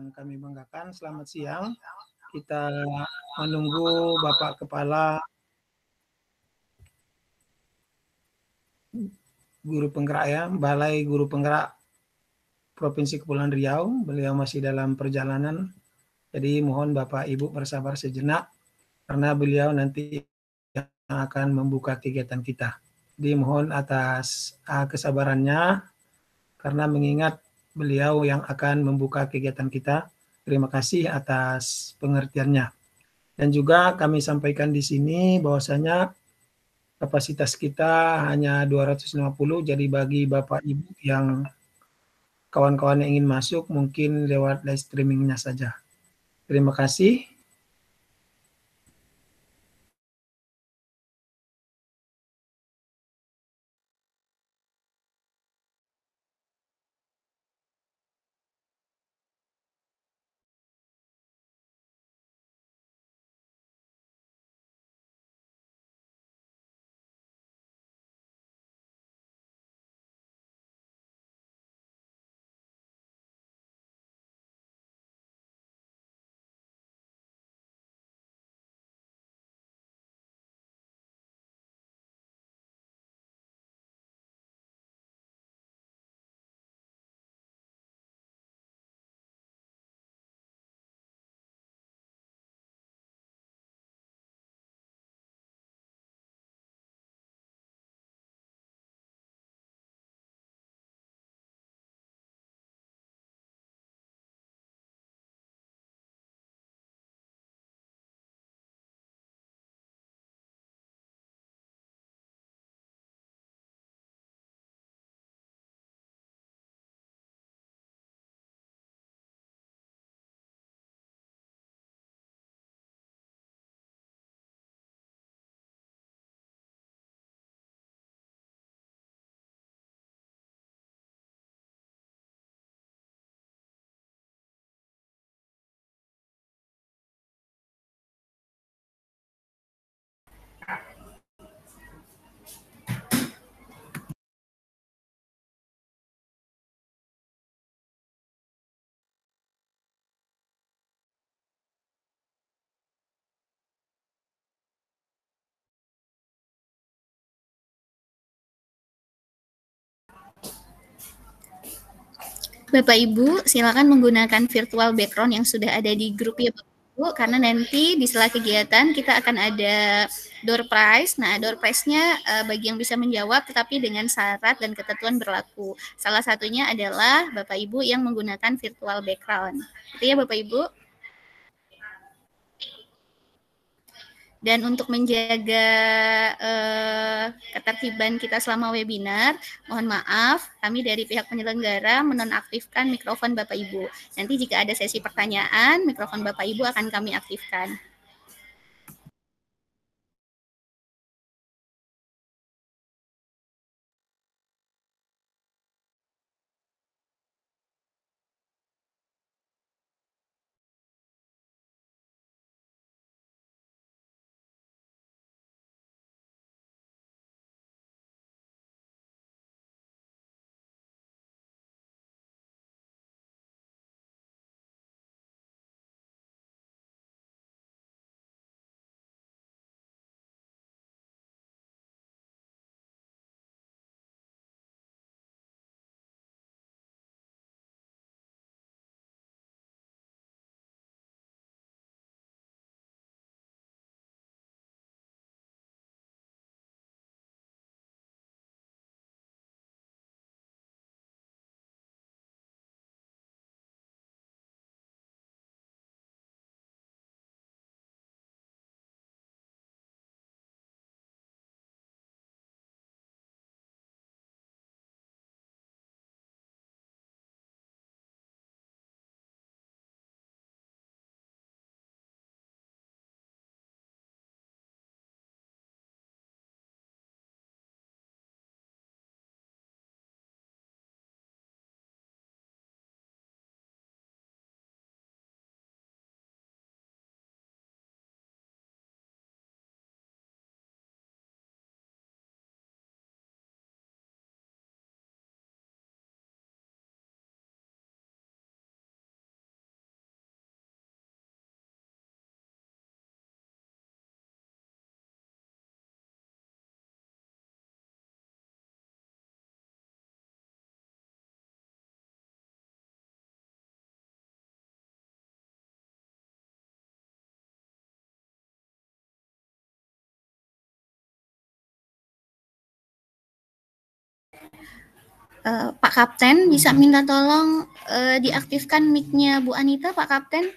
yang kami banggakan. Selamat siang. Kita menunggu Bapak Kepala Guru Penggerak ya, Balai Guru Penggerak Provinsi Kepulauan Riau. Beliau masih dalam perjalanan. Jadi mohon Bapak Ibu bersabar sejenak karena beliau nanti akan membuka kegiatan kita. dimohon atas ah, kesabarannya karena mengingat beliau yang akan membuka kegiatan kita. Terima kasih atas pengertiannya. Dan juga kami sampaikan di sini bahwasanya kapasitas kita hanya 250 jadi bagi Bapak Ibu yang kawan-kawan yang ingin masuk mungkin lewat live streamingnya saja. Terima kasih. Bapak Ibu, silakan menggunakan virtual background yang sudah ada di grup ya Bapak Ibu, karena nanti di sela kegiatan kita akan ada door prize. Nah, door prize-nya uh, bagi yang bisa menjawab tetapi dengan syarat dan ketentuan berlaku. Salah satunya adalah Bapak Ibu yang menggunakan virtual background. Itu ya Bapak Ibu. dan untuk menjaga eh, ketertiban kita selama webinar, mohon maaf, kami dari pihak penyelenggara menonaktifkan mikrofon Bapak Ibu. Nanti jika ada sesi pertanyaan, mikrofon Bapak Ibu akan kami aktifkan. Eh, Pak Kapten bisa hmm. minta tolong uh, diaktifkan mic-nya Bu Anita Pak Kapten?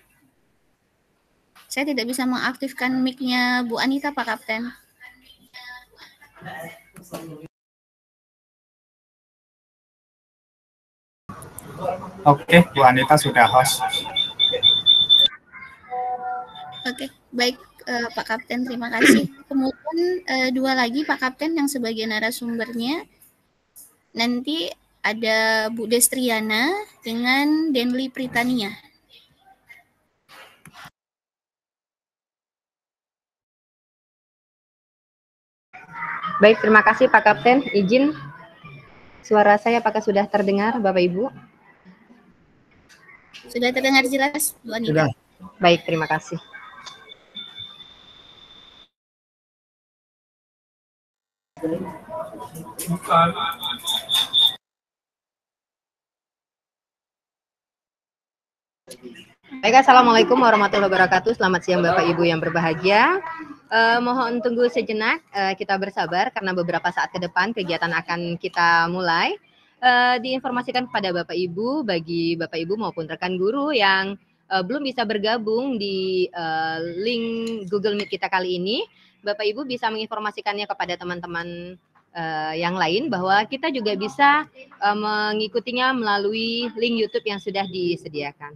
Saya tidak bisa mengaktifkan mic-nya Bu Anita Pak Kapten. Oke, Bu Anita sudah host. Oke, baik uh, Pak Kapten, terima kasih. Kemudian uh, dua lagi Pak Kapten yang sebagai narasumbernya Nanti ada Bu Destriana dengan Denli Pritania. Baik, terima kasih Pak Kapten. Izin suara saya apakah sudah terdengar Bapak Ibu? Sudah terdengar jelas, Bu Anita? Sudah. Baik, terima kasih. Bukan. Baik, Assalamualaikum warahmatullahi wabarakatuh. Selamat siang Bapak Ibu yang berbahagia. Uh, mohon tunggu sejenak, uh, kita bersabar karena beberapa saat ke depan kegiatan akan kita mulai. Uh, diinformasikan kepada Bapak Ibu, bagi Bapak Ibu maupun rekan guru yang uh, belum bisa bergabung di uh, link Google Meet kita kali ini, Bapak Ibu bisa menginformasikannya kepada teman-teman uh, yang lain bahwa kita juga bisa uh, mengikutinya melalui link YouTube yang sudah disediakan.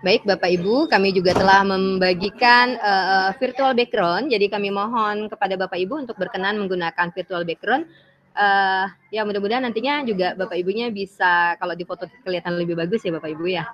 Baik, Bapak Ibu, kami juga telah membagikan uh, virtual background. Jadi kami mohon kepada Bapak Ibu untuk berkenan menggunakan virtual background. Uh, ya mudah-mudahan nantinya juga Bapak Ibunya bisa kalau di foto kelihatan lebih bagus ya Bapak Ibu ya.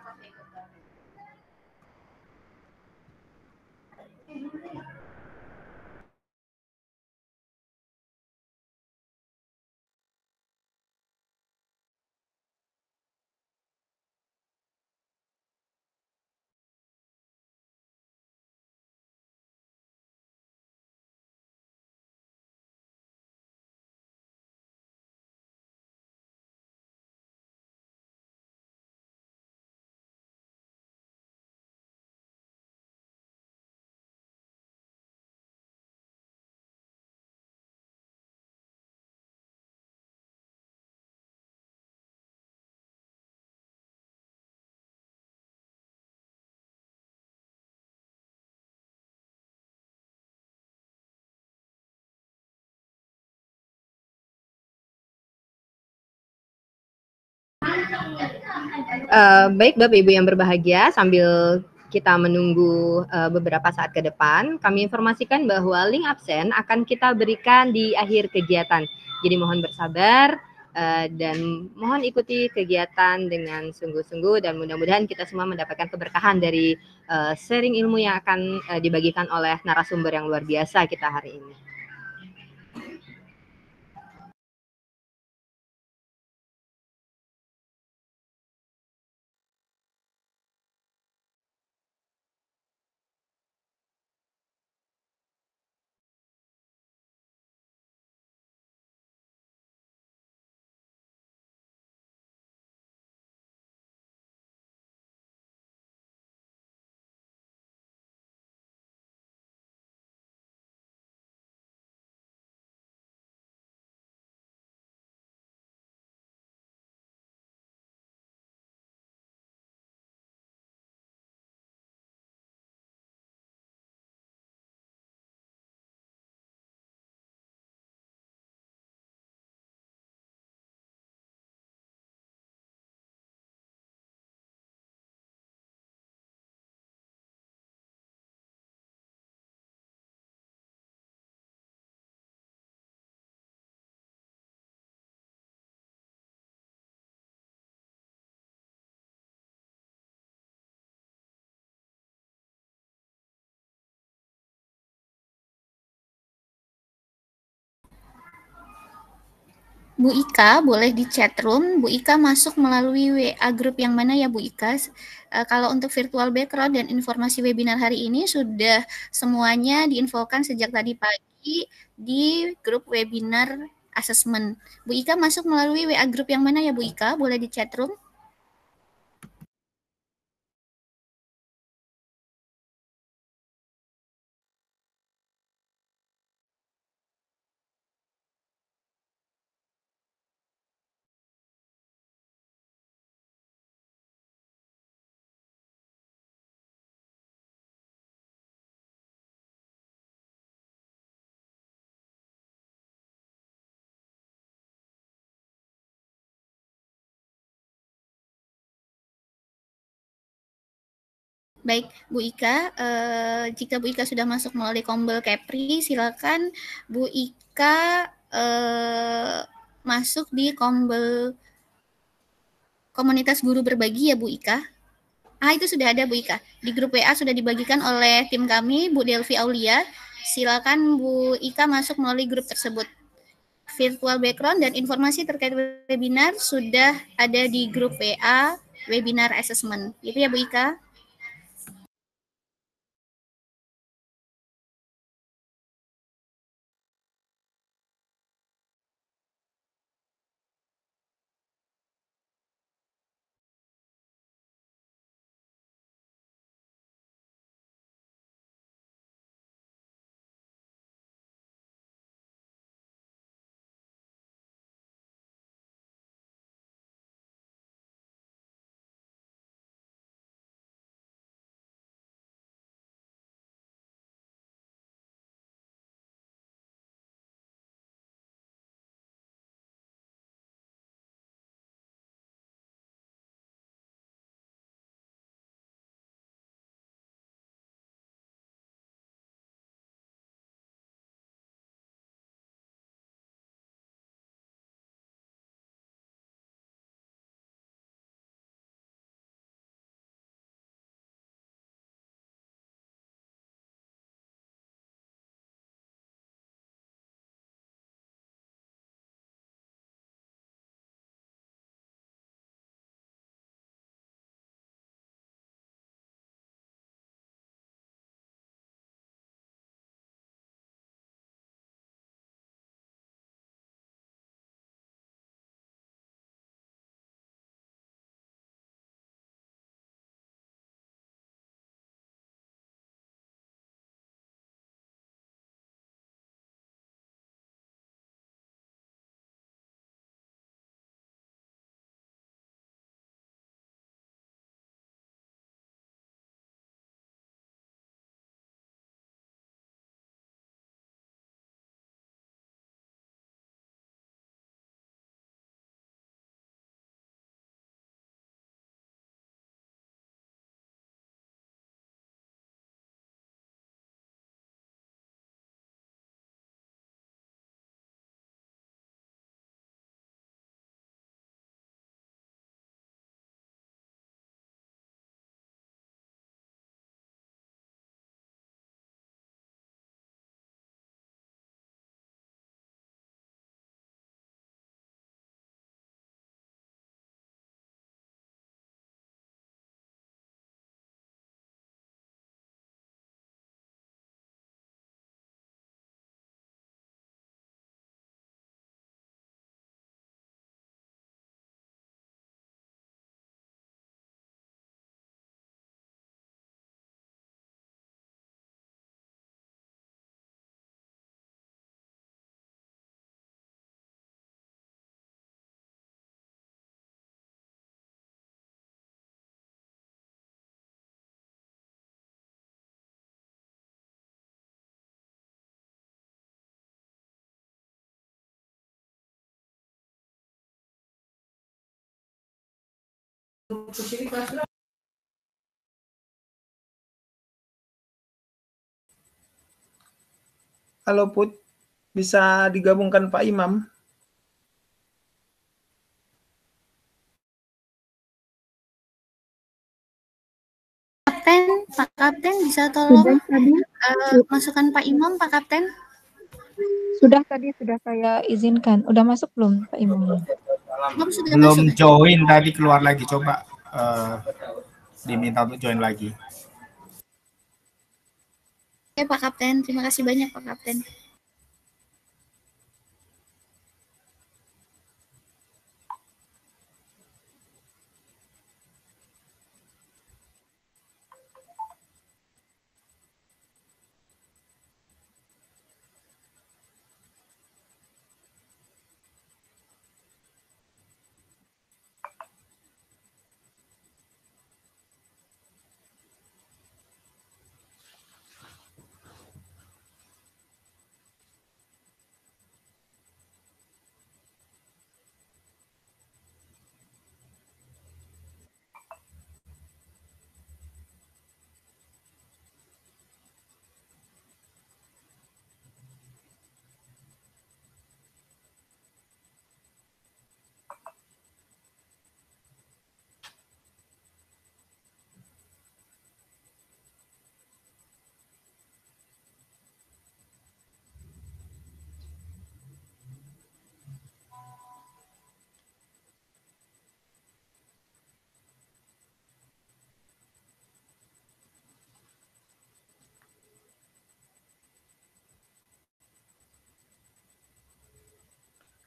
Eh, baik Bapak Ibu yang berbahagia, sambil kita menunggu uh, beberapa saat ke depan, kami informasikan bahwa link absen akan kita berikan di akhir kegiatan. Jadi mohon bersabar uh, dan mohon ikuti kegiatan dengan sungguh-sungguh dan mudah-mudahan kita semua mendapatkan keberkahan dari uh, sharing ilmu yang akan uh, dibagikan oleh narasumber yang luar biasa kita hari ini. Bu Ika boleh di chat room. Bu Ika masuk melalui WA grup yang mana ya Bu Ika? E, kalau untuk virtual background dan informasi webinar hari ini sudah semuanya diinfokan sejak tadi pagi di grup webinar assessment. Bu Ika masuk melalui WA grup yang mana ya Bu Ika? Boleh di chat room? Baik, Bu Ika, eh, jika Bu Ika sudah masuk melalui Kombel Kepri, silakan Bu Ika eh, masuk di Kombel Komunitas Guru Berbagi ya Bu Ika. Ah, itu sudah ada Bu Ika. Di grup WA sudah dibagikan oleh tim kami, Bu Delvi Aulia. Silakan Bu Ika masuk melalui grup tersebut. Virtual background dan informasi terkait webinar sudah ada di grup WA webinar assessment. Itu ya Bu Ika? Halo Put, bisa digabungkan Pak Imam? Kapten, Pak Kapten bisa tolong uh, masukkan Pak Imam, Pak Kapten? Sudah tadi, sudah saya izinkan. Udah masuk belum Pak Imam? belum join tadi keluar lagi coba uh, diminta untuk join lagi. Oke eh, Pak Kapten, terima kasih banyak Pak Kapten.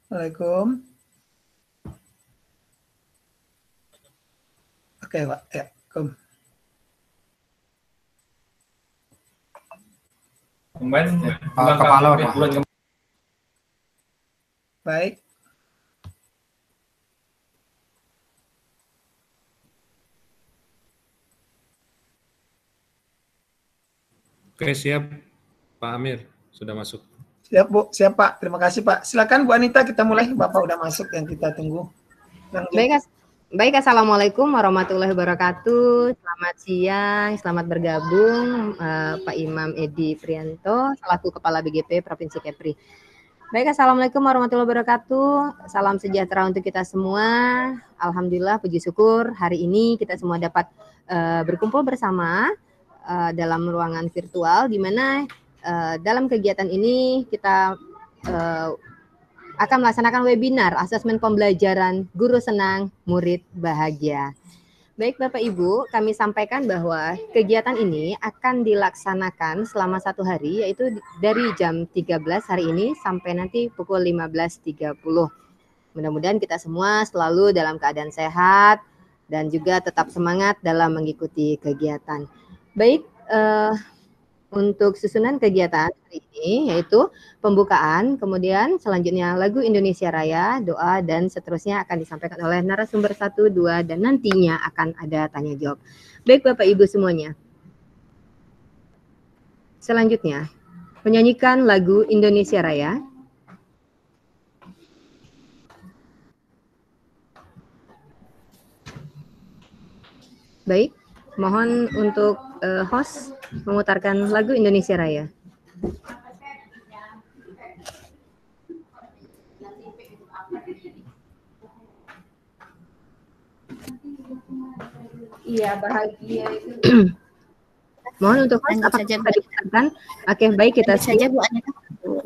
Assalamualaikum. Oke, Pak. Ya, kom. Eh, eh, eh, Baik. Oke, siap. Pak Amir sudah masuk. Siap Bu, siap Pak. Terima kasih Pak. Silakan Bu Anita kita mulai. Bapak udah masuk yang kita tunggu. Lanjut. Baik, baik Assalamualaikum warahmatullahi wabarakatuh. Selamat siang, selamat bergabung uh, Pak Imam Edi Prianto selaku Kepala BGP Provinsi Kepri. Baik, Assalamualaikum warahmatullahi wabarakatuh. Salam sejahtera untuk kita semua. Alhamdulillah, puji syukur hari ini kita semua dapat uh, berkumpul bersama eh, dalam ruangan virtual di mana Eh, dalam kegiatan ini kita uh, akan melaksanakan webinar asesmen pembelajaran guru senang murid bahagia. Baik Bapak Ibu, kami sampaikan bahwa kegiatan ini akan dilaksanakan selama satu hari yaitu dari jam 13 hari ini sampai nanti pukul 15.30. Mudah-mudahan kita semua selalu dalam keadaan sehat dan juga tetap semangat dalam mengikuti kegiatan. Baik, eh, untuk susunan kegiatan hari ini yaitu pembukaan, kemudian selanjutnya lagu Indonesia Raya, doa dan seterusnya akan disampaikan oleh narasumber 1, 2 dan nantinya akan ada tanya jawab. Baik Bapak Ibu semuanya. Selanjutnya, menyanyikan lagu Indonesia Raya. Baik, mohon untuk uh, host memutarkan lagu Indonesia Raya. Iya, bahagia itu. Mohon untuk host, saja, diputarkan? Oke, baik kita saja Bu Anita.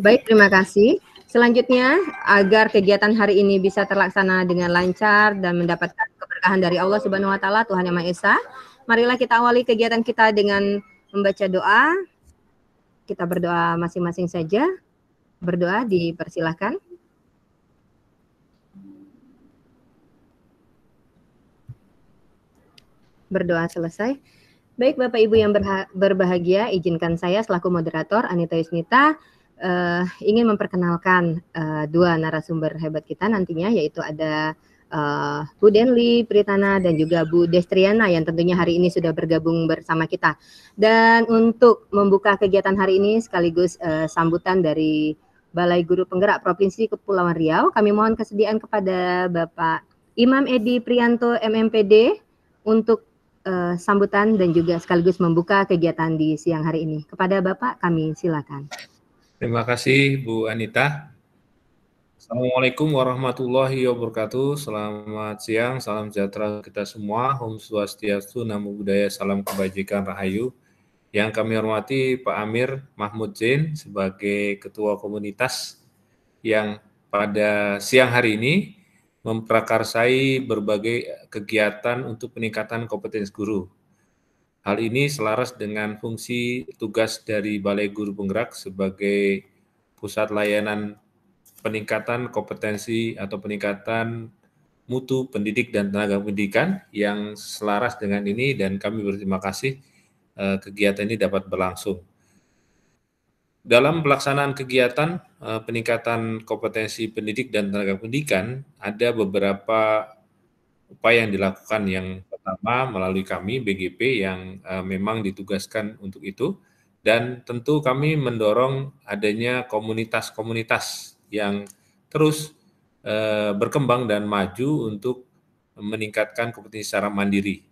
Baik, terima kasih. Selanjutnya, agar kegiatan hari ini bisa terlaksana dengan lancar dan mendapatkan keberkahan dari Allah Subhanahu wa taala, Tuhan Yang Maha Esa, marilah kita awali kegiatan kita dengan membaca doa. Kita berdoa masing-masing saja. Berdoa dipersilahkan. Berdoa selesai. Baik Bapak Ibu yang berbahagia, izinkan saya selaku moderator Anita Yusnita uh, ingin memperkenalkan uh, dua narasumber hebat kita nantinya yaitu ada uh, Bu Denli Pritana dan juga Bu Destriana yang tentunya hari ini sudah bergabung bersama kita. Dan untuk membuka kegiatan hari ini sekaligus uh, sambutan dari Balai Guru Penggerak Provinsi Kepulauan Riau, kami mohon kesediaan kepada Bapak Imam Edi Prianto MMPD untuk uh, sambutan dan juga sekaligus membuka kegiatan di siang hari ini. Kepada Bapak kami silakan. Terima kasih Bu Anita. Assalamualaikum warahmatullahi wabarakatuh. Selamat siang, salam sejahtera kita semua. Om Swastiastu, Namo Buddhaya, salam kebajikan Rahayu. Yang kami hormati Pak Amir Mahmud Zain sebagai Ketua Komunitas yang pada siang hari ini memprakarsai berbagai kegiatan untuk peningkatan kompetensi guru. Hal ini selaras dengan fungsi tugas dari Balai Guru Penggerak sebagai pusat layanan peningkatan kompetensi atau peningkatan mutu pendidik dan tenaga pendidikan yang selaras dengan ini dan kami berterima kasih eh, kegiatan ini dapat berlangsung. Dalam pelaksanaan kegiatan eh, peningkatan kompetensi pendidik dan tenaga pendidikan ada beberapa upaya yang dilakukan yang pertama melalui kami BGP yang eh, memang ditugaskan untuk itu dan tentu kami mendorong adanya komunitas-komunitas yang terus eh, berkembang dan maju untuk meningkatkan kompetisi secara mandiri.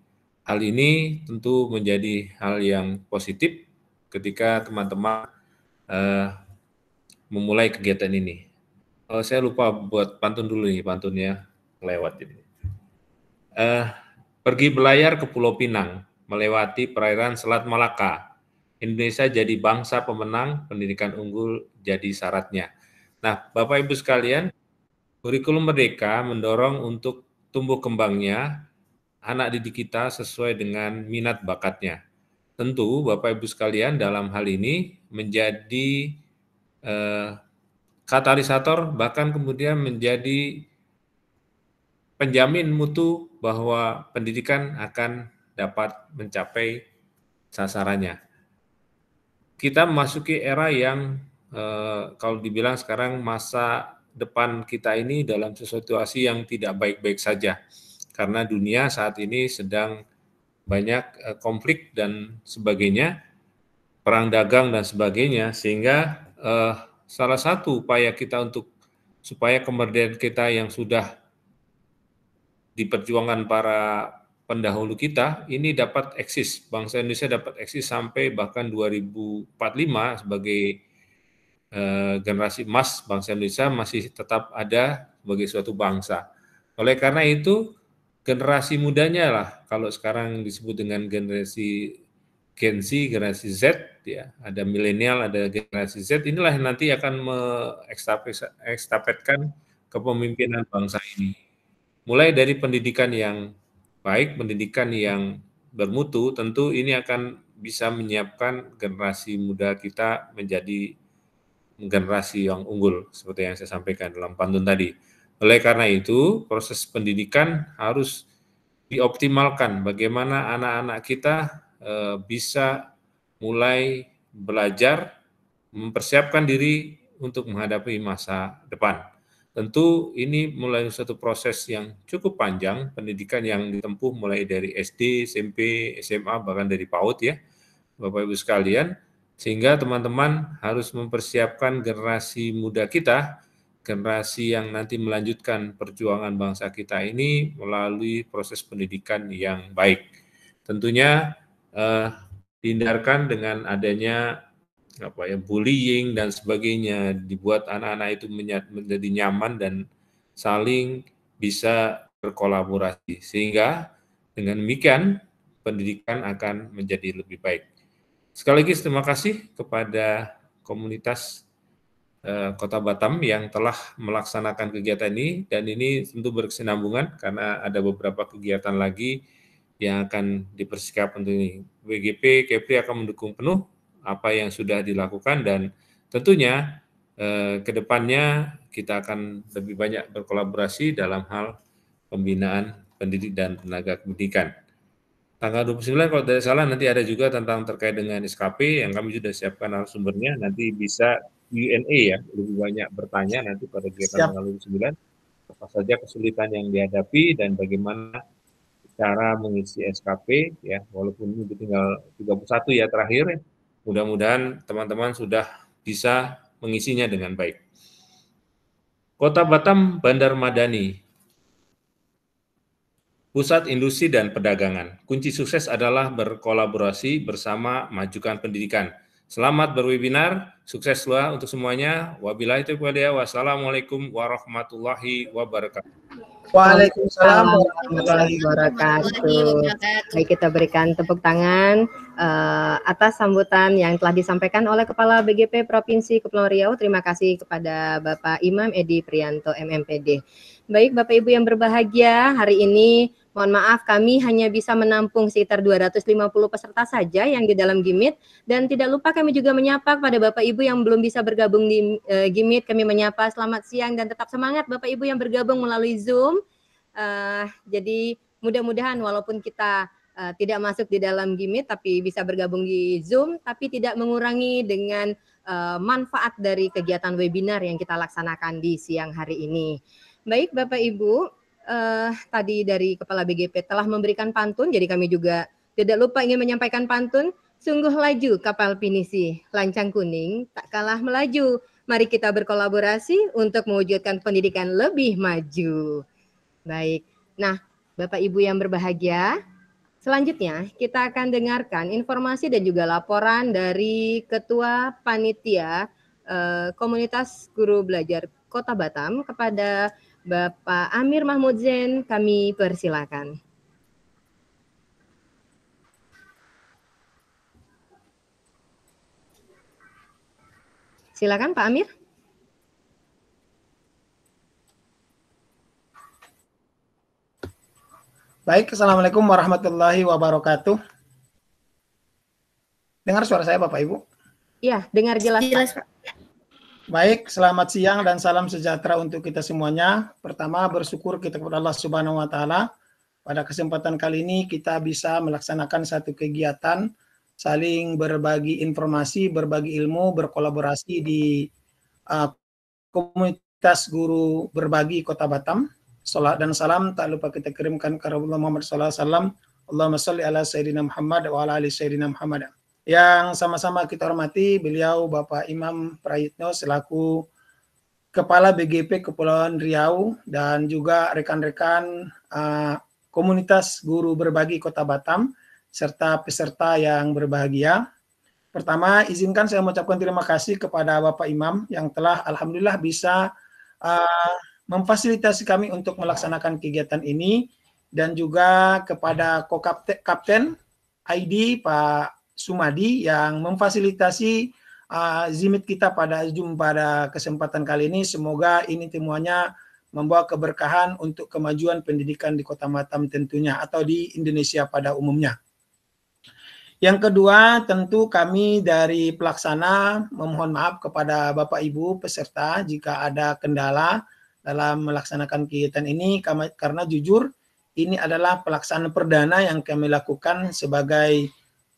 Hal ini tentu menjadi hal yang positif ketika teman-teman eh, memulai kegiatan ini. Oh, saya lupa buat pantun dulu nih pantunnya lewat ini. Eh, pergi belayar ke Pulau Pinang, melewati perairan Selat Malaka. Indonesia jadi bangsa pemenang, pendidikan unggul jadi syaratnya. Nah, Bapak Ibu sekalian, kurikulum Merdeka mendorong untuk tumbuh kembangnya anak didik kita sesuai dengan minat bakatnya. Tentu Bapak Ibu sekalian dalam hal ini menjadi eh, katalisator bahkan kemudian menjadi penjamin mutu bahwa pendidikan akan dapat mencapai sasarannya. Kita memasuki era yang Eh, kalau dibilang sekarang masa depan kita ini dalam situasi yang tidak baik-baik saja karena dunia saat ini sedang banyak eh, konflik dan sebagainya perang dagang dan sebagainya sehingga eh, salah satu upaya kita untuk supaya kemerdekaan kita yang sudah diperjuangkan para pendahulu kita ini dapat eksis bangsa Indonesia dapat eksis sampai bahkan 2045 sebagai Eh, generasi emas bangsa Indonesia masih tetap ada sebagai suatu bangsa. Oleh karena itu generasi mudanya lah kalau sekarang disebut dengan generasi Gen Z, generasi Z, ya ada milenial, ada generasi Z. Inilah yang nanti akan mengekstapetkan kepemimpinan bangsa ini. Mulai dari pendidikan yang baik, pendidikan yang bermutu, tentu ini akan bisa menyiapkan generasi muda kita menjadi generasi yang unggul seperti yang saya sampaikan dalam pantun tadi. Oleh karena itu, proses pendidikan harus dioptimalkan bagaimana anak-anak kita eh, bisa mulai belajar mempersiapkan diri untuk menghadapi masa depan. Tentu ini mulai suatu proses yang cukup panjang, pendidikan yang ditempuh mulai dari SD, SMP, SMA, bahkan dari PAUD ya, Bapak-Ibu sekalian, sehingga teman-teman harus mempersiapkan generasi muda kita, generasi yang nanti melanjutkan perjuangan bangsa kita ini melalui proses pendidikan yang baik. Tentunya eh, dihindarkan dengan adanya apa ya bullying dan sebagainya dibuat anak-anak itu menjadi nyaman dan saling bisa berkolaborasi sehingga dengan demikian pendidikan akan menjadi lebih baik. Sekali lagi terima kasih kepada komunitas eh, Kota Batam yang telah melaksanakan kegiatan ini dan ini tentu berkesinambungan karena ada beberapa kegiatan lagi yang akan dipersiapkan untuk ini. WGP Kepri akan mendukung penuh apa yang sudah dilakukan dan tentunya eh, ke depannya kita akan lebih banyak berkolaborasi dalam hal pembinaan pendidik dan tenaga pendidikan tanggal 29 kalau tidak salah nanti ada juga tentang terkait dengan SKP yang kami sudah siapkan sumbernya nanti bisa UNA ya lebih banyak bertanya nanti pada kegiatan Siap. tanggal 29 apa saja kesulitan yang dihadapi dan bagaimana cara mengisi SKP ya walaupun ini tinggal 31 ya terakhir mudah-mudahan teman-teman sudah bisa mengisinya dengan baik. Kota Batam Bandar Madani Pusat Industri dan Perdagangan. Kunci sukses adalah berkolaborasi bersama majukan pendidikan. Selamat berwebinar, sukses selalu untuk semuanya. Wabillahi taufiq Wassalamualaikum warahmatullahi wabarakatuh. Waalaikumsalam warahmatullahi wabarakatuh. Baik kita berikan tepuk tangan uh, atas sambutan yang telah disampaikan oleh Kepala BGP Provinsi Kepulauan Riau. Terima kasih kepada Bapak Imam Edi Prianto MMPD. Baik Bapak Ibu yang berbahagia, hari ini Mohon maaf, kami hanya bisa menampung sekitar 250 peserta saja yang di dalam Gimit. Dan tidak lupa kami juga menyapa kepada Bapak Ibu yang belum bisa bergabung di e, Gimit. Kami menyapa selamat siang dan tetap semangat Bapak Ibu yang bergabung melalui Zoom. Uh, jadi mudah-mudahan walaupun kita uh, tidak masuk di dalam Gimit tapi bisa bergabung di Zoom, tapi tidak mengurangi dengan uh, manfaat dari kegiatan webinar yang kita laksanakan di siang hari ini. Baik Bapak Ibu, uh, tadi dari Kepala BGP telah memberikan pantun, jadi kami juga tidak lupa ingin menyampaikan pantun. Sungguh laju kapal pinisi, lancang kuning, tak kalah melaju. Mari kita berkolaborasi untuk mewujudkan pendidikan lebih maju. Baik, nah Bapak Ibu yang berbahagia, selanjutnya kita akan dengarkan informasi dan juga laporan dari Ketua Panitia eh, Komunitas Guru Belajar Kota Batam kepada Bapak Amir Mahmud Zain, kami persilakan. Silakan Pak Amir. Baik, Assalamualaikum warahmatullahi wabarakatuh. Dengar suara saya Bapak Ibu? Iya, dengar jelas. Jelas Pak. Baik, selamat siang dan salam sejahtera untuk kita semuanya. Pertama, bersyukur kita kepada Allah Subhanahu wa taala. Pada kesempatan kali ini kita bisa melaksanakan satu kegiatan saling berbagi informasi, berbagi ilmu, berkolaborasi di uh, komunitas guru berbagi Kota Batam. Salam dan salam tak lupa kita kirimkan ke Rasulullah Muhammad SAW. Allahumma salli ala sayyidina Muhammad wa ala ali sayyidina Muhammad yang sama-sama kita hormati beliau Bapak Imam Prayitno selaku Kepala BGP Kepulauan Riau dan juga rekan-rekan uh, komunitas guru berbagi Kota Batam serta peserta yang berbahagia. Pertama, izinkan saya mengucapkan terima kasih kepada Bapak Imam yang telah alhamdulillah bisa uh, memfasilitasi kami untuk melaksanakan kegiatan ini dan juga kepada kapten ID Pak Sumadi yang memfasilitasi uh, zimit kita pada Zoom pada kesempatan kali ini. Semoga ini temuannya membawa keberkahan untuk kemajuan pendidikan di Kota Matam tentunya atau di Indonesia pada umumnya. Yang kedua, tentu kami dari pelaksana memohon maaf kepada Bapak Ibu peserta jika ada kendala dalam melaksanakan kegiatan ini karena jujur ini adalah pelaksanaan perdana yang kami lakukan sebagai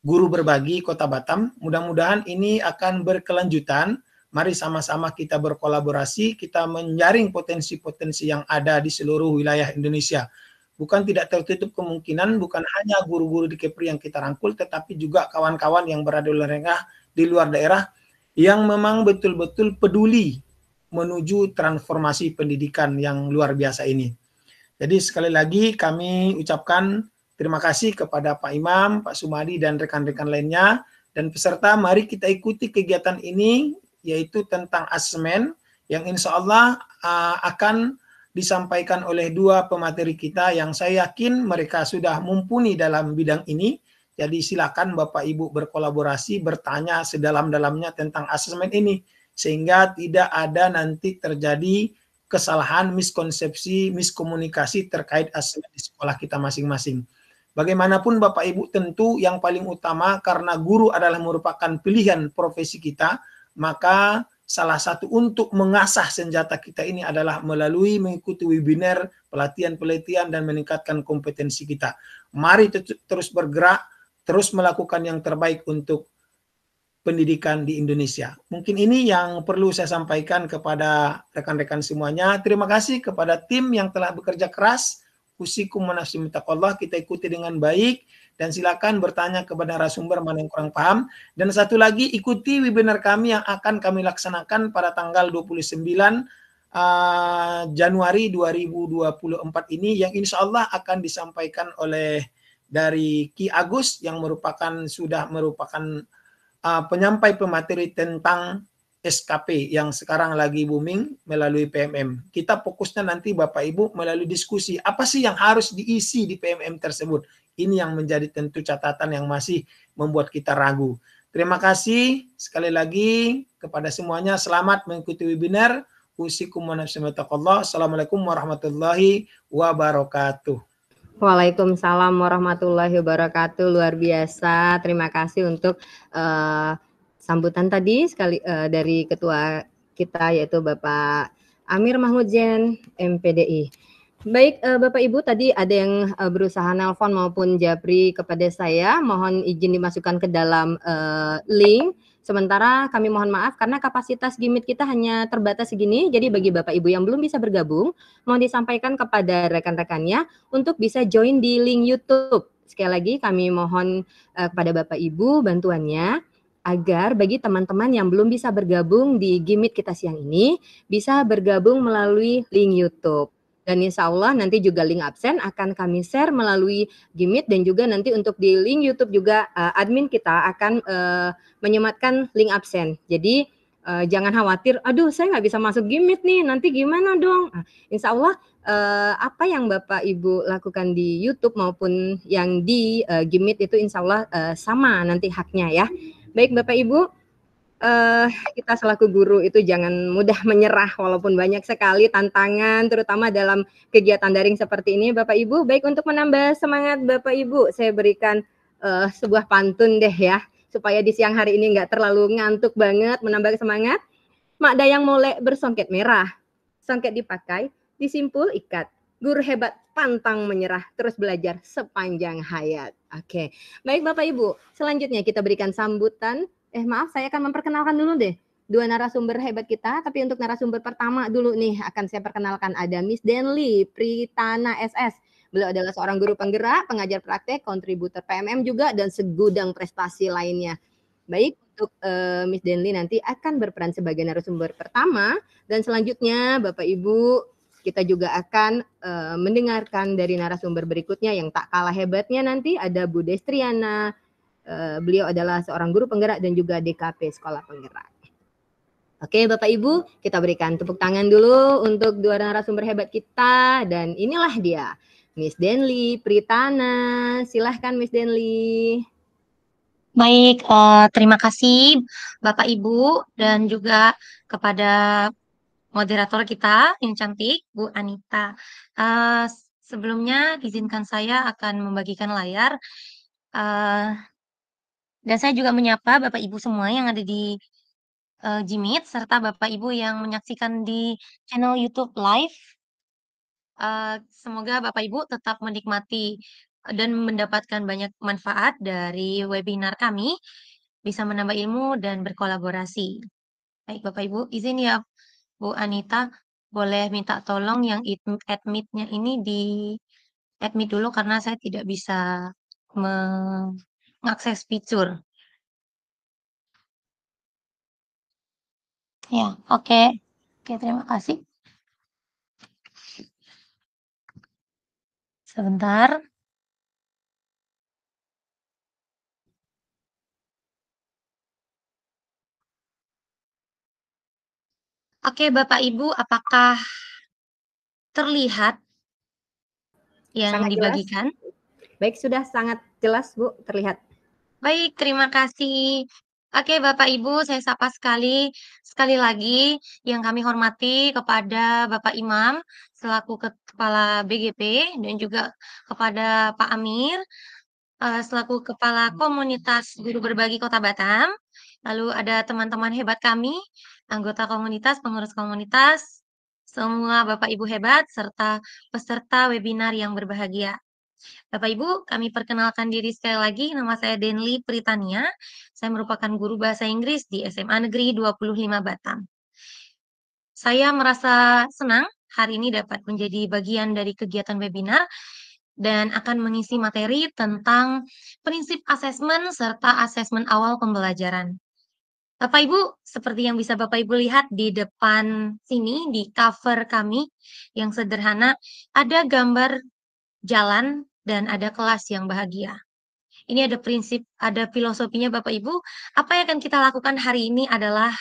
Guru Berbagi Kota Batam. Mudah-mudahan ini akan berkelanjutan. Mari sama-sama kita berkolaborasi, kita menjaring potensi-potensi yang ada di seluruh wilayah Indonesia. Bukan tidak tertutup kemungkinan, bukan hanya guru-guru di Kepri yang kita rangkul, tetapi juga kawan-kawan yang berada di luar daerah, di luar daerah yang memang betul-betul peduli menuju transformasi pendidikan yang luar biasa ini. Jadi sekali lagi kami ucapkan Terima kasih kepada Pak Imam, Pak Sumadi, dan rekan-rekan lainnya. Dan peserta, mari kita ikuti kegiatan ini, yaitu tentang asesmen, yang insya Allah uh, akan disampaikan oleh dua pemateri kita yang saya yakin mereka sudah mumpuni dalam bidang ini. Jadi silakan Bapak Ibu berkolaborasi, bertanya sedalam-dalamnya tentang asesmen ini sehingga tidak ada nanti terjadi kesalahan, miskonsepsi, miskomunikasi terkait asesmen di sekolah kita masing-masing. Bagaimanapun Bapak Ibu tentu yang paling utama karena guru adalah merupakan pilihan profesi kita, maka salah satu untuk mengasah senjata kita ini adalah melalui mengikuti webinar, pelatihan-pelatihan dan meningkatkan kompetensi kita. Mari terus bergerak, terus melakukan yang terbaik untuk pendidikan di Indonesia. Mungkin ini yang perlu saya sampaikan kepada rekan-rekan semuanya. Terima kasih kepada tim yang telah bekerja keras usikum nafsi mitaqallah kita ikuti dengan baik dan silakan bertanya kepada narasumber mana yang kurang paham dan satu lagi ikuti webinar kami yang akan kami laksanakan pada tanggal 29 uh, ah, Januari 2024 ini yang insya Allah akan disampaikan oleh dari Ki Agus yang merupakan sudah merupakan uh, penyampai pemateri tentang SKP yang sekarang lagi booming melalui PMM. Kita fokusnya nanti Bapak Ibu melalui diskusi apa sih yang harus diisi di PMM tersebut. Ini yang menjadi tentu catatan yang masih membuat kita ragu. Terima kasih sekali lagi kepada semuanya. Selamat mengikuti webinar. Wassalamu'alaikum Assalamualaikum warahmatullahi wabarakatuh. Waalaikumsalam warahmatullahi wabarakatuh. Luar biasa. Terima kasih untuk uh, sambutan tadi sekali uh, dari ketua kita yaitu Bapak Amir Mahmud Jen MPDI. Baik uh, Bapak Ibu tadi ada yang uh, berusaha nelpon maupun japri kepada saya, mohon izin dimasukkan ke dalam uh, link. Sementara kami mohon maaf karena kapasitas gimit kita hanya terbatas segini, jadi bagi Bapak Ibu yang belum bisa bergabung, mohon disampaikan kepada rekan-rekannya untuk bisa join di link YouTube. Sekali lagi kami mohon uh, kepada Bapak Ibu bantuannya agar bagi teman-teman yang belum bisa bergabung di Gimit kita siang ini bisa bergabung melalui link YouTube. Dan insya Allah nanti juga link absen akan kami share melalui Gimit dan juga nanti untuk di link YouTube juga uh, admin kita akan uh, menyematkan link absen. Jadi uh, jangan khawatir, aduh saya nggak bisa masuk Gimit nih, nanti gimana dong? Nah, insya Allah uh, apa yang Bapak Ibu lakukan di YouTube maupun yang di uh, Gimit itu insya Allah uh, sama nanti haknya ya. Baik Bapak Ibu, uh, kita selaku guru itu jangan mudah menyerah walaupun banyak sekali tantangan terutama dalam kegiatan daring seperti ini Bapak Ibu. Baik untuk menambah semangat Bapak Ibu, saya berikan uh, sebuah pantun deh ya supaya di siang hari ini nggak terlalu ngantuk banget menambah semangat. Mak dayang molek bersongket merah, songket dipakai, disimpul ikat. Guru hebat pantang menyerah terus belajar sepanjang hayat. Oke, baik Bapak Ibu. Selanjutnya kita berikan sambutan. Eh maaf, saya akan memperkenalkan dulu deh dua narasumber hebat kita, tapi untuk narasumber pertama dulu nih akan saya perkenalkan ada Miss Denly Pritana SS. Beliau adalah seorang guru penggerak, pengajar praktek, kontributor PMM juga dan segudang prestasi lainnya. Baik, untuk uh, Miss Denly nanti akan berperan sebagai narasumber pertama dan selanjutnya Bapak Ibu kita juga akan uh, mendengarkan dari narasumber berikutnya yang tak kalah hebatnya nanti ada Bu Destriana. Uh, beliau adalah seorang guru penggerak dan juga DKP Sekolah Penggerak. Oke, Bapak Ibu, kita berikan tepuk tangan dulu untuk dua narasumber hebat kita dan inilah dia, Miss Denly Pritana. Silahkan Miss Denly. Baik, uh, terima kasih Bapak Ibu dan juga kepada moderator kita yang cantik, Bu Anita. Uh, sebelumnya izinkan saya akan membagikan layar. Uh, dan saya juga menyapa Bapak Ibu semua yang ada di uh, Jimit serta Bapak Ibu yang menyaksikan di channel YouTube live. Uh, semoga Bapak Ibu tetap menikmati dan mendapatkan banyak manfaat dari webinar kami, bisa menambah ilmu dan berkolaborasi. Baik Bapak Ibu, izin ya Bu Anita, boleh minta tolong yang admitnya ini di admit dulu karena saya tidak bisa mengakses fitur. Ya, oke. Oke, terima kasih. Sebentar. Oke, Bapak Ibu, apakah terlihat yang sangat dibagikan? Jelas. Baik, sudah sangat jelas, Bu, terlihat. Baik, terima kasih. Oke, Bapak Ibu, saya sapa sekali sekali lagi yang kami hormati kepada Bapak Imam selaku Kepala BGP dan juga kepada Pak Amir eh, selaku Kepala Komunitas Guru Berbagi Kota Batam Lalu ada teman-teman hebat kami, anggota komunitas, pengurus komunitas, semua Bapak Ibu hebat, serta peserta webinar yang berbahagia. Bapak Ibu, kami perkenalkan diri sekali lagi. Nama saya Denly Pritania. Saya merupakan guru bahasa Inggris di SMA Negeri 25 Batam. Saya merasa senang hari ini dapat menjadi bagian dari kegiatan webinar dan akan mengisi materi tentang prinsip asesmen serta asesmen awal pembelajaran. Bapak Ibu, seperti yang bisa Bapak Ibu lihat di depan sini, di cover kami yang sederhana, ada gambar jalan dan ada kelas yang bahagia. Ini ada prinsip, ada filosofinya Bapak Ibu. Apa yang akan kita lakukan hari ini adalah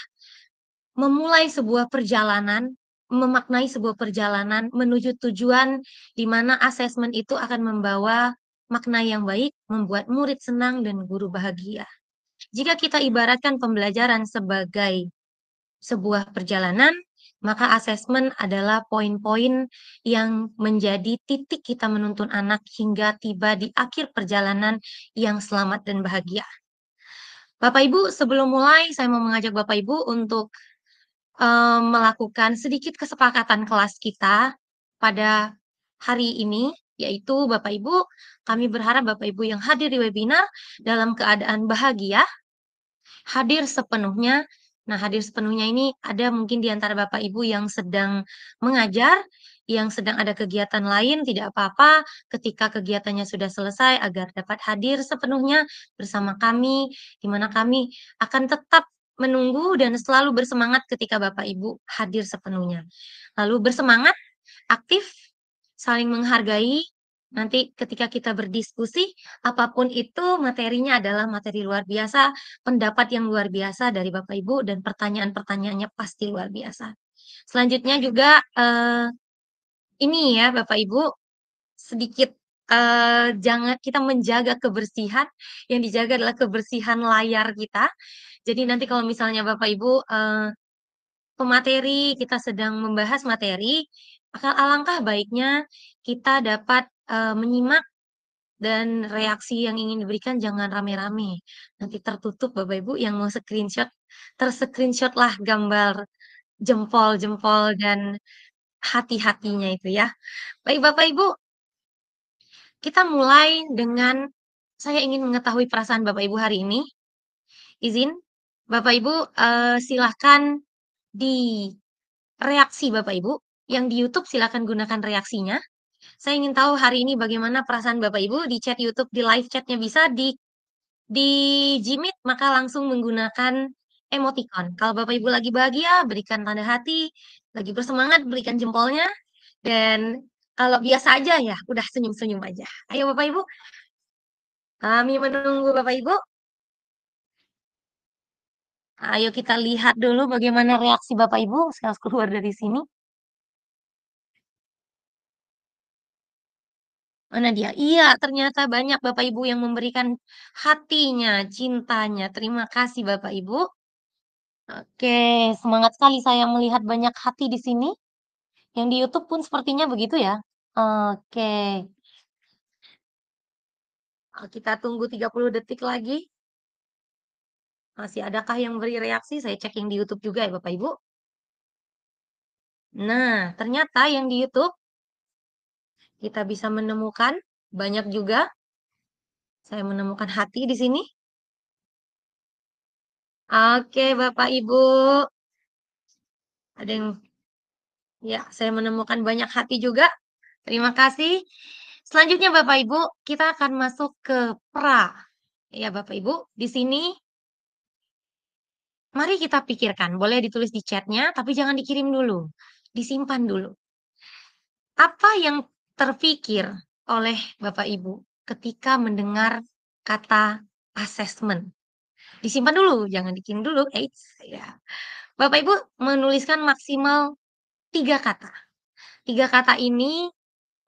memulai sebuah perjalanan, memaknai sebuah perjalanan menuju tujuan di mana asesmen itu akan membawa makna yang baik, membuat murid senang dan guru bahagia. Jika kita ibaratkan pembelajaran sebagai sebuah perjalanan, maka asesmen adalah poin-poin yang menjadi titik kita menuntun anak hingga tiba di akhir perjalanan yang selamat dan bahagia. Bapak Ibu, sebelum mulai saya mau mengajak Bapak Ibu untuk um, melakukan sedikit kesepakatan kelas kita pada hari ini, yaitu Bapak Ibu, kami berharap Bapak Ibu yang hadir di webinar dalam keadaan bahagia hadir sepenuhnya. Nah, hadir sepenuhnya ini ada mungkin di antara Bapak Ibu yang sedang mengajar, yang sedang ada kegiatan lain, tidak apa-apa. Ketika kegiatannya sudah selesai, agar dapat hadir sepenuhnya bersama kami, di mana kami akan tetap menunggu dan selalu bersemangat ketika Bapak Ibu hadir sepenuhnya. Lalu bersemangat, aktif, saling menghargai, Nanti ketika kita berdiskusi, apapun itu materinya adalah materi luar biasa, pendapat yang luar biasa dari Bapak Ibu dan pertanyaan-pertanyaannya pasti luar biasa. Selanjutnya juga eh, ini ya Bapak Ibu sedikit eh, jangan kita menjaga kebersihan. Yang dijaga adalah kebersihan layar kita. Jadi nanti kalau misalnya Bapak Ibu eh, pemateri kita sedang membahas materi, alangkah baiknya kita dapat uh, menyimak dan reaksi yang ingin diberikan jangan rame-rame, nanti tertutup Bapak Ibu yang mau screenshot, ter lah gambar jempol-jempol dan hati-hatinya itu ya. Baik Bapak Ibu, kita mulai dengan saya ingin mengetahui perasaan Bapak Ibu hari ini. Izin, Bapak Ibu uh, eh, silahkan di reaksi Bapak Ibu, yang di YouTube silahkan gunakan reaksinya, saya ingin tahu hari ini bagaimana perasaan Bapak Ibu di chat YouTube, di live chatnya bisa di di Jimit, maka langsung menggunakan emoticon. Kalau Bapak Ibu lagi bahagia, berikan tanda hati, lagi bersemangat, berikan jempolnya, dan kalau biasa aja ya, udah senyum-senyum aja. Ayo Bapak Ibu, kami menunggu Bapak Ibu. Ayo kita lihat dulu bagaimana reaksi Bapak Ibu. Saya harus keluar dari sini. Mana dia? Iya, ternyata banyak Bapak Ibu yang memberikan hatinya, cintanya. Terima kasih Bapak Ibu. Oke, semangat sekali saya melihat banyak hati di sini. Yang di YouTube pun sepertinya begitu ya. Oke. Kita tunggu 30 detik lagi. Masih adakah yang beri reaksi? Saya cek yang di YouTube juga ya Bapak Ibu. Nah, ternyata yang di YouTube kita bisa menemukan banyak juga. Saya menemukan hati di sini. Oke, Bapak Ibu. Ada yang ya, saya menemukan banyak hati juga. Terima kasih. Selanjutnya Bapak Ibu, kita akan masuk ke pra. Ya, Bapak Ibu, di sini mari kita pikirkan. Boleh ditulis di chatnya, tapi jangan dikirim dulu. Disimpan dulu. Apa yang terfikir oleh Bapak Ibu ketika mendengar kata assessment? Disimpan dulu, jangan dikirim dulu. Eits, ya. Bapak Ibu menuliskan maksimal tiga kata. Tiga kata ini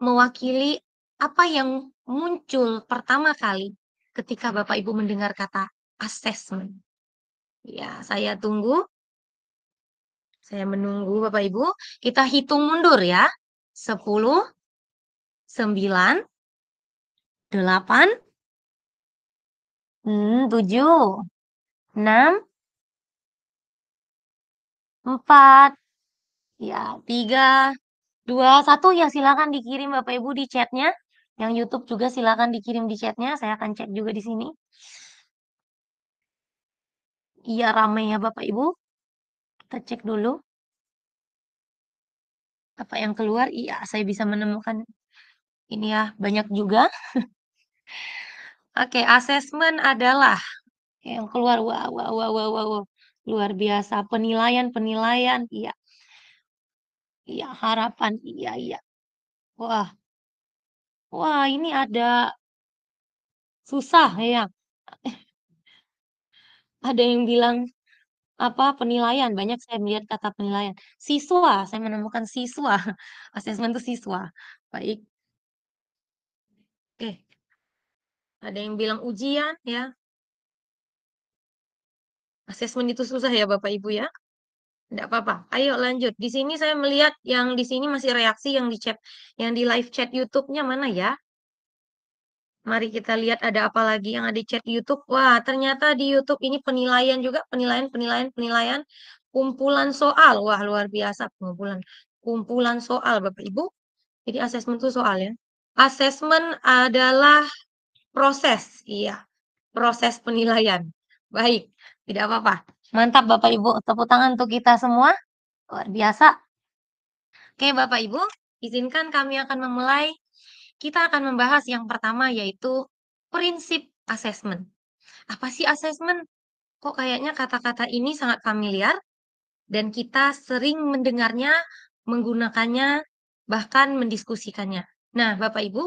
mewakili apa yang muncul pertama kali ketika Bapak Ibu mendengar kata assessment. Ya, saya tunggu. Saya menunggu Bapak Ibu. Kita hitung mundur ya. 10, sembilan, delapan, hmm, tujuh, enam, empat, ya tiga, dua, satu. Ya silakan dikirim Bapak Ibu di chatnya. Yang YouTube juga silakan dikirim di chatnya. Saya akan cek juga di sini. Iya ramai ya Bapak Ibu. Kita cek dulu apa yang keluar? Iya, saya bisa menemukan ini ya banyak juga. Oke, okay, asesmen adalah yang keluar wow wow wow wow wow luar biasa penilaian penilaian iya iya harapan iya iya wah wah ini ada susah ya ada yang bilang apa penilaian banyak saya melihat kata penilaian siswa saya menemukan siswa asesmen itu siswa baik Oke. Ada yang bilang ujian ya. Asesmen itu susah ya Bapak Ibu ya. Tidak apa-apa. Ayo lanjut. Di sini saya melihat yang di sini masih reaksi yang di chat, yang di live chat YouTube-nya mana ya? Mari kita lihat ada apa lagi yang ada di chat YouTube. Wah, ternyata di YouTube ini penilaian juga, penilaian, penilaian, penilaian, kumpulan soal. Wah, luar biasa pengumpulan. Kumpulan soal Bapak Ibu. Jadi asesmen itu soal ya. Assessment adalah proses, iya, proses penilaian. Baik, tidak apa-apa. Mantap Bapak Ibu, tepuk tangan untuk kita semua. Luar biasa. Oke Bapak Ibu, izinkan kami akan memulai. Kita akan membahas yang pertama yaitu prinsip assessment. Apa sih assessment? Kok kayaknya kata-kata ini sangat familiar dan kita sering mendengarnya, menggunakannya, bahkan mendiskusikannya. Nah, Bapak Ibu,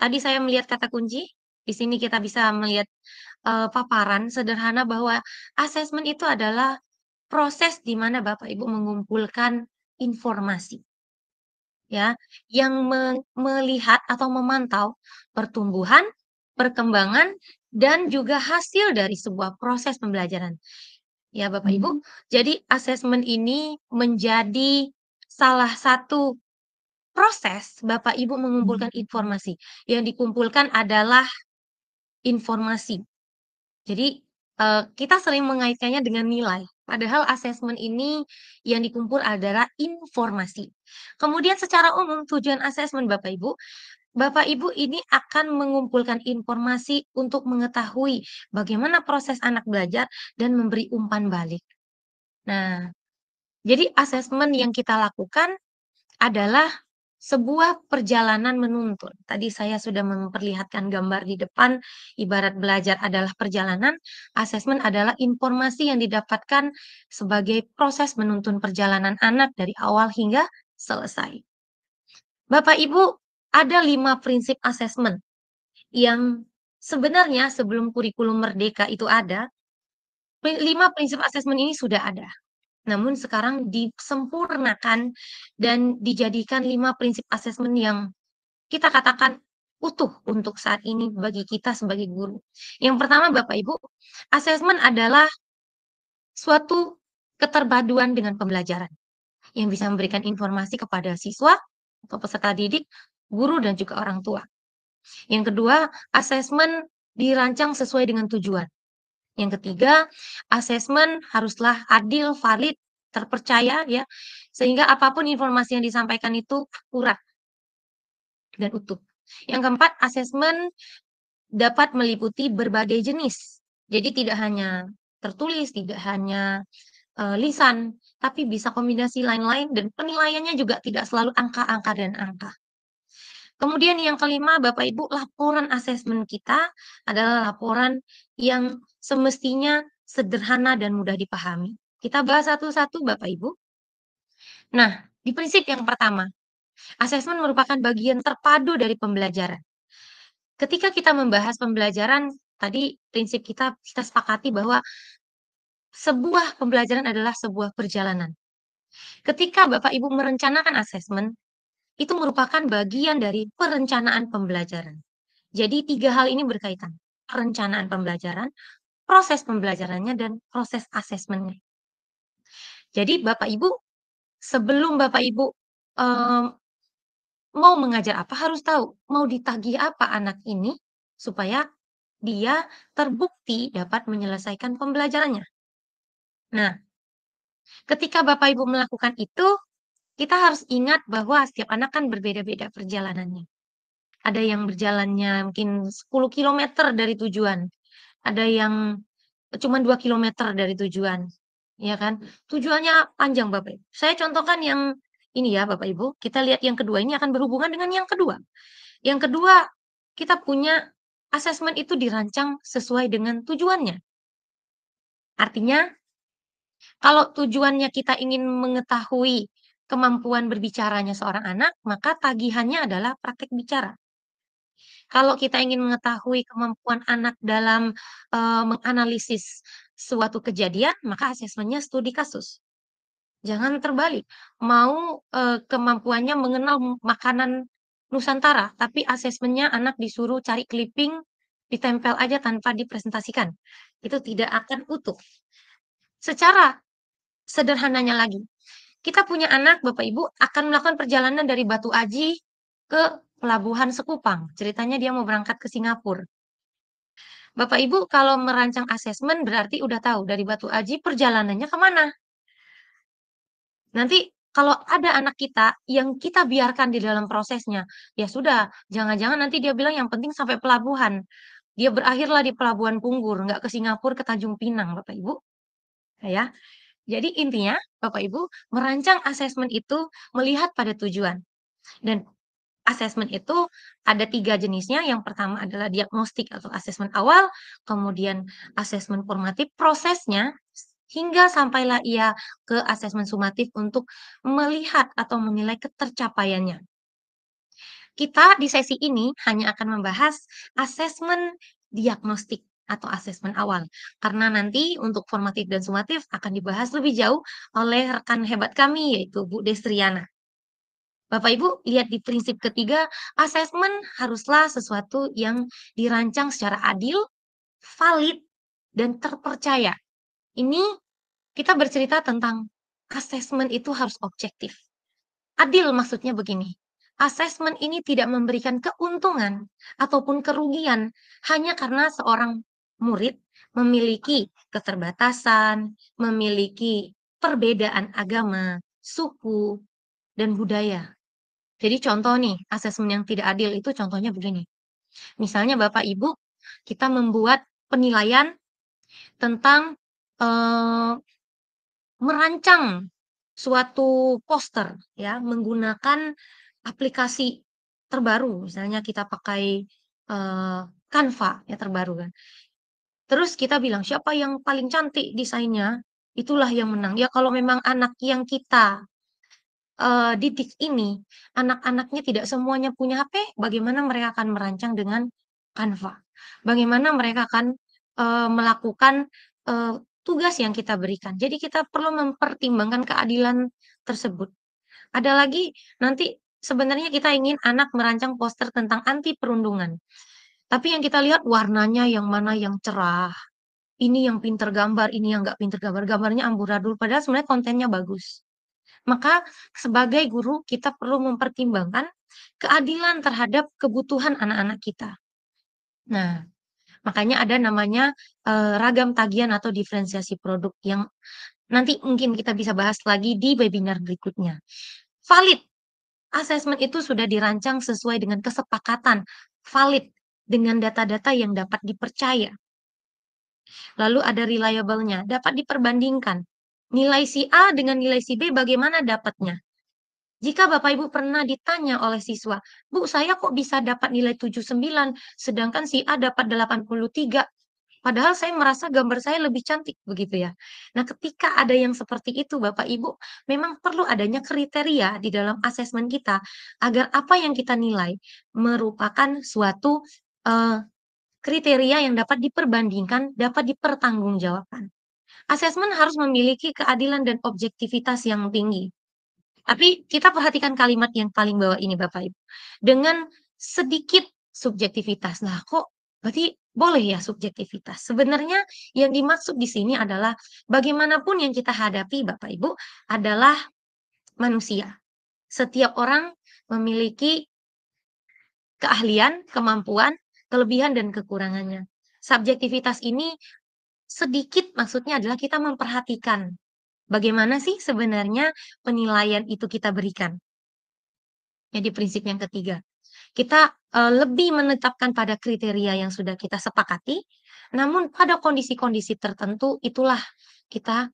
tadi saya melihat kata kunci. Di sini kita bisa melihat uh, paparan sederhana bahwa asesmen itu adalah proses di mana Bapak Ibu mengumpulkan informasi. Ya, yang me melihat atau memantau pertumbuhan, perkembangan dan juga hasil dari sebuah proses pembelajaran. Ya, Bapak Ibu. Hmm. Jadi asesmen ini menjadi salah satu proses Bapak Ibu mengumpulkan hmm. informasi. Yang dikumpulkan adalah informasi. Jadi uh, kita sering mengaitkannya dengan nilai. Padahal asesmen ini yang dikumpul adalah informasi. Kemudian secara umum tujuan asesmen Bapak Ibu Bapak Ibu ini akan mengumpulkan informasi untuk mengetahui bagaimana proses anak belajar dan memberi umpan balik. Nah, jadi asesmen yang kita lakukan adalah sebuah perjalanan menuntun. Tadi saya sudah memperlihatkan gambar di depan, ibarat belajar adalah perjalanan, asesmen adalah informasi yang didapatkan sebagai proses menuntun perjalanan anak dari awal hingga selesai. Bapak Ibu, ada lima prinsip asesmen yang sebenarnya sebelum kurikulum merdeka itu ada, lima prinsip asesmen ini sudah ada namun sekarang disempurnakan dan dijadikan lima prinsip asesmen yang kita katakan utuh untuk saat ini bagi kita sebagai guru. Yang pertama Bapak Ibu, asesmen adalah suatu keterpaduan dengan pembelajaran yang bisa memberikan informasi kepada siswa atau peserta didik, guru dan juga orang tua. Yang kedua, asesmen dirancang sesuai dengan tujuan. Yang ketiga, asesmen haruslah adil, valid, terpercaya ya, sehingga apapun informasi yang disampaikan itu kurang dan utuh. Yang keempat, asesmen dapat meliputi berbagai jenis. Jadi tidak hanya tertulis, tidak hanya uh, lisan, tapi bisa kombinasi lain-lain dan penilaiannya juga tidak selalu angka-angka dan angka. Kemudian yang kelima, Bapak Ibu, laporan asesmen kita adalah laporan yang semestinya sederhana dan mudah dipahami. Kita bahas satu-satu Bapak Ibu. Nah, di prinsip yang pertama, asesmen merupakan bagian terpadu dari pembelajaran. Ketika kita membahas pembelajaran, tadi prinsip kita kita sepakati bahwa sebuah pembelajaran adalah sebuah perjalanan. Ketika Bapak Ibu merencanakan asesmen, itu merupakan bagian dari perencanaan pembelajaran. Jadi tiga hal ini berkaitan. Perencanaan pembelajaran, proses pembelajarannya, dan proses asesmennya. Jadi Bapak Ibu, sebelum Bapak Ibu um, mau mengajar apa harus tahu, mau ditagih apa anak ini supaya dia terbukti dapat menyelesaikan pembelajarannya. Nah, ketika Bapak Ibu melakukan itu, kita harus ingat bahwa setiap anak kan berbeda-beda perjalanannya. Ada yang berjalannya mungkin 10 km dari tujuan, ada yang cuma 2 km dari tujuan, ya kan? Tujuannya panjang Bapak Ibu. Saya contohkan yang ini ya Bapak Ibu, kita lihat yang kedua ini akan berhubungan dengan yang kedua. Yang kedua, kita punya asesmen itu dirancang sesuai dengan tujuannya. Artinya, kalau tujuannya kita ingin mengetahui kemampuan berbicaranya seorang anak, maka tagihannya adalah praktek bicara. Kalau kita ingin mengetahui kemampuan anak dalam menganalisis suatu kejadian, maka asesmennya studi kasus. Jangan terbalik, mau, kemampuannya mengenal makanan nusantara, tapi asesmennya anak disuruh cari clipping, ditempel aja tanpa dipresentasikan. Itu tidak akan utuh. Secara sederhananya lagi, kita punya anak, Bapak Ibu, akan melakukan perjalanan dari Batu Aji ke Pelabuhan Sekupang. Ceritanya dia mau berangkat ke Singapura. Bapak Ibu kalau merancang asesmen berarti udah tahu dari Batu Aji perjalanannya kemana. Nanti kalau ada anak kita yang kita biarkan di dalam prosesnya, ya sudah, jangan-jangan nanti dia bilang yang penting sampai pelabuhan. Dia berakhirlah di Pelabuhan Punggur, nggak ke Singapura, ke Tanjung Pinang, Bapak Ibu. Ya, ya, jadi intinya, Bapak Ibu, merancang asesmen itu melihat pada tujuan. Dan assessment itu ada tiga jenisnya. Yang pertama adalah diagnostik atau assessment awal, kemudian assessment formatif prosesnya hingga sampailah ia ke assessment sumatif untuk melihat atau menilai ketercapaiannya. Kita di sesi ini hanya akan membahas assessment diagnostik atau assessment awal. Karena nanti untuk formatif dan sumatif akan dibahas lebih jauh oleh rekan hebat kami yaitu Bu Destriana. Bapak Ibu lihat di prinsip ketiga, asesmen haruslah sesuatu yang dirancang secara adil, valid, dan terpercaya. Ini kita bercerita tentang asesmen itu harus objektif. Adil maksudnya begini, asesmen ini tidak memberikan keuntungan ataupun kerugian hanya karena seorang murid memiliki keterbatasan, memiliki perbedaan agama, suku, dan budaya jadi contoh nih, asesmen yang tidak adil itu contohnya begini. Misalnya Bapak Ibu, kita membuat penilaian tentang eh, merancang suatu poster ya menggunakan aplikasi terbaru misalnya kita pakai eh, Canva ya terbaru kan. Terus kita bilang siapa yang paling cantik desainnya, itulah yang menang. Ya kalau memang anak yang kita uh, eh, didik ini, anak-anaknya tidak semuanya punya HP, bagaimana mereka akan merancang dengan Canva? Bagaimana mereka akan, uh, melakukan, uh, tugas yang kita berikan? Jadi kita perlu mempertimbangkan keadilan tersebut. Ada lagi nanti sebenarnya kita ingin anak merancang poster tentang anti perundungan, tapi yang kita lihat warnanya yang mana yang cerah, ini yang pinter gambar, ini yang nggak pinter gambar, gambarnya amburadul, padahal sebenarnya kontennya bagus. Maka sebagai guru kita perlu mempertimbangkan keadilan terhadap kebutuhan anak-anak kita. Nah, makanya ada namanya e, ragam tagihan atau diferensiasi produk yang nanti mungkin kita bisa bahas lagi di webinar berikutnya. Valid. Asesmen itu sudah dirancang sesuai dengan kesepakatan valid dengan data-data yang dapat dipercaya. Lalu ada reliable-nya, dapat diperbandingkan. Nilai si A dengan nilai si B bagaimana dapatnya? Jika Bapak Ibu pernah ditanya oleh siswa, Bu, saya kok bisa dapat nilai 79, sedangkan si A dapat 83, Padahal saya merasa gambar saya lebih cantik begitu ya. Nah, ketika ada yang seperti itu Bapak Ibu, memang perlu adanya kriteria di dalam asesmen kita agar apa yang kita nilai merupakan suatu uh, kriteria yang dapat diperbandingkan, dapat dipertanggungjawabkan asesmen harus memiliki keadilan dan objektivitas yang tinggi. Tapi kita perhatikan kalimat yang paling bawah ini Bapak Ibu. Dengan sedikit subjektivitas. Nah kok berarti boleh ya subjektivitas. Sebenarnya yang dimaksud di sini adalah bagaimanapun yang kita hadapi Bapak Ibu adalah manusia. Setiap orang memiliki keahlian, kemampuan, kelebihan dan kekurangannya. Subjektivitas ini sedikit maksudnya adalah kita memperhatikan bagaimana sih sebenarnya penilaian itu kita berikan. Jadi prinsip yang ketiga, kita uh, lebih menetapkan pada kriteria yang sudah kita sepakati, namun pada kondisi-kondisi tertentu itulah kita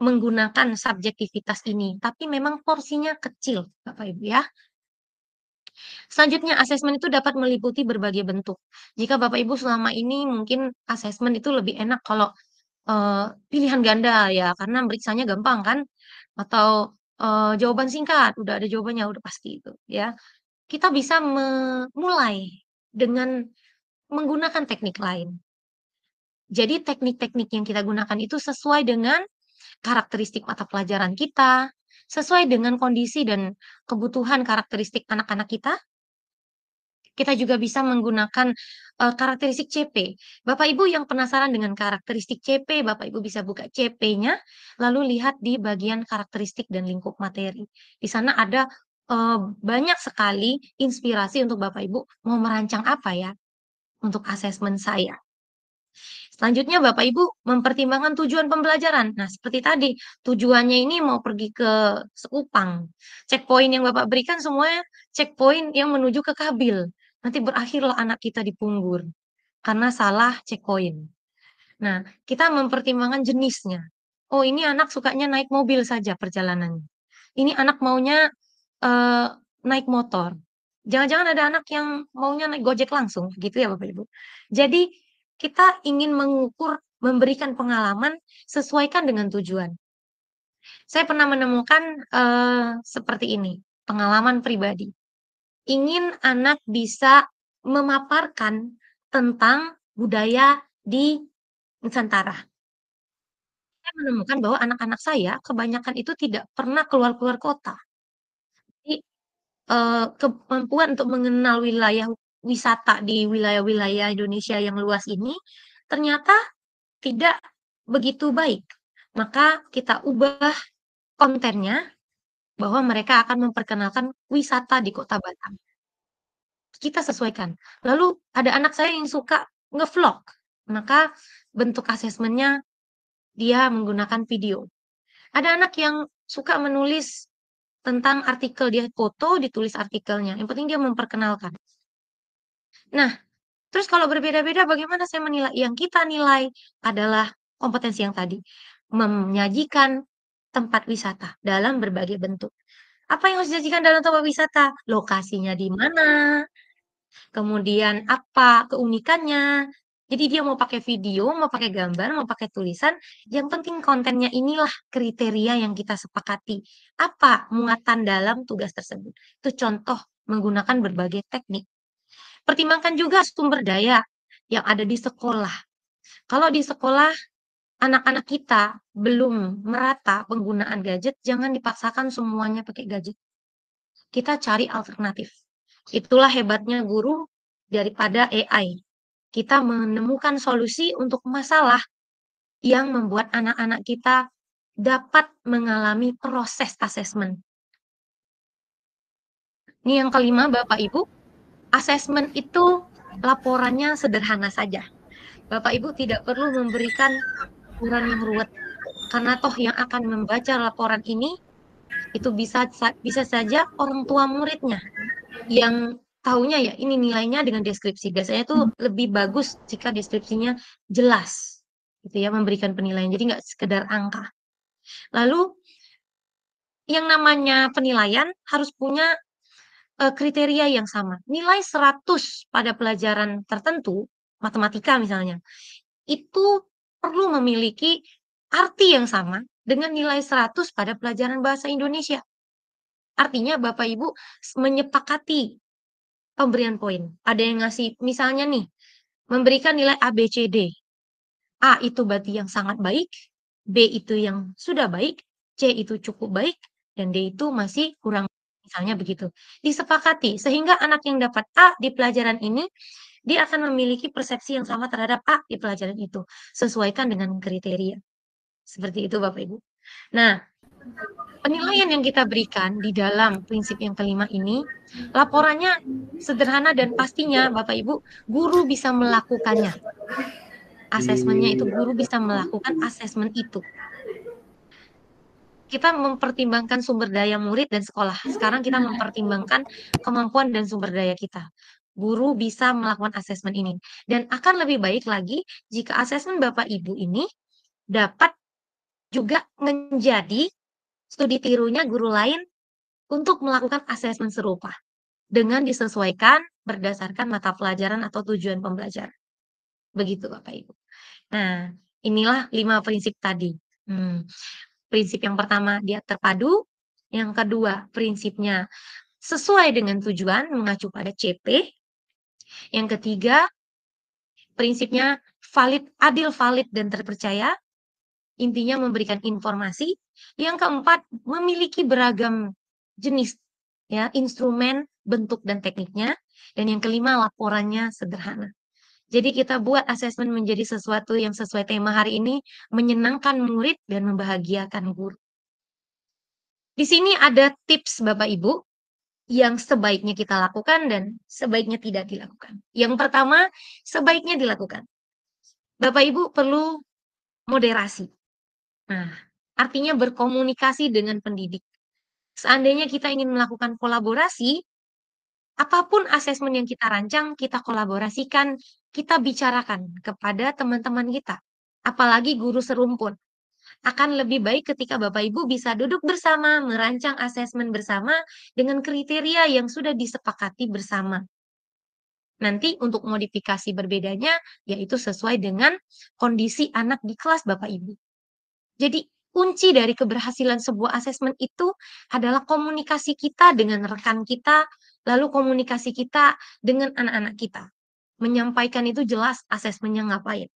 menggunakan subjektivitas ini, tapi memang porsinya kecil, Bapak Ibu ya. Selanjutnya, asesmen itu dapat meliputi berbagai bentuk. Jika Bapak Ibu selama ini mungkin asesmen itu lebih enak kalau uh, pilihan ganda ya, karena meriksanya gampang kan, atau uh, jawaban singkat, udah ada jawabannya, udah pasti itu ya. Kita bisa memulai dengan menggunakan teknik lain. Jadi teknik-teknik yang kita gunakan itu sesuai dengan karakteristik mata pelajaran kita, sesuai dengan kondisi dan kebutuhan karakteristik anak-anak kita? Kita juga bisa menggunakan uh, karakteristik CP. Bapak Ibu yang penasaran dengan karakteristik CP, Bapak Ibu bisa buka CP-nya, lalu lihat di bagian karakteristik dan lingkup materi. Di sana ada uh, banyak sekali inspirasi untuk Bapak Ibu mau merancang apa ya untuk asesmen saya. Selanjutnya Bapak Ibu mempertimbangkan tujuan pembelajaran. Nah, seperti tadi, tujuannya ini mau pergi ke Sekupang. Checkpoint yang Bapak berikan semuanya checkpoint yang menuju ke Kabil. Nanti berakhirlah anak kita di Punggur karena salah checkpoint. Nah, kita mempertimbangkan jenisnya. Oh, ini anak sukanya naik mobil saja perjalanannya. Ini anak maunya uh, naik motor. Jangan-jangan ada anak yang maunya naik Gojek langsung, gitu ya Bapak Ibu. Jadi kita ingin mengukur, memberikan pengalaman sesuaikan dengan tujuan. Saya pernah menemukan uh, seperti ini, pengalaman pribadi. Ingin anak bisa memaparkan tentang budaya di Nusantara. Saya menemukan bahwa anak-anak saya kebanyakan itu tidak pernah keluar-keluar kota. Jadi, uh, kemampuan untuk mengenal wilayah wisata di wilayah-wilayah Indonesia yang luas ini ternyata tidak begitu baik. Maka kita ubah kontennya bahwa mereka akan memperkenalkan wisata di Kota Batam. Kita sesuaikan. Lalu ada anak saya yang suka ngevlog, maka bentuk asesmennya dia menggunakan video. Ada anak yang suka menulis tentang artikel dia foto ditulis artikelnya yang penting dia memperkenalkan Nah, terus kalau berbeda-beda bagaimana saya menilai? Yang kita nilai adalah kompetensi yang tadi, menyajikan tempat wisata dalam berbagai bentuk. Apa yang harus disajikan dalam tempat wisata? Lokasinya di mana? Kemudian apa keunikannya? Jadi dia mau pakai video, mau pakai gambar, mau pakai tulisan, yang penting kontennya inilah kriteria yang kita sepakati. Apa muatan dalam tugas tersebut? Itu contoh menggunakan berbagai teknik. Pertimbangkan juga sumber daya yang ada di sekolah. Kalau di sekolah anak-anak kita belum merata penggunaan gadget, jangan dipaksakan semuanya pakai gadget. Kita cari alternatif. Itulah hebatnya guru daripada AI. Kita menemukan solusi untuk masalah yang membuat anak-anak kita dapat mengalami proses asesmen. Ini yang kelima, Bapak Ibu, Assessment itu laporannya sederhana saja. Bapak Ibu tidak perlu memberikan ukuran yang ruwet karena toh yang akan membaca laporan ini itu bisa bisa saja orang tua muridnya yang tahunya ya ini nilainya dengan deskripsi biasanya tuh lebih bagus jika deskripsinya jelas gitu ya memberikan penilaian jadi nggak sekedar angka lalu yang namanya penilaian harus punya E, kriteria yang sama. Nilai 100 pada pelajaran tertentu, matematika misalnya, itu perlu memiliki arti yang sama dengan nilai 100 pada pelajaran bahasa Indonesia. Artinya Bapak Ibu menyepakati pemberian poin. Ada yang ngasih misalnya nih, memberikan nilai ABCD. A itu berarti yang sangat baik, B itu yang sudah baik, C itu cukup baik, dan D itu masih kurang misalnya begitu. Disepakati sehingga anak yang dapat A di pelajaran ini dia akan memiliki persepsi yang sama terhadap A di pelajaran itu. Sesuaikan dengan kriteria. Seperti itu Bapak Ibu. Nah, penilaian yang kita berikan di dalam prinsip yang kelima ini, laporannya sederhana dan pastinya Bapak Ibu, guru bisa melakukannya. Asesmennya itu guru bisa melakukan asesmen itu kita mempertimbangkan sumber daya murid dan sekolah. Sekarang kita mempertimbangkan kemampuan dan sumber daya kita. Guru bisa melakukan asesmen ini. Dan akan lebih baik lagi jika asesmen Bapak Ibu ini dapat juga menjadi studi tirunya guru lain untuk melakukan asesmen serupa dengan disesuaikan berdasarkan mata pelajaran atau tujuan pembelajaran. Begitu Bapak Ibu. Nah, inilah lima prinsip tadi. Hmm prinsip yang pertama dia terpadu, yang kedua prinsipnya sesuai dengan tujuan mengacu pada CP, yang ketiga prinsipnya valid, adil, valid, dan terpercaya, intinya memberikan informasi, yang keempat memiliki beragam jenis ya instrumen, bentuk, dan tekniknya, dan yang kelima laporannya sederhana. Jadi kita buat asesmen menjadi sesuatu yang sesuai tema hari ini, menyenangkan murid dan membahagiakan guru. Di sini ada tips Bapak Ibu yang sebaiknya kita lakukan dan sebaiknya tidak dilakukan. Yang pertama, sebaiknya dilakukan. Bapak Ibu perlu moderasi. Nah, artinya berkomunikasi dengan pendidik. Seandainya kita ingin melakukan kolaborasi, apapun asesmen yang kita rancang, kita kolaborasikan, kita bicarakan kepada teman-teman kita, apalagi guru serumpun. Akan lebih baik ketika Bapak Ibu bisa duduk bersama, merancang asesmen bersama dengan kriteria yang sudah disepakati bersama. Nanti untuk modifikasi berbedanya yaitu sesuai dengan kondisi anak di kelas Bapak Ibu. Jadi kunci dari keberhasilan sebuah asesmen itu adalah komunikasi kita dengan rekan kita, Lalu komunikasi kita dengan anak-anak kita. Menyampaikan itu jelas asesmennya ngapain.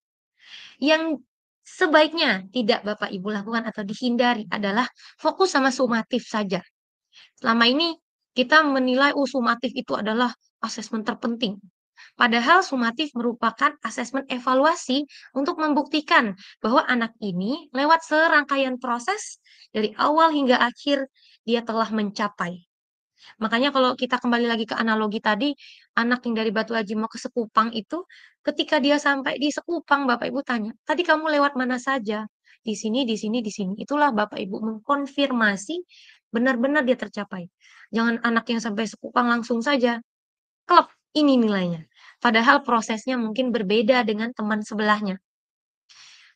Yang sebaiknya tidak Bapak Ibu lakukan atau dihindari adalah fokus sama sumatif saja. Selama ini kita menilai oh, sumatif itu adalah asesmen terpenting. Padahal sumatif merupakan asesmen evaluasi untuk membuktikan bahwa anak ini lewat serangkaian proses dari awal hingga akhir dia telah mencapai Makanya kalau kita kembali lagi ke analogi tadi, anak yang dari Batu Haji mau ke Sekupang itu, ketika dia sampai di Sekupang, Bapak Ibu tanya, tadi kamu lewat mana saja? Di sini, di sini, di sini. Itulah Bapak Ibu mengkonfirmasi benar-benar dia tercapai. Jangan anak yang sampai Sekupang langsung saja, klop, ini nilainya. Padahal prosesnya mungkin berbeda dengan teman sebelahnya.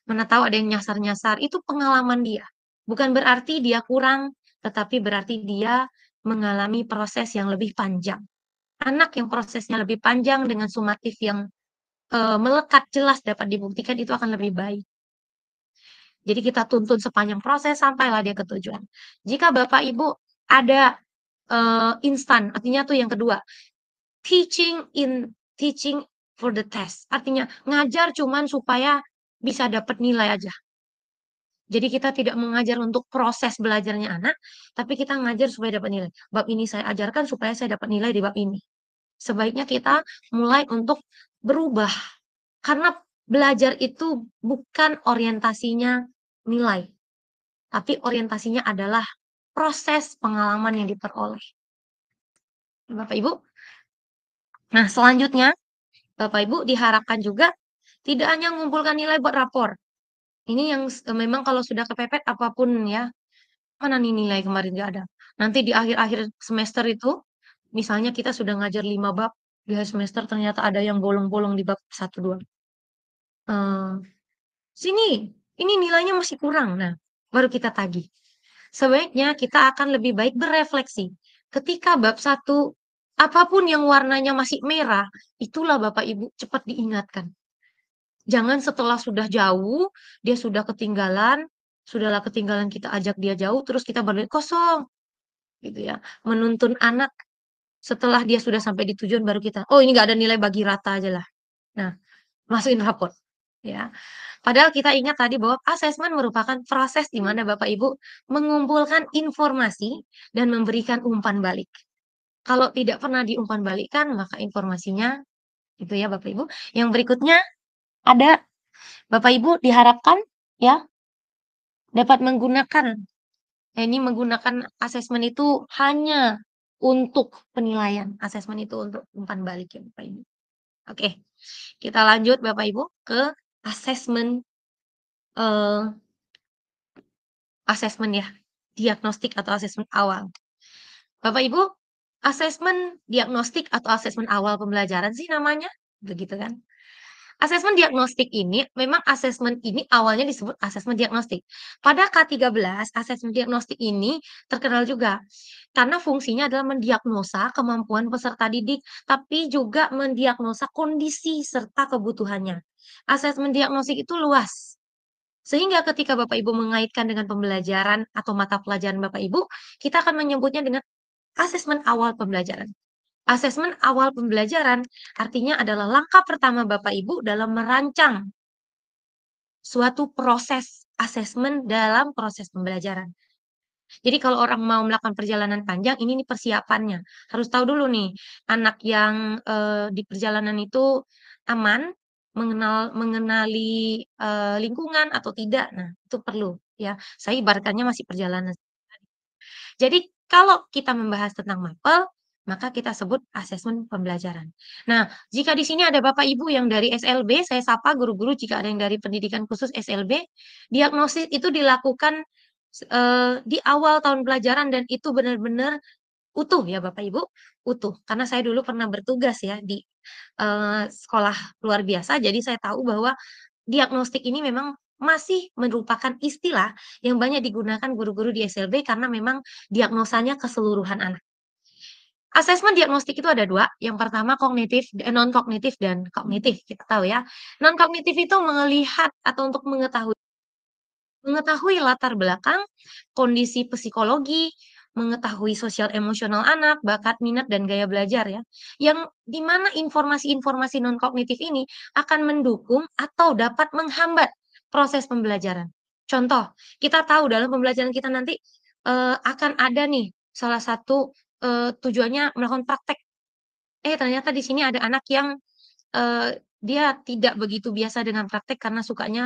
Mana tahu ada yang nyasar-nyasar, itu pengalaman dia. Bukan berarti dia kurang, tetapi berarti dia mengalami proses yang lebih panjang. Anak yang prosesnya lebih panjang dengan sumatif yang e, melekat jelas dapat dibuktikan itu akan lebih baik. Jadi kita tuntun sepanjang proses sampailah dia ke tujuan. Jika Bapak Ibu ada e, instan, artinya tuh yang kedua. Teaching in teaching for the test. Artinya ngajar cuman supaya bisa dapat nilai aja. Jadi kita tidak mengajar untuk proses belajarnya anak, tapi kita ngajar supaya dapat nilai. Bab ini saya ajarkan supaya saya dapat nilai di bab ini. Sebaiknya kita mulai untuk berubah. Karena belajar itu bukan orientasinya nilai, tapi orientasinya adalah proses pengalaman yang diperoleh. Bapak Ibu. Nah, selanjutnya Bapak Ibu diharapkan juga tidak hanya mengumpulkan nilai buat rapor, ini yang eh, memang kalau sudah kepepet apapun ya, mana nih nilai kemarin nggak ada. Nanti di akhir-akhir semester itu, misalnya kita sudah ngajar lima bab, di akhir semester ternyata ada yang bolong-bolong di bab satu dua. uh, sini, ini nilainya masih kurang. Nah, baru kita tagih. Sebaiknya kita akan lebih baik berefleksi. Ketika bab satu apapun yang warnanya masih merah, itulah Bapak Ibu cepat diingatkan. Jangan setelah sudah jauh, dia sudah ketinggalan, sudahlah ketinggalan kita ajak dia jauh, terus kita berdiri kosong. Gitu ya. Menuntun anak setelah dia sudah sampai di tujuan baru kita, oh ini nggak ada nilai bagi rata aja lah. Nah, masukin rapot. Ya. Padahal kita ingat tadi bahwa asesmen merupakan proses di mana Bapak Ibu mengumpulkan informasi dan memberikan umpan balik. Kalau tidak pernah diumpan balikkan, maka informasinya itu ya Bapak Ibu. Yang berikutnya ada? Bapak Ibu diharapkan ya dapat menggunakan ya ini menggunakan asesmen itu hanya untuk penilaian. Asesmen itu untuk umpan balik ya Bapak Ibu. Oke. Kita lanjut Bapak Ibu ke asesmen eh asesmen ya, diagnostik atau asesmen awal. Bapak Ibu, asesmen diagnostik atau asesmen awal pembelajaran sih namanya, begitu kan? Asesmen diagnostik ini, memang asesmen ini awalnya disebut asesmen diagnostik. Pada K13, asesmen diagnostik ini terkenal juga karena fungsinya adalah mendiagnosa kemampuan peserta didik, tapi juga mendiagnosa kondisi serta kebutuhannya. Asesmen diagnostik itu luas, sehingga ketika Bapak Ibu mengaitkan dengan pembelajaran atau mata pelajaran Bapak Ibu, kita akan menyebutnya dengan asesmen awal pembelajaran. Asesmen awal pembelajaran artinya adalah langkah pertama Bapak Ibu dalam merancang suatu proses asesmen dalam proses pembelajaran. Jadi kalau orang mau melakukan perjalanan panjang, ini nih persiapannya. Harus tahu dulu nih, anak yang e, di perjalanan itu aman, mengenal mengenali e, lingkungan atau tidak. Nah, itu perlu ya. Saya ibaratkannya masih perjalanan. Jadi kalau kita membahas tentang mapel, maka kita sebut asesmen pembelajaran. Nah, jika di sini ada Bapak Ibu yang dari SLB, saya sapa guru-guru jika ada yang dari pendidikan khusus SLB, diagnosis itu dilakukan uh, di awal tahun pelajaran dan itu benar-benar utuh ya Bapak Ibu, utuh. Karena saya dulu pernah bertugas ya di uh, sekolah luar biasa, jadi saya tahu bahwa diagnostik ini memang masih merupakan istilah yang banyak digunakan guru-guru di SLB karena memang diagnosanya keseluruhan anak. Asesmen diagnostik itu ada dua. Yang pertama kognitif, eh, non kognitif dan kognitif. Kita tahu ya. Non kognitif itu melihat atau untuk mengetahui mengetahui latar belakang, kondisi psikologi, mengetahui sosial emosional anak, bakat, minat, dan gaya belajar ya. Yang di mana informasi-informasi non kognitif ini akan mendukung atau dapat menghambat proses pembelajaran. Contoh, kita tahu dalam pembelajaran kita nanti eh, akan ada nih salah satu uh, tujuannya melakukan praktek. Eh, ternyata di sini ada anak yang, uh, dia tidak begitu biasa dengan praktek karena sukanya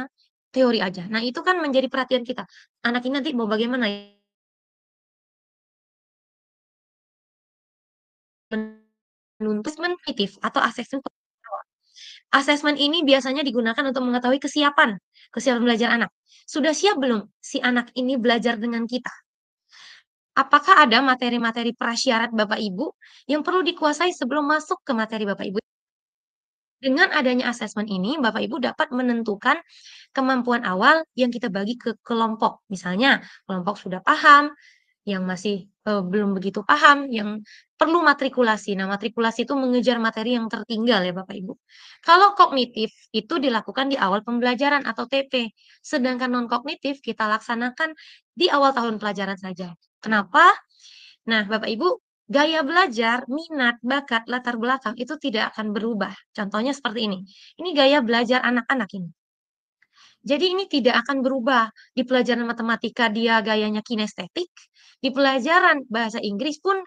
teori aja. Nah, itu kan menjadi perhatian kita, anak ini nanti mau bagaimana ya? Menuntut kognitif atau asesmen Assessment Asesmen ini biasanya digunakan untuk mengetahui kesiapan, kesiapan belajar anak. Sudah siap belum si anak ini belajar dengan kita? Apakah ada materi-materi prasyarat Bapak Ibu yang perlu dikuasai sebelum masuk ke materi Bapak Ibu? Dengan adanya asesmen ini, Bapak Ibu dapat menentukan kemampuan awal yang kita bagi ke kelompok. Misalnya, kelompok sudah paham, yang masih eh, belum begitu paham, yang perlu matrikulasi. Nah, matrikulasi itu mengejar materi yang tertinggal ya Bapak Ibu. Kalau kognitif itu dilakukan di awal pembelajaran atau TP, sedangkan non kognitif kita laksanakan di awal tahun pelajaran saja. Kenapa? Nah, Bapak Ibu, gaya belajar, minat, bakat, latar belakang itu tidak akan berubah. Contohnya seperti ini. Ini gaya belajar anak-anak ini. Jadi ini tidak akan berubah. Di pelajaran matematika dia gayanya kinestetik, di pelajaran bahasa Inggris pun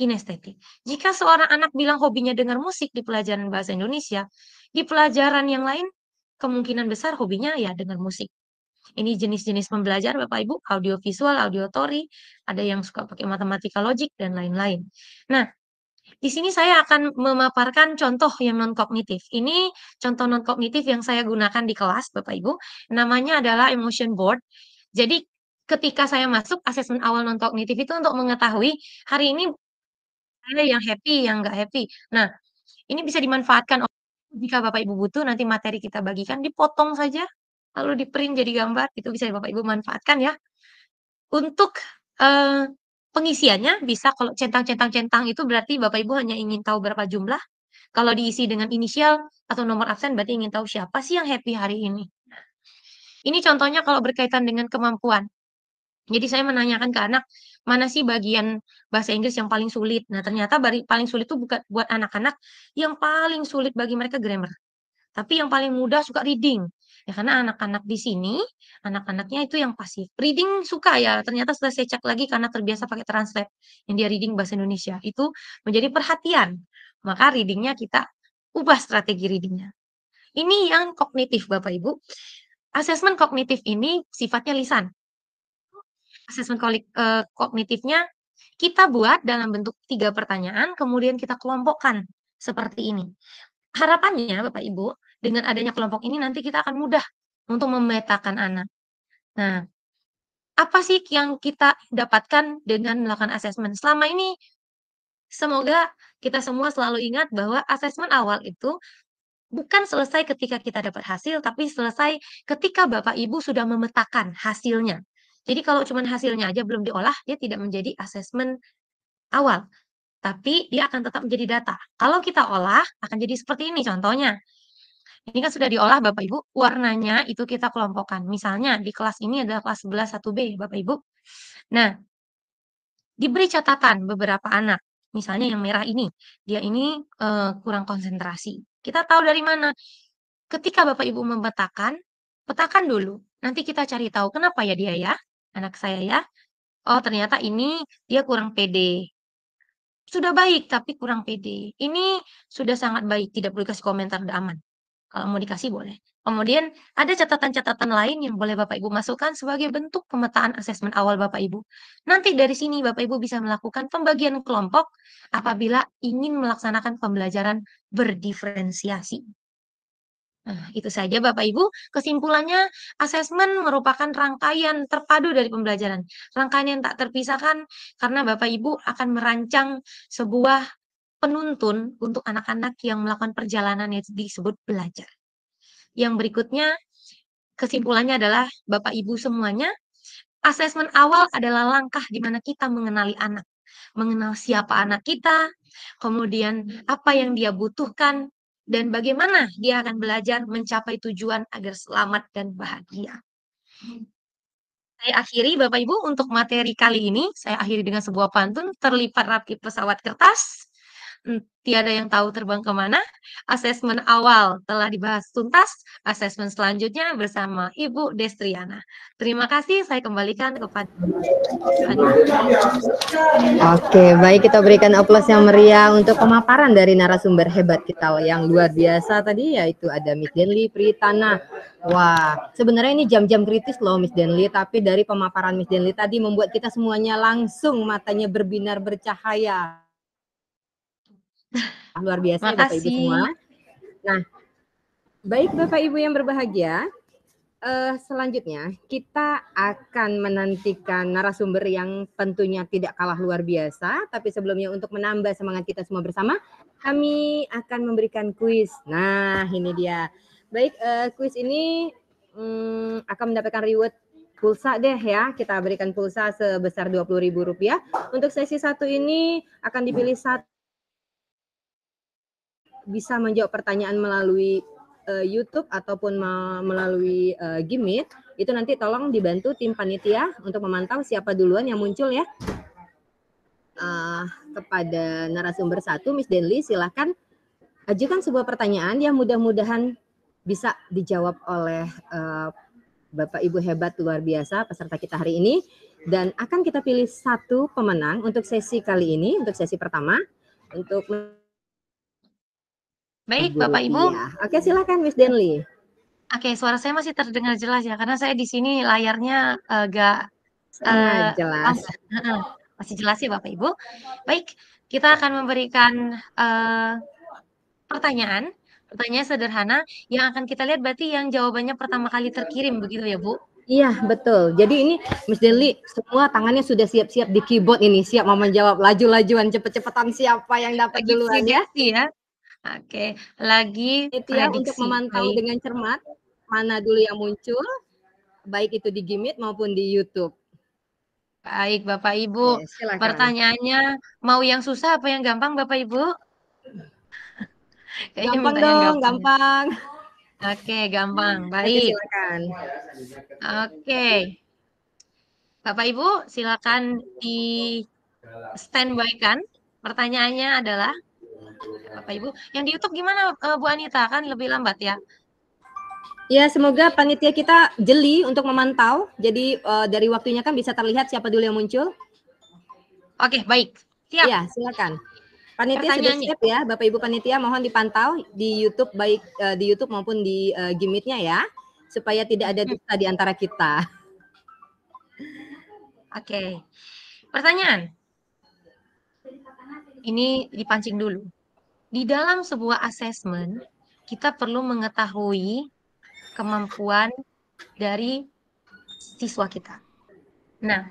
kinestetik. Jika seorang anak bilang hobinya dengar musik di pelajaran bahasa Indonesia, di pelajaran yang lain kemungkinan besar hobinya ya dengar musik. Ini jenis-jenis pembelajar Bapak Ibu, audiovisual, audiotori, ada yang suka pakai matematika logik, dan lain-lain. Nah, di sini saya akan memaparkan contoh yang non kognitif. Ini contoh non kognitif yang saya gunakan di kelas, Bapak Ibu. Namanya adalah emotion board. Jadi ketika saya masuk asesmen awal non kognitif itu untuk mengetahui hari ini saya yang happy, yang nggak happy. Nah, ini bisa dimanfaatkan jika Bapak Ibu butuh nanti materi kita bagikan dipotong saja lalu di-print jadi gambar, itu bisa Bapak Ibu manfaatkan ya. Untuk eh, pengisiannya bisa kalau centang-centang-centang itu berarti Bapak Ibu hanya ingin tahu berapa jumlah. Kalau diisi dengan inisial atau nomor absen berarti ingin tahu siapa sih yang happy hari ini. Ini contohnya kalau berkaitan dengan kemampuan. Jadi saya menanyakan ke anak, mana sih bagian bahasa Inggris yang paling sulit? Nah, ternyata paling sulit itu buat anak-anak, yang paling sulit bagi mereka grammar. Tapi yang paling mudah suka reading. Ya karena anak-anak di sini, anak-anaknya itu yang pasif. Reading suka ya, ternyata setelah saya cek lagi karena terbiasa pakai translate yang dia reading bahasa Indonesia. Itu menjadi perhatian. Maka readingnya kita ubah strategi readingnya. Ini yang kognitif Bapak Ibu. Asesmen kognitif ini sifatnya lisan. Asesmen eh, kognitifnya kita buat dalam bentuk tiga pertanyaan, kemudian kita kelompokkan seperti ini. Harapannya Bapak Ibu, dengan adanya kelompok ini nanti kita akan mudah untuk memetakan anak. Nah, apa sih yang kita dapatkan dengan melakukan asesmen? Selama ini, semoga kita semua selalu ingat bahwa asesmen awal itu bukan selesai ketika kita dapat hasil, tapi selesai ketika Bapak Ibu sudah memetakan hasilnya. Jadi kalau cuma hasilnya aja belum diolah, dia tidak menjadi asesmen awal. Tapi dia akan tetap menjadi data. Kalau kita olah, akan jadi seperti ini contohnya. Ini kan sudah diolah Bapak Ibu, warnanya itu kita kelompokkan. Misalnya di kelas ini adalah kelas 11 1B Bapak Ibu. Nah, diberi catatan beberapa anak. Misalnya yang merah ini, dia ini uh, kurang konsentrasi. Kita tahu dari mana? Ketika Bapak Ibu memetakan, petakan dulu. Nanti kita cari tahu kenapa ya dia ya, anak saya ya. Oh, ternyata ini dia kurang pede sudah baik tapi kurang pede. Ini sudah sangat baik, tidak perlu kasih komentar, udah aman. Kalau mau dikasih boleh. Kemudian ada catatan-catatan lain yang boleh Bapak Ibu masukkan sebagai bentuk pemetaan asesmen awal Bapak Ibu. Nanti dari sini Bapak Ibu bisa melakukan pembagian kelompok apabila ingin melaksanakan pembelajaran berdiferensiasi. Nah, itu saja Bapak Ibu, kesimpulannya asesmen merupakan rangkaian terpadu dari pembelajaran. Rangkaian yang tak terpisahkan karena Bapak Ibu akan merancang sebuah penuntun untuk anak-anak yang melakukan perjalanan yang disebut belajar. Yang berikutnya, kesimpulannya adalah Bapak Ibu semuanya, asesmen awal adalah langkah di mana kita mengenali anak, mengenal siapa anak kita, kemudian apa yang dia butuhkan, dan bagaimana dia akan belajar mencapai tujuan agar selamat dan bahagia. Saya akhiri Bapak Ibu untuk materi kali ini, saya akhiri dengan sebuah pantun terlipat rapi pesawat kertas Hmm, tiada yang tahu terbang kemana, asesmen awal telah dibahas tuntas, asesmen selanjutnya bersama Ibu Destriana. Terima kasih, saya kembalikan kepada Oke, baik kita berikan aplaus yang meriah untuk pemaparan dari narasumber hebat kita yang luar biasa tadi, yaitu ada Miss Denli Pritana. Wah, sebenarnya ini jam-jam kritis loh Miss Denli, tapi dari pemaparan Miss Denli tadi membuat kita semuanya langsung matanya berbinar bercahaya. Luar biasa Makasih. Ya, Bapak Ibu semua. Nah, baik Bapak Ibu yang berbahagia, uh, selanjutnya kita akan menantikan narasumber yang tentunya tidak kalah luar biasa. Tapi sebelumnya untuk menambah semangat kita semua bersama, kami akan memberikan kuis. Nah ini dia. Baik, uh, kuis ini um, akan mendapatkan reward pulsa deh ya. Kita berikan pulsa sebesar Rp20.000. Untuk sesi satu ini akan dipilih satu bisa menjawab pertanyaan melalui uh, YouTube ataupun melalui uh, eh, Gimit, itu nanti tolong dibantu tim panitia untuk memantau siapa duluan yang muncul ya. Uh, kepada narasumber satu, Miss Denly silahkan ajukan sebuah pertanyaan yang mudah-mudahan bisa dijawab oleh uh, Bapak Ibu hebat luar biasa peserta kita hari ini dan akan kita pilih satu pemenang untuk sesi kali ini untuk sesi pertama untuk Baik, Bapak Ibu. Ya. Oke, silakan Miss Denli. Oke, suara saya masih terdengar jelas ya, karena saya di sini layarnya agak uh, jelas. Uh, masih jelas ya, Bapak Ibu. Baik, kita akan memberikan uh, pertanyaan, pertanyaan sederhana yang akan kita lihat berarti yang jawabannya pertama kali terkirim begitu ya, Bu? Iya, betul. Jadi ini Miss Deli semua tangannya sudah siap-siap di keyboard ini, siap mau menjawab laju-lajuan cepet-cepetan siapa yang dapat duluan ya. Oke, lagi Setia gitu ya, untuk memantau baik. dengan cermat mana dulu yang muncul, baik itu di Gimit maupun di YouTube. Baik, Bapak Ibu. Ya, Pertanyaannya mau yang susah apa yang gampang, Bapak Ibu? Kayaknya gampang dong, gampang. Ya. gampang. Oke, gampang. Baik. Oke, silakan. Oke. Bapak Ibu, silakan di standby kan. Pertanyaannya adalah Bapak Ibu. Yang di YouTube gimana eh, Bu Anita? Kan lebih lambat ya? Ya, semoga panitia kita jeli untuk memantau. Jadi uh, dari waktunya kan bisa terlihat siapa dulu yang muncul. Oke, baik. Siap. Ya, silakan. Panitia sudah siap ya, Bapak Ibu panitia mohon dipantau di YouTube baik uh, di YouTube maupun di uh, Gimitnya ya, supaya tidak ada hmm. dusta di antara kita. Oke. Okay. Pertanyaan. Ini dipancing dulu di dalam sebuah asesmen kita perlu mengetahui kemampuan dari siswa kita. Nah,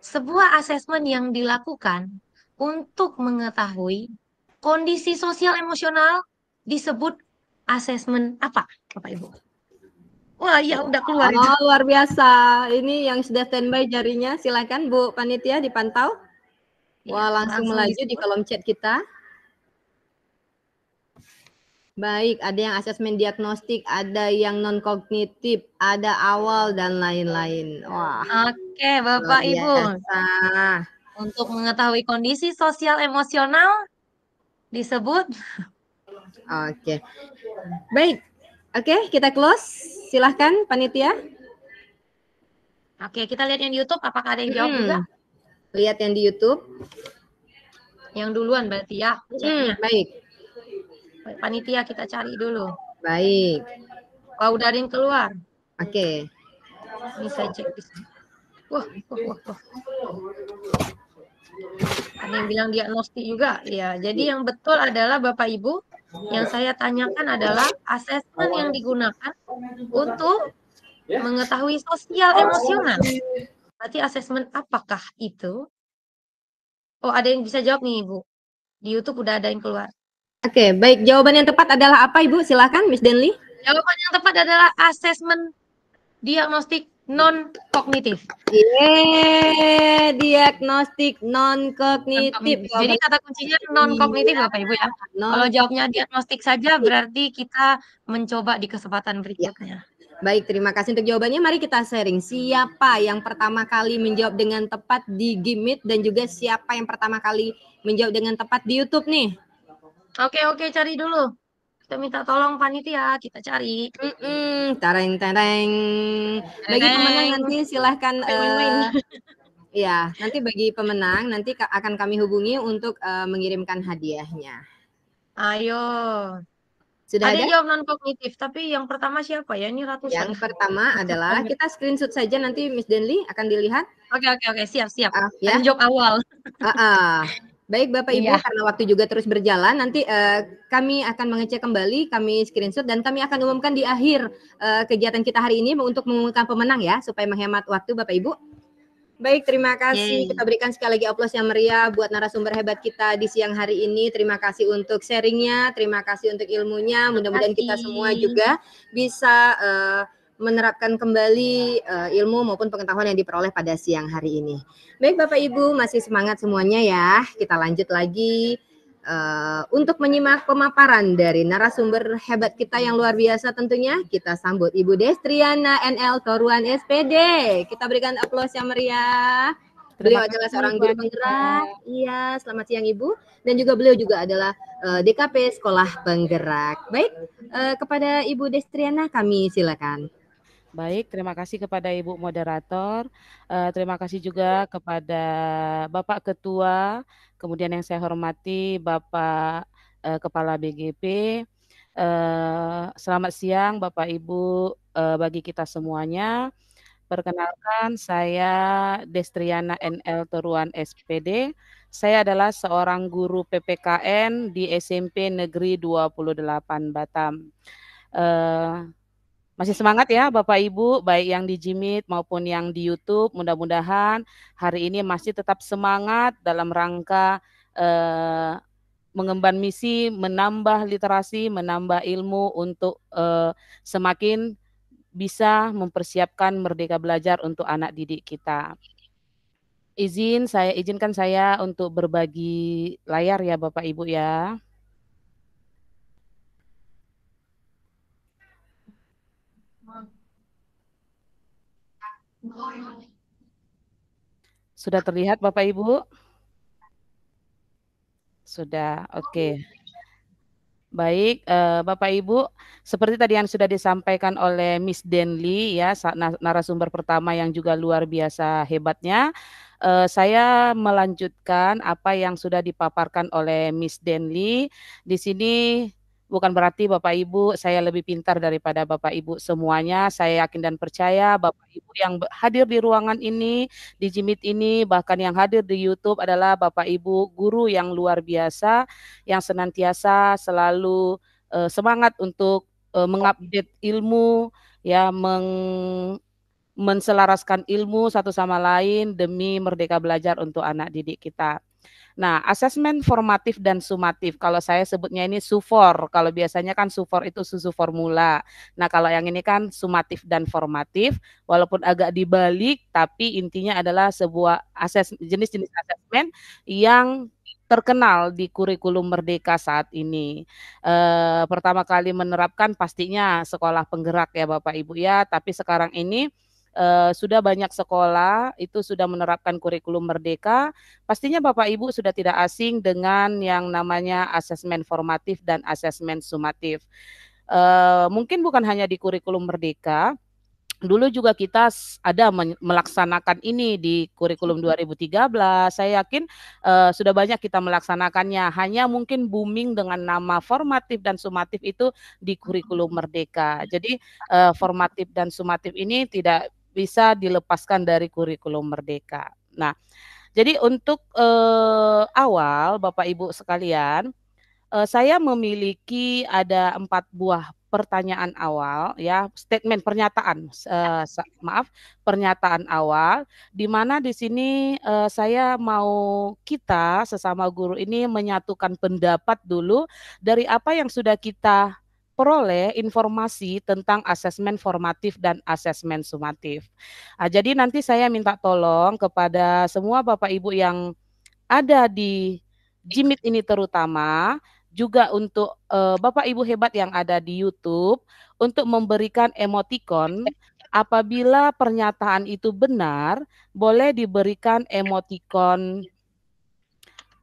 sebuah asesmen yang dilakukan untuk mengetahui kondisi sosial emosional disebut asesmen apa, Bapak Ibu? Wah, ya udah keluar. Oh, itu. luar biasa. Ini yang sudah standby jarinya, silakan Bu Panitia dipantau. Iya, Wah, langsung, langsung melaju di kolom chat kita. Baik, ada yang asesmen diagnostik, ada yang non kognitif, ada awal dan lain-lain. Wah. Oke, Bapak Ibu. Untuk mengetahui kondisi sosial emosional disebut Oke. Baik. Oke, kita close. Silahkan panitia. Oke, kita lihat yang di YouTube apakah ada yang jawab hmm. juga? Lihat yang di YouTube. Yang duluan berarti ya. Hmm, baik panitia kita cari dulu. Baik. Kalau udah ada yang keluar. Oke. Okay. Ini saya cek Wah, wah, wah, wah. Ada yang bilang diagnostik juga, ya. Jadi yang betul adalah Bapak Ibu, yang saya tanyakan adalah asesmen yang digunakan untuk mengetahui sosial emosional. Berarti asesmen apakah itu? Oh, ada yang bisa jawab nih, Ibu. Di YouTube udah ada yang keluar. Oke, okay, baik. Jawaban yang tepat adalah apa, Ibu? Silakan, Miss Denly. Jawaban yang tepat adalah asesmen diagnostik non kognitif. Iya, diagnostik non kognitif. Jadi kata kuncinya non kognitif Bapak Ibu ya. Iya, non Kalau jawabnya diagnostik saja berarti kita mencoba di kesempatan berikutnya. Ya. Baik, terima kasih untuk jawabannya. Mari kita sharing. Siapa yang pertama kali menjawab dengan tepat di Gimit dan juga siapa yang pertama kali menjawab dengan tepat di YouTube nih? Oke oke cari dulu. Kita minta tolong panitia, kita cari. Mm -mm. Tareng tareng. Bagi pemenang nanti silahkan. Uh, ya, nanti bagi pemenang nanti akan kami hubungi untuk uh, mengirimkan hadiahnya. Ayo. Sudah ada, ada jawab non kognitif, tapi yang pertama siapa ya? Ini ratusan. Yang pertama adalah kita screenshot saja nanti Miss Denly akan dilihat. Oke oke oke siap siap. Uh, ya. Jawab awal. Uh, uh. Baik Bapak Ibu, iya. karena waktu juga terus berjalan, nanti uh, kami akan mengecek kembali, kami screenshot dan kami akan umumkan di akhir uh, kegiatan kita hari ini untuk mengumumkan pemenang ya, supaya menghemat waktu Bapak Ibu. Baik, terima kasih. Yay. Kita berikan sekali lagi aplaus yang meriah buat narasumber hebat kita di siang hari ini. Terima kasih untuk sharingnya, terima kasih untuk ilmunya. Mudah-mudahan kita semua juga bisa uh, menerapkan kembali uh, ilmu maupun pengetahuan yang diperoleh pada siang hari ini. Baik Bapak Ibu, masih semangat semuanya ya. Kita lanjut lagi uh, untuk menyimak pemaparan dari narasumber hebat kita yang luar biasa tentunya. Kita sambut Ibu Destriana NL Toruan SPD. Kita berikan aplaus yang meriah. Beliau adalah seorang guru penggerak. Iya, selamat siang Ibu. Dan juga beliau juga adalah uh, eh, DKP Sekolah Penggerak. Baik, uh, kepada Ibu Destriana kami silakan. Baik, terima kasih kepada Ibu moderator. Uh, terima kasih juga iya. kepada Bapak Ketua, kemudian yang saya hormati Bapak uh, Kepala BGP. Uh, eh, selamat siang Bapak Ibu uh, bagi kita semuanya. Perkenalkan saya Destriana NL Teruan SPD. Saya adalah seorang guru PPKN di SMP Negeri 28 Batam. Uh, masih semangat ya Bapak Ibu, baik yang di Jimit maupun yang di YouTube. Mudah-mudahan hari ini masih tetap semangat dalam rangka eh, mengemban misi, menambah literasi, menambah ilmu untuk eh, semakin bisa mempersiapkan merdeka belajar untuk anak didik kita. Izin saya izinkan saya untuk berbagi layar ya Bapak Ibu ya. Sudah terlihat Bapak Ibu? Sudah, oke. Okay. Baik, eh, Bapak Ibu, seperti tadi yang sudah disampaikan oleh Miss Denly ya narasumber pertama yang juga luar biasa hebatnya, eh, saya melanjutkan apa yang sudah dipaparkan oleh Miss Denly. Di sini Bukan berarti Bapak Ibu saya lebih pintar daripada Bapak Ibu semuanya. Saya yakin dan percaya Bapak Ibu yang hadir di ruangan ini, di Jimit ini, bahkan yang hadir di YouTube adalah Bapak Ibu guru yang luar biasa yang senantiasa selalu uh, semangat untuk uh, mengupdate ilmu ya meng menselaraskan ilmu satu sama lain demi merdeka belajar untuk anak didik kita. Nah, asesmen formatif dan sumatif, kalau saya sebutnya ini sufor, kalau biasanya kan sufor itu susu formula. Nah, kalau yang ini kan sumatif dan formatif, walaupun agak dibalik, tapi intinya adalah sebuah ases, jenis-jenis asesmen yang terkenal di kurikulum Merdeka saat ini. E, pertama kali menerapkan pastinya sekolah penggerak ya Bapak Ibu ya, tapi sekarang ini uh, sudah banyak sekolah itu sudah menerapkan kurikulum merdeka. Pastinya Bapak Ibu sudah tidak asing dengan yang namanya asesmen formatif dan asesmen sumatif. Uh, mungkin bukan hanya di kurikulum merdeka, dulu juga kita ada melaksanakan ini di kurikulum 2013. Saya yakin uh, sudah banyak kita melaksanakannya. Hanya mungkin booming dengan nama formatif dan sumatif itu di kurikulum merdeka. Jadi uh, formatif dan sumatif ini tidak bisa dilepaskan dari kurikulum merdeka. Nah, jadi untuk eh, awal Bapak Ibu sekalian, eh, saya memiliki ada empat buah pertanyaan awal ya statement pernyataan eh, maaf pernyataan awal di mana di sini eh, saya mau kita sesama guru ini menyatukan pendapat dulu dari apa yang sudah kita peroleh informasi tentang asesmen formatif dan asesmen sumatif. Nah, jadi nanti saya minta tolong kepada semua Bapak Ibu yang ada di Jimit ini terutama juga untuk uh, Bapak Ibu hebat yang ada di YouTube untuk memberikan emotikon apabila pernyataan itu benar boleh diberikan emotikon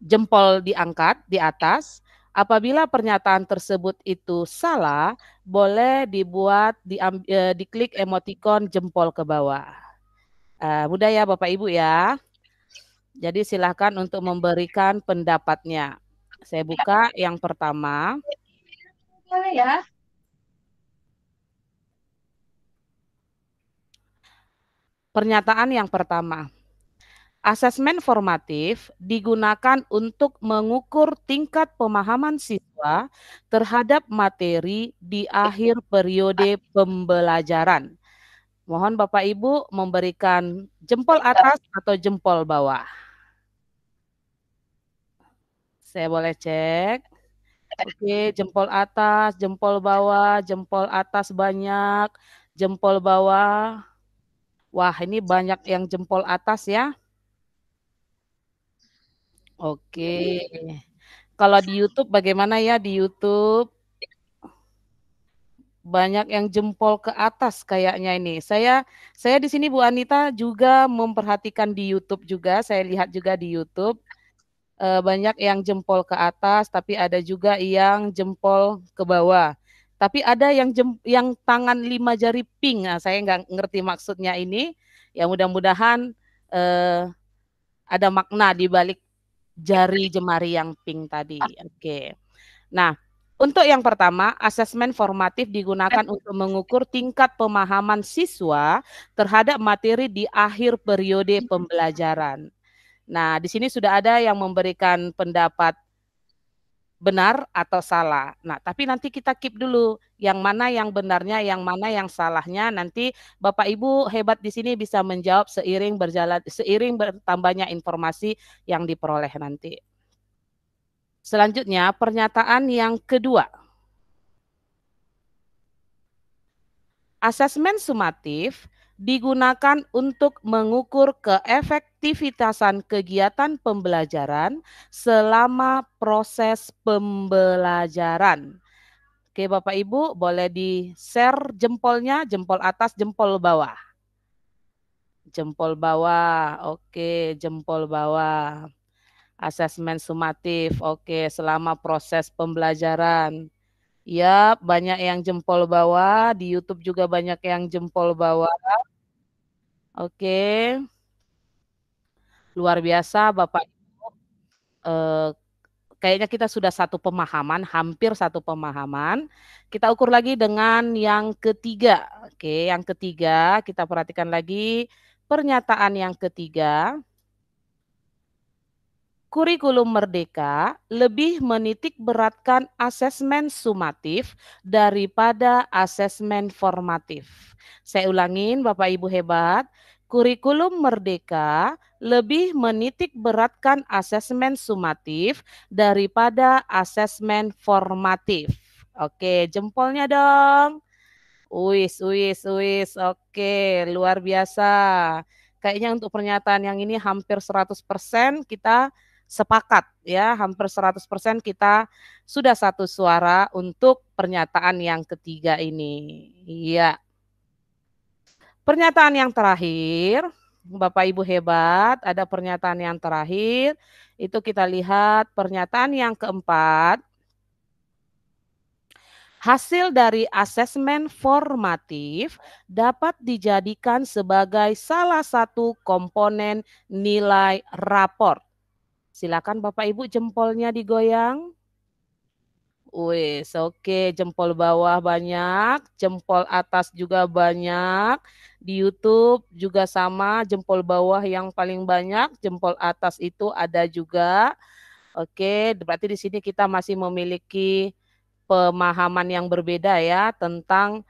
jempol diangkat di atas Apabila pernyataan tersebut itu salah, boleh dibuat di, eh, diklik emotikon jempol ke bawah. Uh, mudah ya Bapak Ibu ya. Jadi silahkan untuk memberikan pendapatnya. Saya buka yang pertama. Boleh ya. Pernyataan yang pertama. Asesmen formatif digunakan untuk mengukur tingkat pemahaman siswa terhadap materi di akhir periode pembelajaran. Mohon Bapak Ibu memberikan jempol atas atau jempol bawah. Saya boleh cek. Oke, jempol atas, jempol bawah, jempol atas banyak, jempol bawah. Wah, ini banyak yang jempol atas ya. Oke. Kalau di YouTube bagaimana ya di YouTube? Banyak yang jempol ke atas kayaknya ini. Saya saya di sini Bu Anita juga memperhatikan di YouTube juga. Saya lihat juga di YouTube eh, banyak yang jempol ke atas, tapi ada juga yang jempol ke bawah. Tapi ada yang jem, yang tangan lima jari pink. Nah, saya nggak ngerti maksudnya ini. Ya mudah-mudahan eh, ada makna di balik jari jemari yang pink tadi. Oke. Okay. Nah, untuk yang pertama, asesmen formatif digunakan untuk mengukur tingkat pemahaman siswa terhadap materi di akhir periode pembelajaran. Nah, di sini sudah ada yang memberikan pendapat benar atau salah. Nah, tapi nanti kita keep dulu yang mana yang benarnya, yang mana yang salahnya. Nanti Bapak Ibu hebat di sini bisa menjawab seiring berjalan seiring bertambahnya informasi yang diperoleh nanti. Selanjutnya, pernyataan yang kedua. Asesmen sumatif digunakan untuk mengukur keefektivitasan kegiatan pembelajaran selama proses pembelajaran. Oke, Bapak Ibu, boleh di-share jempolnya, jempol atas, jempol bawah. Jempol bawah. Oke, jempol bawah. Asesmen sumatif. Oke, selama proses pembelajaran. Ya, banyak yang jempol bawah, di YouTube juga banyak yang jempol bawah. Oke. Luar biasa Bapak Ibu. Eh, kayaknya kita sudah satu pemahaman, hampir satu pemahaman. Kita ukur lagi dengan yang ketiga. Oke, yang ketiga kita perhatikan lagi pernyataan yang ketiga kurikulum merdeka lebih menitik beratkan asesmen sumatif daripada asesmen formatif. Saya ulangin Bapak Ibu hebat, kurikulum merdeka lebih menitik beratkan asesmen sumatif daripada asesmen formatif. Oke, jempolnya dong. Uis, uis, uis. Oke, luar biasa. Kayaknya untuk pernyataan yang ini hampir 100% kita sepakat ya hampir 100% kita sudah satu suara untuk pernyataan yang ketiga ini. Iya. Pernyataan yang terakhir, Bapak Ibu hebat, ada pernyataan yang terakhir, itu kita lihat pernyataan yang keempat. Hasil dari asesmen formatif dapat dijadikan sebagai salah satu komponen nilai raport Silakan Bapak Ibu jempolnya digoyang. Wes, oke, jempol bawah banyak, jempol atas juga banyak. Di YouTube juga sama, jempol bawah yang paling banyak, jempol atas itu ada juga. Oke, berarti di sini kita masih memiliki pemahaman yang berbeda ya tentang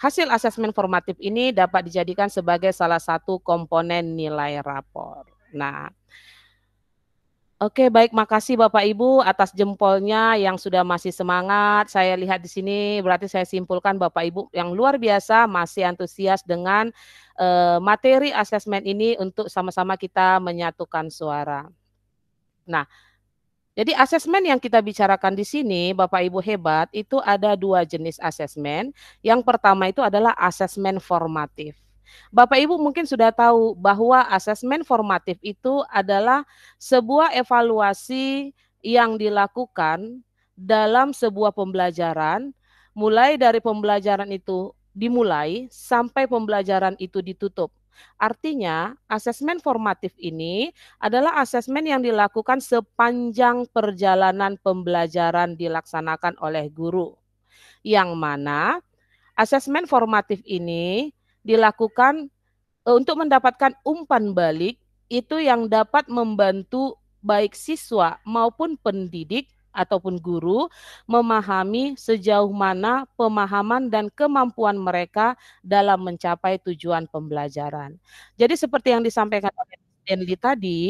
hasil asesmen formatif ini dapat dijadikan sebagai salah satu komponen nilai rapor. Nah, Oke, baik. Makasih Bapak Ibu atas jempolnya yang sudah masih semangat. Saya lihat di sini, berarti saya simpulkan Bapak Ibu yang luar biasa masih antusias dengan uh, materi asesmen ini untuk sama-sama kita menyatukan suara. Nah, jadi asesmen yang kita bicarakan di sini, Bapak Ibu hebat, itu ada dua jenis asesmen. Yang pertama itu adalah asesmen formatif. Bapak Ibu mungkin sudah tahu bahwa asesmen formatif itu adalah sebuah evaluasi yang dilakukan dalam sebuah pembelajaran, mulai dari pembelajaran itu dimulai sampai pembelajaran itu ditutup. Artinya, asesmen formatif ini adalah asesmen yang dilakukan sepanjang perjalanan pembelajaran dilaksanakan oleh guru. Yang mana asesmen formatif ini dilakukan e, untuk mendapatkan umpan balik itu yang dapat membantu baik siswa maupun pendidik ataupun guru memahami sejauh mana pemahaman dan kemampuan mereka dalam mencapai tujuan pembelajaran. Jadi seperti yang disampaikan oleh Denli tadi,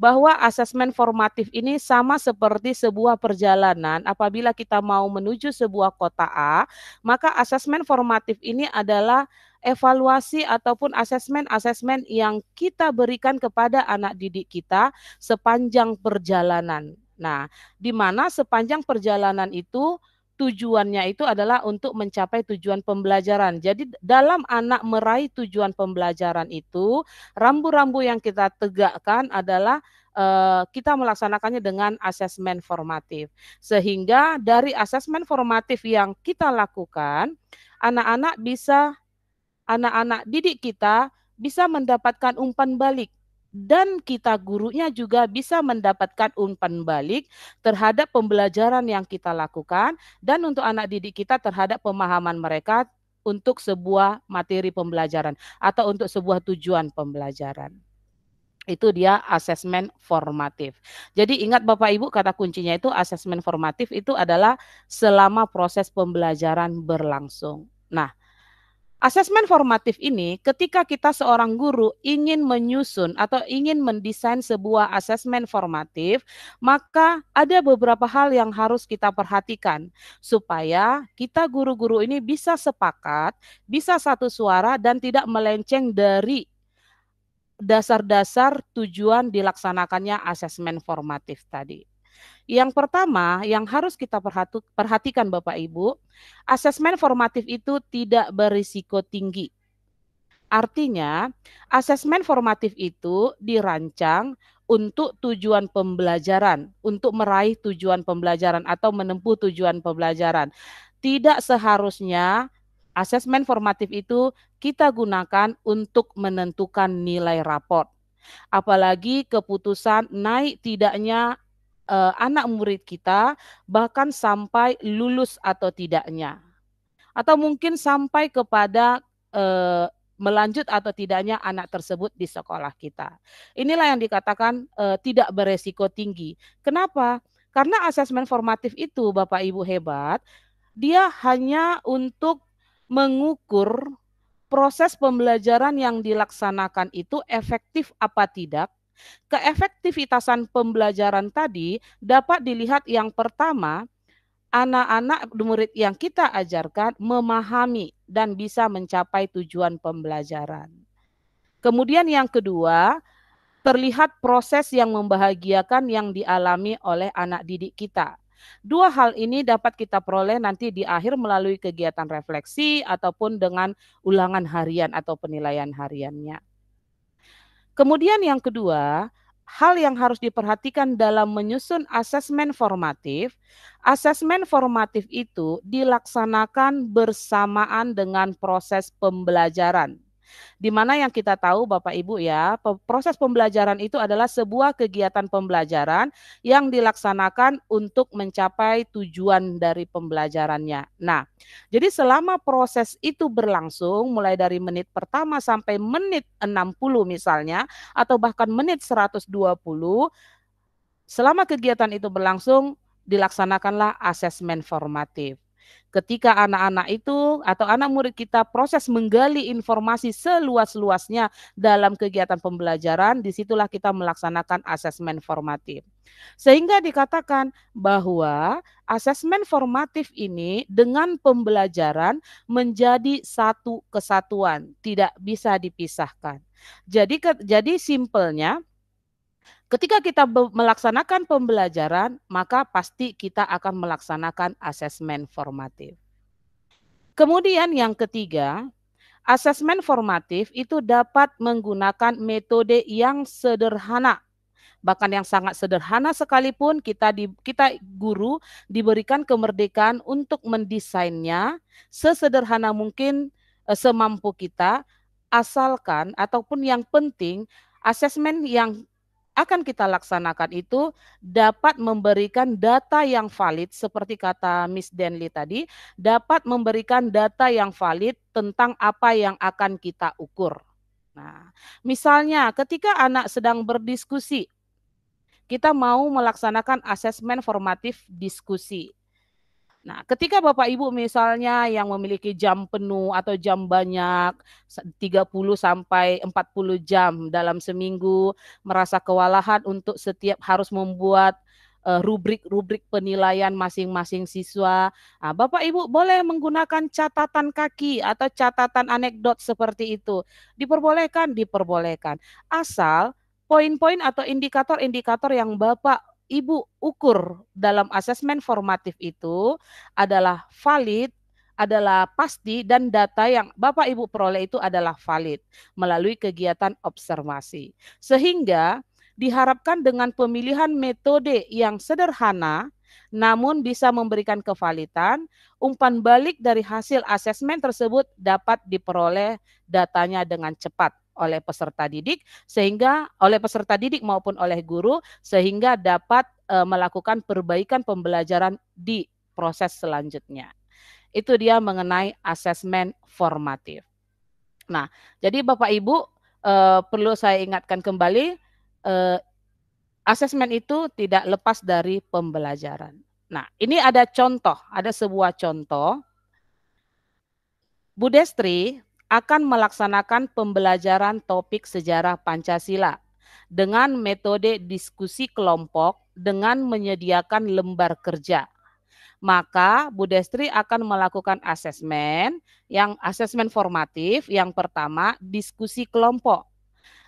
bahwa asesmen formatif ini sama seperti sebuah perjalanan. Apabila kita mau menuju sebuah kota A, maka asesmen formatif ini adalah evaluasi ataupun asesmen-asesmen yang kita berikan kepada anak didik kita sepanjang perjalanan. Nah, di mana sepanjang perjalanan itu tujuannya itu adalah untuk mencapai tujuan pembelajaran. Jadi dalam anak meraih tujuan pembelajaran itu, rambu-rambu yang kita tegakkan adalah eh, kita melaksanakannya dengan asesmen formatif. Sehingga dari asesmen formatif yang kita lakukan, anak-anak bisa anak-anak didik kita bisa mendapatkan umpan balik dan kita gurunya juga bisa mendapatkan umpan balik terhadap pembelajaran yang kita lakukan dan untuk anak didik kita terhadap pemahaman mereka untuk sebuah materi pembelajaran atau untuk sebuah tujuan pembelajaran. Itu dia asesmen formatif. Jadi ingat Bapak Ibu kata kuncinya itu asesmen formatif itu adalah selama proses pembelajaran berlangsung. Nah, Asesmen formatif ini ketika kita seorang guru ingin menyusun atau ingin mendesain sebuah asesmen formatif, maka ada beberapa hal yang harus kita perhatikan supaya kita guru-guru ini bisa sepakat, bisa satu suara dan tidak melenceng dari dasar-dasar tujuan dilaksanakannya asesmen formatif tadi. Yang pertama yang harus kita perhatikan Bapak Ibu, asesmen formatif itu tidak berisiko tinggi. Artinya, asesmen formatif itu dirancang untuk tujuan pembelajaran, untuk meraih tujuan pembelajaran atau menempuh tujuan pembelajaran. Tidak seharusnya asesmen formatif itu kita gunakan untuk menentukan nilai raport apalagi keputusan naik tidaknya uh, anak murid kita bahkan sampai lulus atau tidaknya atau mungkin sampai kepada uh, melanjut atau tidaknya anak tersebut di sekolah kita. Inilah yang dikatakan uh, tidak beresiko tinggi. Kenapa? Karena asesmen formatif itu Bapak Ibu hebat, dia hanya untuk mengukur proses pembelajaran yang dilaksanakan itu efektif apa tidak Keefektivitasan pembelajaran tadi dapat dilihat yang pertama, anak-anak murid yang kita ajarkan memahami dan bisa mencapai tujuan pembelajaran. Kemudian yang kedua, terlihat proses yang membahagiakan yang dialami oleh anak didik kita. Dua hal ini dapat kita peroleh nanti di akhir melalui kegiatan refleksi ataupun dengan ulangan harian atau penilaian hariannya. Kemudian yang kedua, hal yang harus diperhatikan dalam menyusun asesmen formatif, asesmen formatif itu dilaksanakan bersamaan dengan proses pembelajaran. Di mana yang kita tahu Bapak Ibu ya, proses pembelajaran itu adalah sebuah kegiatan pembelajaran yang dilaksanakan untuk mencapai tujuan dari pembelajarannya. Nah, jadi selama proses itu berlangsung mulai dari menit pertama sampai menit 60 misalnya atau bahkan menit 120 Selama kegiatan itu berlangsung, dilaksanakanlah asesmen formatif. Ketika anak-anak itu atau anak murid kita proses menggali informasi seluas-luasnya dalam kegiatan pembelajaran, disitulah kita melaksanakan asesmen formatif. Sehingga dikatakan bahwa asesmen formatif ini dengan pembelajaran menjadi satu kesatuan, tidak bisa dipisahkan. Jadi jadi simpelnya Ketika kita melaksanakan pembelajaran, maka pasti kita akan melaksanakan asesmen formatif. Kemudian yang ketiga, asesmen formatif itu dapat menggunakan metode yang sederhana bahkan yang sangat sederhana sekalipun kita di, kita guru diberikan kemerdekaan untuk mendesainnya sesederhana mungkin e, semampu kita asalkan ataupun yang penting asesmen yang akan kita laksanakan itu dapat memberikan data yang valid seperti kata Miss Denly tadi, dapat memberikan data yang valid tentang apa yang akan kita ukur. Nah, misalnya ketika anak sedang berdiskusi, kita mau melaksanakan asesmen formatif diskusi. Nah, ketika Bapak Ibu misalnya yang memiliki jam penuh atau jam banyak 30 sampai 40 jam dalam seminggu merasa kewalahan untuk setiap harus membuat eh, rubrik-rubrik penilaian masing-masing siswa. Nah, Bapak Ibu boleh menggunakan catatan kaki atau catatan anekdot seperti itu. Diperbolehkan, diperbolehkan. Asal poin-poin atau indikator-indikator yang Bapak Ibu ukur dalam asesmen formatif itu adalah valid, adalah pasti dan data yang Bapak Ibu peroleh itu adalah valid melalui kegiatan observasi. Sehingga diharapkan dengan pemilihan metode yang sederhana namun bisa memberikan kevalitan, umpan balik dari hasil asesmen tersebut dapat diperoleh datanya dengan cepat oleh peserta didik sehingga oleh peserta didik maupun oleh guru sehingga dapat e, melakukan perbaikan pembelajaran di proses selanjutnya. Itu dia mengenai asesmen formatif. Nah, jadi Bapak Ibu e, perlu saya ingatkan kembali e, asesmen itu tidak lepas dari pembelajaran. Nah, ini ada contoh, ada sebuah contoh Bu Destri akan melaksanakan pembelajaran topik sejarah Pancasila dengan metode diskusi kelompok dengan menyediakan lembar kerja. Maka Bu Budestri akan melakukan asesmen yang asesmen formatif yang pertama diskusi kelompok.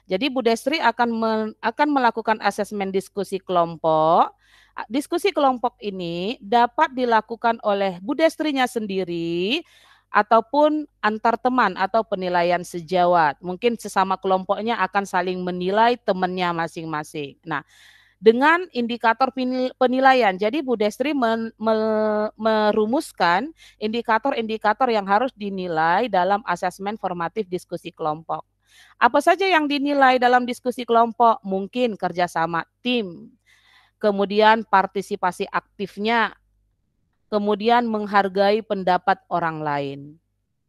Jadi Bu Budestri akan men, akan melakukan asesmen diskusi kelompok. Diskusi kelompok ini dapat dilakukan oleh Budestrinya sendiri ataupun antar teman atau penilaian sejawat. Mungkin sesama kelompoknya akan saling menilai temannya masing-masing. Nah, dengan indikator penilaian. Jadi Bu Destri merumuskan indikator-indikator yang harus dinilai dalam asesmen formatif diskusi kelompok. Apa saja yang dinilai dalam diskusi kelompok? Mungkin kerjasama tim, kemudian partisipasi aktifnya kemudian menghargai pendapat orang lain.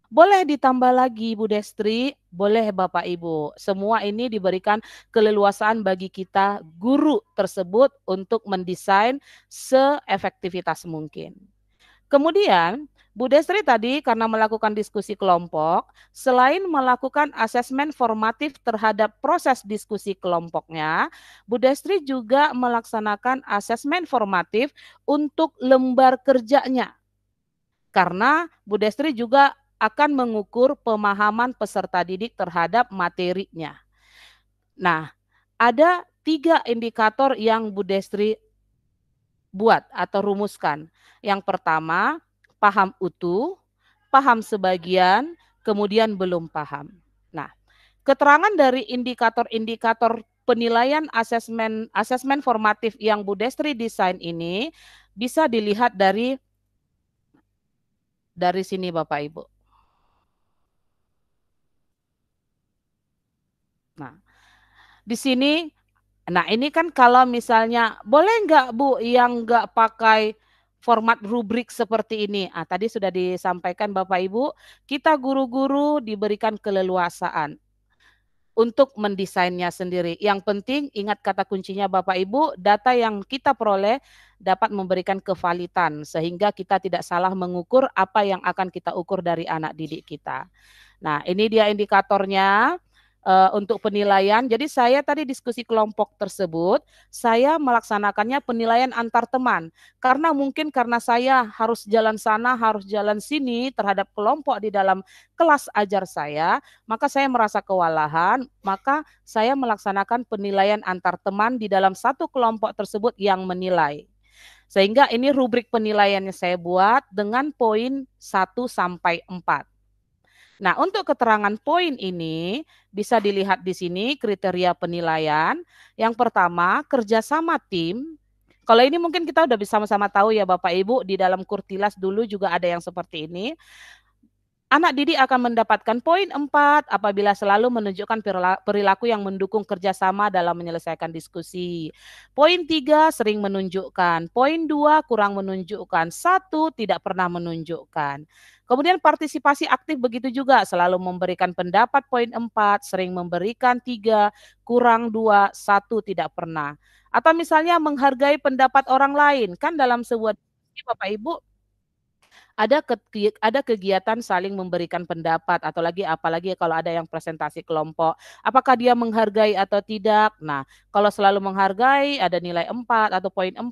Boleh ditambah lagi Bu Destri, boleh Bapak Ibu. Semua ini diberikan keleluasaan bagi kita guru tersebut untuk mendesain seefektivitas mungkin. Kemudian Bu Destri tadi karena melakukan diskusi kelompok, selain melakukan asesmen formatif terhadap proses diskusi kelompoknya, Bu Destri juga melaksanakan asesmen formatif untuk lembar kerjanya. Karena Bu Destri juga akan mengukur pemahaman peserta didik terhadap materinya. Nah, ada tiga indikator yang Bu Destri buat atau rumuskan. Yang pertama, paham utuh, paham sebagian, kemudian belum paham. Nah, keterangan dari indikator-indikator penilaian asesmen asesmen formatif yang Destri desain ini bisa dilihat dari dari sini Bapak Ibu. Nah, di sini, nah ini kan kalau misalnya boleh nggak Bu yang nggak pakai format rubrik seperti ini. Ah, tadi sudah disampaikan Bapak Ibu, kita guru-guru diberikan keleluasaan untuk mendesainnya sendiri. Yang penting ingat kata kuncinya Bapak Ibu, data yang kita peroleh dapat memberikan kevalitan sehingga kita tidak salah mengukur apa yang akan kita ukur dari anak didik kita. Nah, ini dia indikatornya uh, untuk penilaian. Jadi saya tadi diskusi kelompok tersebut, saya melaksanakannya penilaian antar teman. Karena mungkin karena saya harus jalan sana, harus jalan sini terhadap kelompok di dalam kelas ajar saya, maka saya merasa kewalahan, maka saya melaksanakan penilaian antar teman di dalam satu kelompok tersebut yang menilai. Sehingga ini rubrik penilaiannya saya buat dengan poin 1 sampai 4. Nah, untuk keterangan poin ini bisa dilihat di sini kriteria penilaian. Yang pertama, kerjasama tim. Kalau ini mungkin kita sudah bisa sama-sama tahu ya Bapak Ibu, di dalam kurtilas dulu juga ada yang seperti ini. Anak didik akan mendapatkan poin 4 apabila selalu menunjukkan perilaku yang mendukung kerjasama dalam menyelesaikan diskusi. Poin 3 sering menunjukkan, poin 2 kurang menunjukkan, 1 tidak pernah menunjukkan. Kemudian partisipasi aktif begitu juga, selalu memberikan pendapat poin 4, sering memberikan 3, kurang 2, 1 tidak pernah. Atau misalnya menghargai pendapat orang lain, kan dalam sebuah Bapak Ibu ada ada kegiatan saling memberikan pendapat atau lagi apalagi kalau ada yang presentasi kelompok apakah dia menghargai atau tidak nah kalau selalu menghargai ada nilai 4 atau poin 4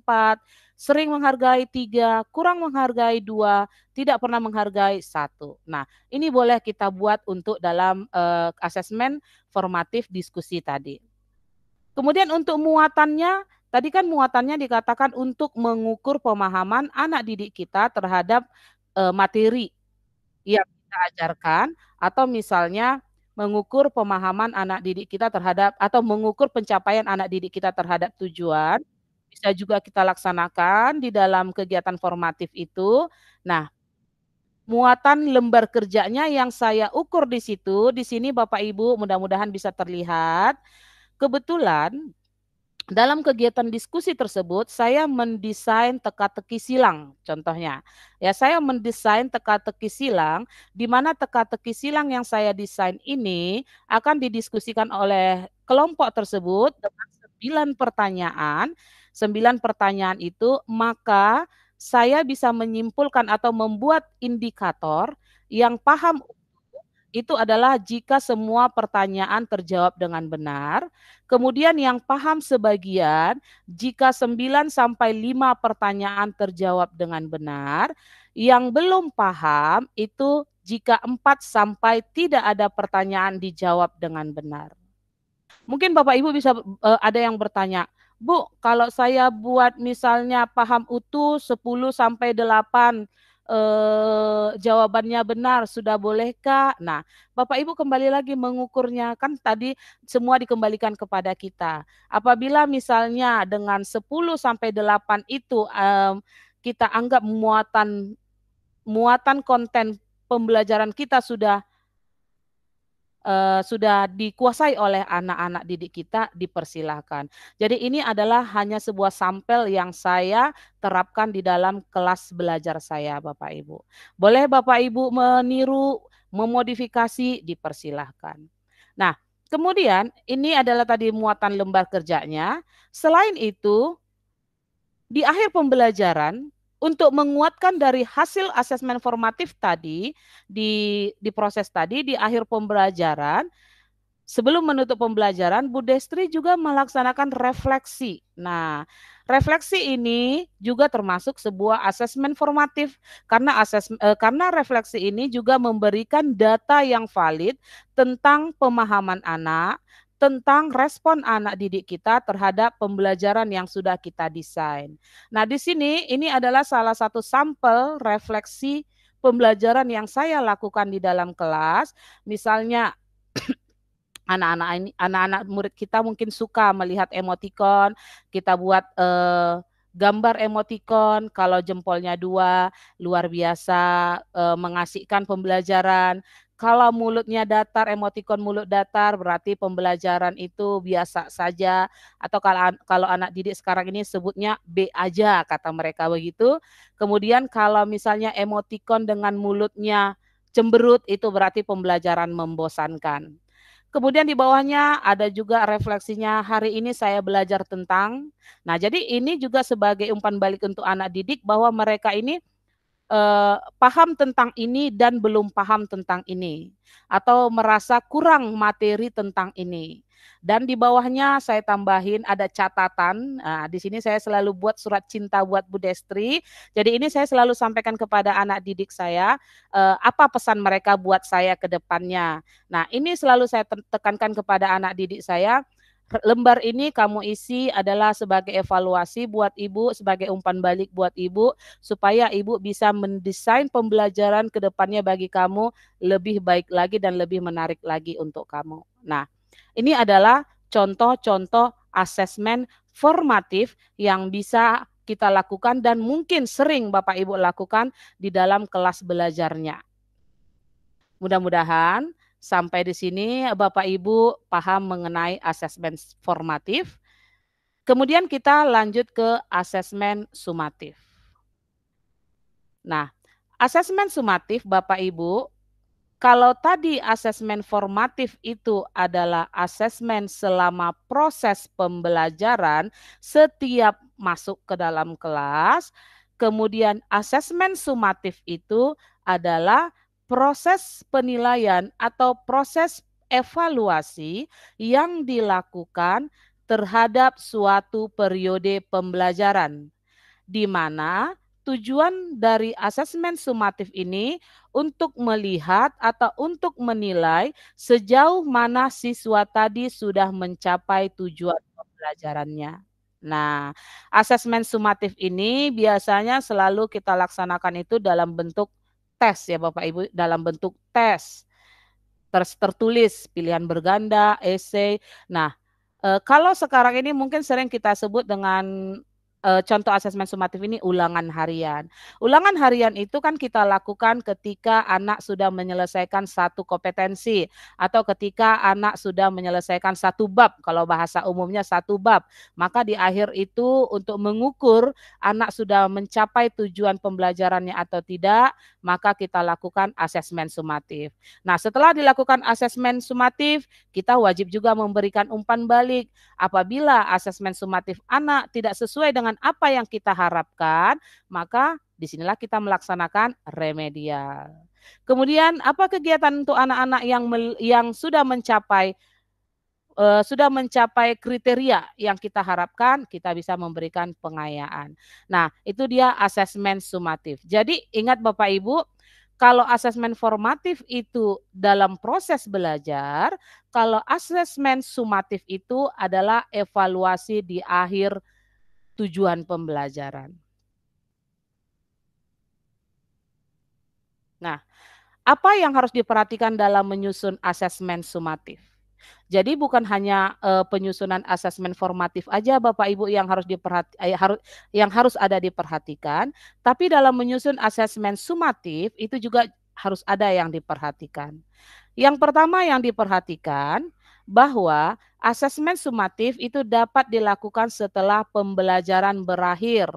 sering menghargai tiga, kurang menghargai dua, tidak pernah menghargai satu. Nah, ini boleh kita buat untuk dalam uh, asesmen formatif diskusi tadi. Kemudian untuk muatannya Tadi kan muatannya dikatakan untuk mengukur pemahaman anak didik kita terhadap uh, materi yang kita ajarkan atau misalnya mengukur pemahaman anak didik kita terhadap atau mengukur pencapaian anak didik kita terhadap tujuan bisa juga kita laksanakan di dalam kegiatan formatif itu. Nah, muatan lembar kerjanya yang saya ukur di situ, di sini Bapak Ibu mudah-mudahan bisa terlihat. Kebetulan dalam kegiatan diskusi tersebut, saya mendesain teka-teki silang, contohnya. Ya, saya mendesain teka-teki silang, di mana teka-teki silang yang saya desain ini akan didiskusikan oleh kelompok tersebut dengan sembilan pertanyaan. Sembilan pertanyaan itu, maka saya bisa menyimpulkan atau membuat indikator yang paham itu adalah jika semua pertanyaan terjawab dengan benar. Kemudian yang paham sebagian, jika 9 sampai 5 pertanyaan terjawab dengan benar. Yang belum paham itu jika 4 sampai tidak ada pertanyaan dijawab dengan benar. Mungkin Bapak Ibu bisa e, ada yang bertanya, Bu, kalau saya buat misalnya paham utuh 10 sampai 8 eh, jawabannya benar, sudah bolehkah? Nah, Bapak Ibu kembali lagi mengukurnya kan tadi semua dikembalikan kepada kita. Apabila misalnya dengan 10 sampai 8 itu eh, kita anggap muatan muatan konten pembelajaran kita sudah uh, sudah dikuasai oleh anak-anak didik kita dipersilahkan. Jadi ini adalah hanya sebuah sampel yang saya terapkan di dalam kelas belajar saya Bapak Ibu. Boleh Bapak Ibu meniru, memodifikasi dipersilahkan. Nah, kemudian ini adalah tadi muatan lembar kerjanya. Selain itu di akhir pembelajaran untuk menguatkan dari hasil asesmen formatif tadi di di proses tadi di akhir pembelajaran sebelum menutup pembelajaran Bu Destri juga melaksanakan refleksi. Nah, refleksi ini juga termasuk sebuah asesmen formatif karena asesmen eh, karena refleksi ini juga memberikan data yang valid tentang pemahaman anak, tentang respon anak didik kita terhadap pembelajaran yang sudah kita desain. Nah, di sini ini adalah salah satu sampel refleksi pembelajaran yang saya lakukan di dalam kelas. Misalnya anak-anak ini anak-anak murid kita mungkin suka melihat emotikon, kita buat eh, gambar emotikon kalau jempolnya dua luar biasa eh, mengasihkan pembelajaran kalau mulutnya datar, emotikon mulut datar, berarti pembelajaran itu biasa saja. Atau kalau kalau anak didik sekarang ini sebutnya B aja, kata mereka begitu. Kemudian kalau misalnya emotikon dengan mulutnya cemberut, itu berarti pembelajaran membosankan. Kemudian di bawahnya ada juga refleksinya hari ini saya belajar tentang. Nah jadi ini juga sebagai umpan balik untuk anak didik bahwa mereka ini uh, paham tentang ini dan belum paham tentang ini atau merasa kurang materi tentang ini. Dan di bawahnya saya tambahin ada catatan. Nah, di sini saya selalu buat surat cinta buat Bu Destri. Jadi ini saya selalu sampaikan kepada anak didik saya eh, apa pesan mereka buat saya ke depannya. Nah, ini selalu saya tekankan kepada anak didik saya lembar ini kamu isi adalah sebagai evaluasi buat ibu, sebagai umpan balik buat ibu, supaya ibu bisa mendesain pembelajaran ke depannya bagi kamu lebih baik lagi dan lebih menarik lagi untuk kamu. Nah, ini adalah contoh-contoh asesmen formatif yang bisa kita lakukan dan mungkin sering Bapak Ibu lakukan di dalam kelas belajarnya. Mudah-mudahan Sampai di sini Bapak Ibu paham mengenai asesmen formatif. Kemudian kita lanjut ke asesmen sumatif. Nah, asesmen sumatif Bapak Ibu, kalau tadi asesmen formatif itu adalah asesmen selama proses pembelajaran setiap masuk ke dalam kelas, kemudian asesmen sumatif itu adalah proses penilaian atau proses evaluasi yang dilakukan terhadap suatu periode pembelajaran, di mana tujuan dari asesmen sumatif ini untuk melihat atau untuk menilai sejauh mana siswa tadi sudah mencapai tujuan pembelajarannya. Nah, asesmen sumatif ini biasanya selalu kita laksanakan itu dalam bentuk tes ya Bapak Ibu dalam bentuk tes tertulis pilihan berganda, esai. Nah, e, kalau sekarang ini mungkin sering kita sebut dengan e, contoh asesmen sumatif ini ulangan harian. Ulangan harian itu kan kita lakukan ketika anak sudah menyelesaikan satu kompetensi atau ketika anak sudah menyelesaikan satu bab, kalau bahasa umumnya satu bab. Maka di akhir itu untuk mengukur anak sudah mencapai tujuan pembelajarannya atau tidak, maka kita lakukan asesmen sumatif. Nah, setelah dilakukan asesmen sumatif, kita wajib juga memberikan umpan balik apabila asesmen sumatif anak tidak sesuai dengan apa yang kita harapkan, maka disinilah kita melaksanakan remedial. Kemudian apa kegiatan untuk anak-anak yang yang sudah mencapai uh, sudah mencapai kriteria yang kita harapkan, kita bisa memberikan pengayaan. Nah, itu dia asesmen sumatif. Jadi ingat Bapak Ibu, kalau asesmen formatif itu dalam proses belajar, kalau asesmen sumatif itu adalah evaluasi di akhir tujuan pembelajaran. Nah, apa yang harus diperhatikan dalam menyusun asesmen sumatif? Jadi bukan hanya uh, penyusunan asesmen formatif aja Bapak Ibu yang harus diperhati eh, harus yang harus ada diperhatikan, tapi dalam menyusun asesmen sumatif itu juga harus ada yang diperhatikan. Yang pertama yang diperhatikan bahwa asesmen sumatif itu dapat dilakukan setelah pembelajaran berakhir.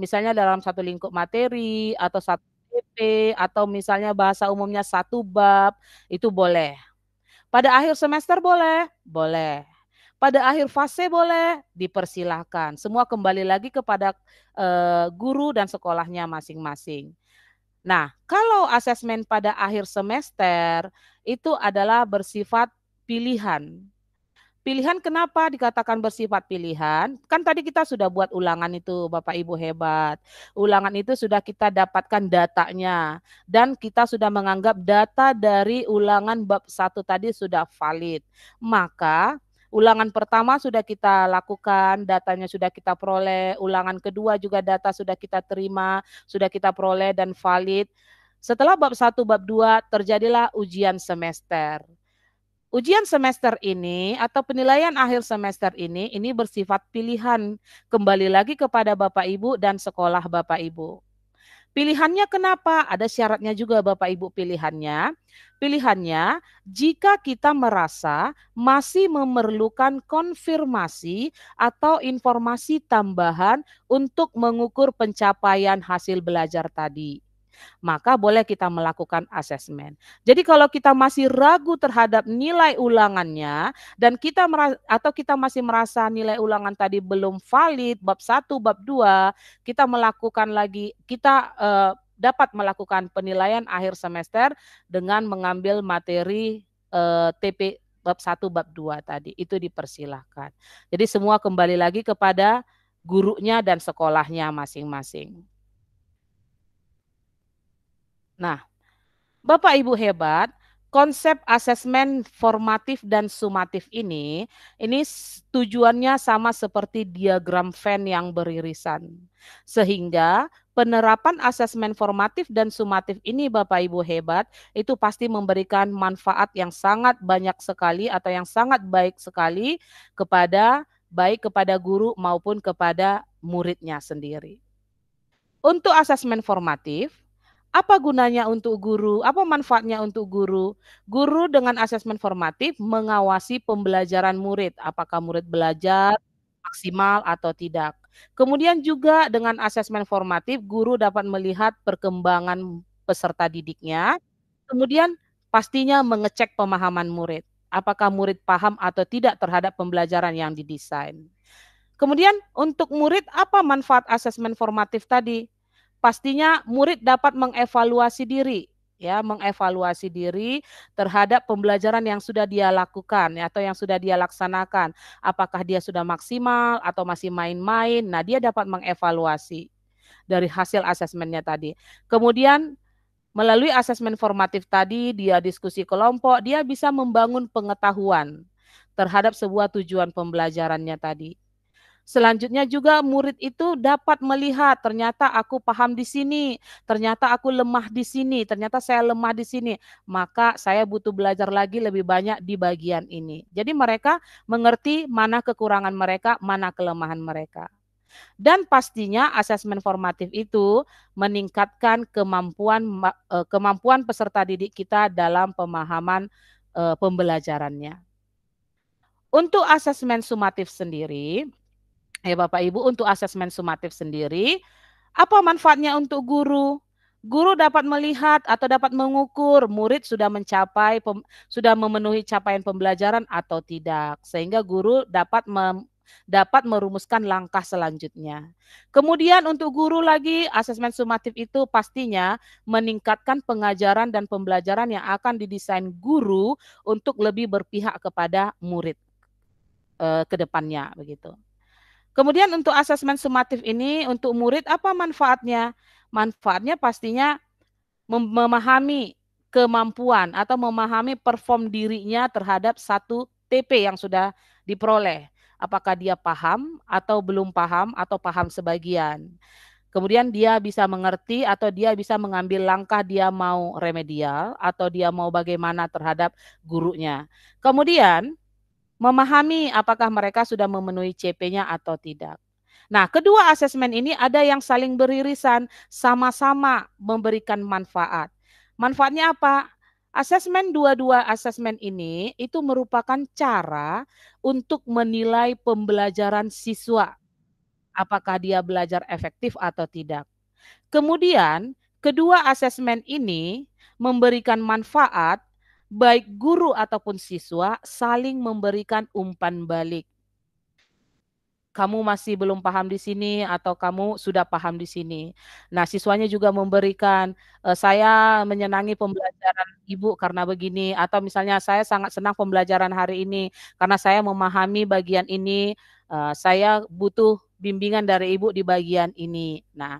Misalnya dalam satu lingkup materi atau satu PP atau misalnya bahasa umumnya satu bab itu boleh. Pada akhir semester boleh, boleh. Pada akhir fase boleh, dipersilahkan. Semua kembali lagi kepada eh, guru dan sekolahnya masing-masing. Nah, kalau asesmen pada akhir semester itu adalah bersifat pilihan. Pilihan kenapa dikatakan bersifat pilihan? Kan tadi kita sudah buat ulangan itu Bapak Ibu hebat. Ulangan itu sudah kita dapatkan datanya dan kita sudah menganggap data dari ulangan bab satu tadi sudah valid. Maka ulangan pertama sudah kita lakukan, datanya sudah kita peroleh, ulangan kedua juga data sudah kita terima, sudah kita peroleh dan valid. Setelah bab satu, bab dua terjadilah ujian semester. Ujian semester ini atau penilaian akhir semester ini ini bersifat pilihan kembali lagi kepada Bapak Ibu dan sekolah Bapak Ibu. Pilihannya kenapa? Ada syaratnya juga Bapak Ibu pilihannya. Pilihannya jika kita merasa masih memerlukan konfirmasi atau informasi tambahan untuk mengukur pencapaian hasil belajar tadi maka boleh kita melakukan asesmen. Jadi kalau kita masih ragu terhadap nilai ulangannya dan kita merasa, atau kita masih merasa nilai ulangan tadi belum valid bab 1, bab 2, kita melakukan lagi kita eh, dapat melakukan penilaian akhir semester dengan mengambil materi eh, TP bab 1 bab 2 tadi itu dipersilahkan. Jadi semua kembali lagi kepada gurunya dan sekolahnya masing-masing. Nah, Bapak Ibu hebat, konsep asesmen formatif dan sumatif ini, ini tujuannya sama seperti diagram Venn yang beririsan. Sehingga penerapan asesmen formatif dan sumatif ini Bapak Ibu hebat, itu pasti memberikan manfaat yang sangat banyak sekali atau yang sangat baik sekali kepada baik kepada guru maupun kepada muridnya sendiri. Untuk asesmen formatif, apa gunanya untuk guru? Apa manfaatnya untuk guru? Guru dengan asesmen formatif mengawasi pembelajaran murid, apakah murid belajar maksimal atau tidak. Kemudian juga dengan asesmen formatif guru dapat melihat perkembangan peserta didiknya. Kemudian pastinya mengecek pemahaman murid, apakah murid paham atau tidak terhadap pembelajaran yang didesain. Kemudian untuk murid apa manfaat asesmen formatif tadi? pastinya murid dapat mengevaluasi diri ya mengevaluasi diri terhadap pembelajaran yang sudah dia lakukan ya, atau yang sudah dia laksanakan apakah dia sudah maksimal atau masih main-main nah dia dapat mengevaluasi dari hasil asesmennya tadi kemudian melalui asesmen formatif tadi dia diskusi kelompok dia bisa membangun pengetahuan terhadap sebuah tujuan pembelajarannya tadi Selanjutnya juga murid itu dapat melihat ternyata aku paham di sini, ternyata aku lemah di sini, ternyata saya lemah di sini, maka saya butuh belajar lagi lebih banyak di bagian ini. Jadi mereka mengerti mana kekurangan mereka, mana kelemahan mereka. Dan pastinya asesmen formatif itu meningkatkan kemampuan e, kemampuan peserta didik kita dalam pemahaman e, pembelajarannya. Untuk asesmen sumatif sendiri, ya Bapak Ibu untuk asesmen sumatif sendiri apa manfaatnya untuk guru guru dapat melihat atau dapat mengukur murid sudah mencapai sudah memenuhi capaian pembelajaran atau tidak sehingga guru dapat mem, dapat merumuskan langkah selanjutnya. Kemudian untuk guru lagi asesmen sumatif itu pastinya meningkatkan pengajaran dan pembelajaran yang akan didesain guru untuk lebih berpihak kepada murid eh, ke begitu. Kemudian untuk asesmen sumatif ini untuk murid apa manfaatnya? Manfaatnya pastinya memahami kemampuan atau memahami perform dirinya terhadap satu TP yang sudah diperoleh. Apakah dia paham atau belum paham atau paham sebagian. Kemudian dia bisa mengerti atau dia bisa mengambil langkah dia mau remedial atau dia mau bagaimana terhadap gurunya. Kemudian memahami apakah mereka sudah memenuhi CP-nya atau tidak. Nah, kedua asesmen ini ada yang saling beririsan, sama-sama memberikan manfaat. Manfaatnya apa? Asesmen dua-dua asesmen ini itu merupakan cara untuk menilai pembelajaran siswa. Apakah dia belajar efektif atau tidak. Kemudian, kedua asesmen ini memberikan manfaat baik guru ataupun siswa saling memberikan umpan balik. Kamu masih belum paham di sini atau kamu sudah paham di sini. Nah, siswanya juga memberikan e, saya menyenangi pembelajaran Ibu karena begini atau misalnya saya sangat senang pembelajaran hari ini karena saya memahami bagian ini, e, saya butuh bimbingan dari Ibu di bagian ini. Nah,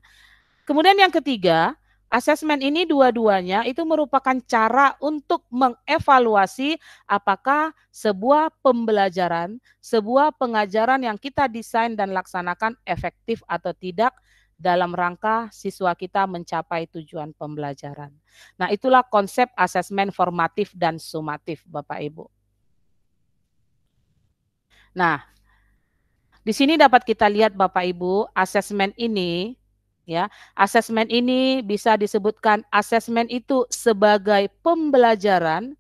kemudian yang ketiga, Asesmen ini dua-duanya itu merupakan cara untuk mengevaluasi apakah sebuah pembelajaran, sebuah pengajaran yang kita desain dan laksanakan efektif atau tidak dalam rangka siswa kita mencapai tujuan pembelajaran. Nah, itulah konsep asesmen formatif dan sumatif, Bapak Ibu. Nah, di sini dapat kita lihat Bapak Ibu, asesmen ini ya. Asesmen ini bisa disebutkan asesmen itu sebagai pembelajaran,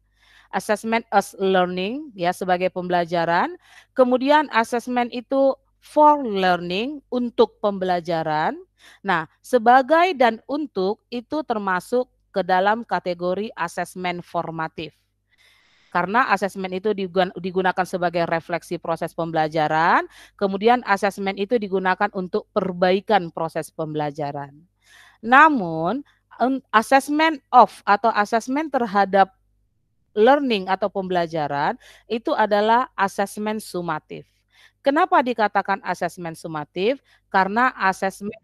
assessment as learning ya sebagai pembelajaran. Kemudian asesmen itu for learning untuk pembelajaran. Nah, sebagai dan untuk itu termasuk ke dalam kategori asesmen formatif karena asesmen itu digunakan sebagai refleksi proses pembelajaran, kemudian asesmen itu digunakan untuk perbaikan proses pembelajaran. Namun, assessment of atau asesmen terhadap learning atau pembelajaran itu adalah asesmen sumatif. Kenapa dikatakan asesmen sumatif? Karena asesmen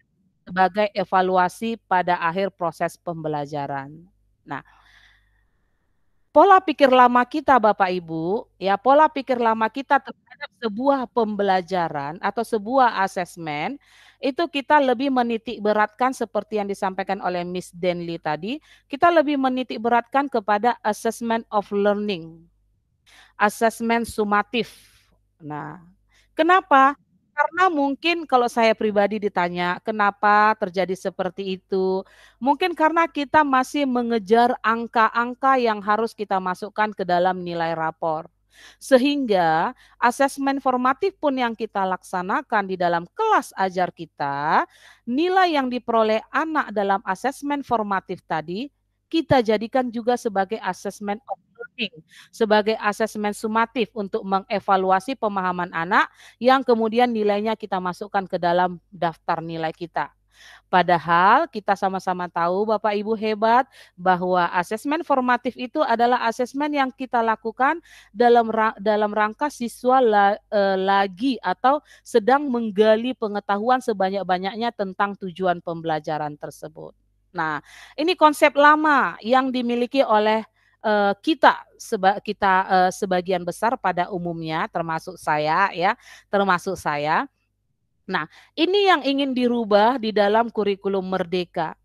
sebagai evaluasi pada akhir proses pembelajaran. Nah, pola pikir lama kita Bapak Ibu, ya pola pikir lama kita terhadap sebuah pembelajaran atau sebuah asesmen itu kita lebih menitik beratkan seperti yang disampaikan oleh Miss Denly tadi, kita lebih menitik beratkan kepada assessment of learning. Assessment sumatif. Nah, kenapa? karena mungkin kalau saya pribadi ditanya kenapa terjadi seperti itu, mungkin karena kita masih mengejar angka-angka yang harus kita masukkan ke dalam nilai rapor. Sehingga asesmen formatif pun yang kita laksanakan di dalam kelas ajar kita, nilai yang diperoleh anak dalam asesmen formatif tadi kita jadikan juga sebagai asesmen learning sebagai asesmen sumatif untuk mengevaluasi pemahaman anak yang kemudian nilainya kita masukkan ke dalam daftar nilai kita. Padahal kita sama-sama tahu Bapak Ibu hebat bahwa asesmen formatif itu adalah asesmen yang kita lakukan dalam dalam rangka siswa la, e, lagi atau sedang menggali pengetahuan sebanyak-banyaknya tentang tujuan pembelajaran tersebut. Nah, ini konsep lama yang dimiliki oleh uh, kita seba kita uh, sebagian besar pada umumnya termasuk saya ya, termasuk saya. Nah, ini yang ingin dirubah di dalam kurikulum merdeka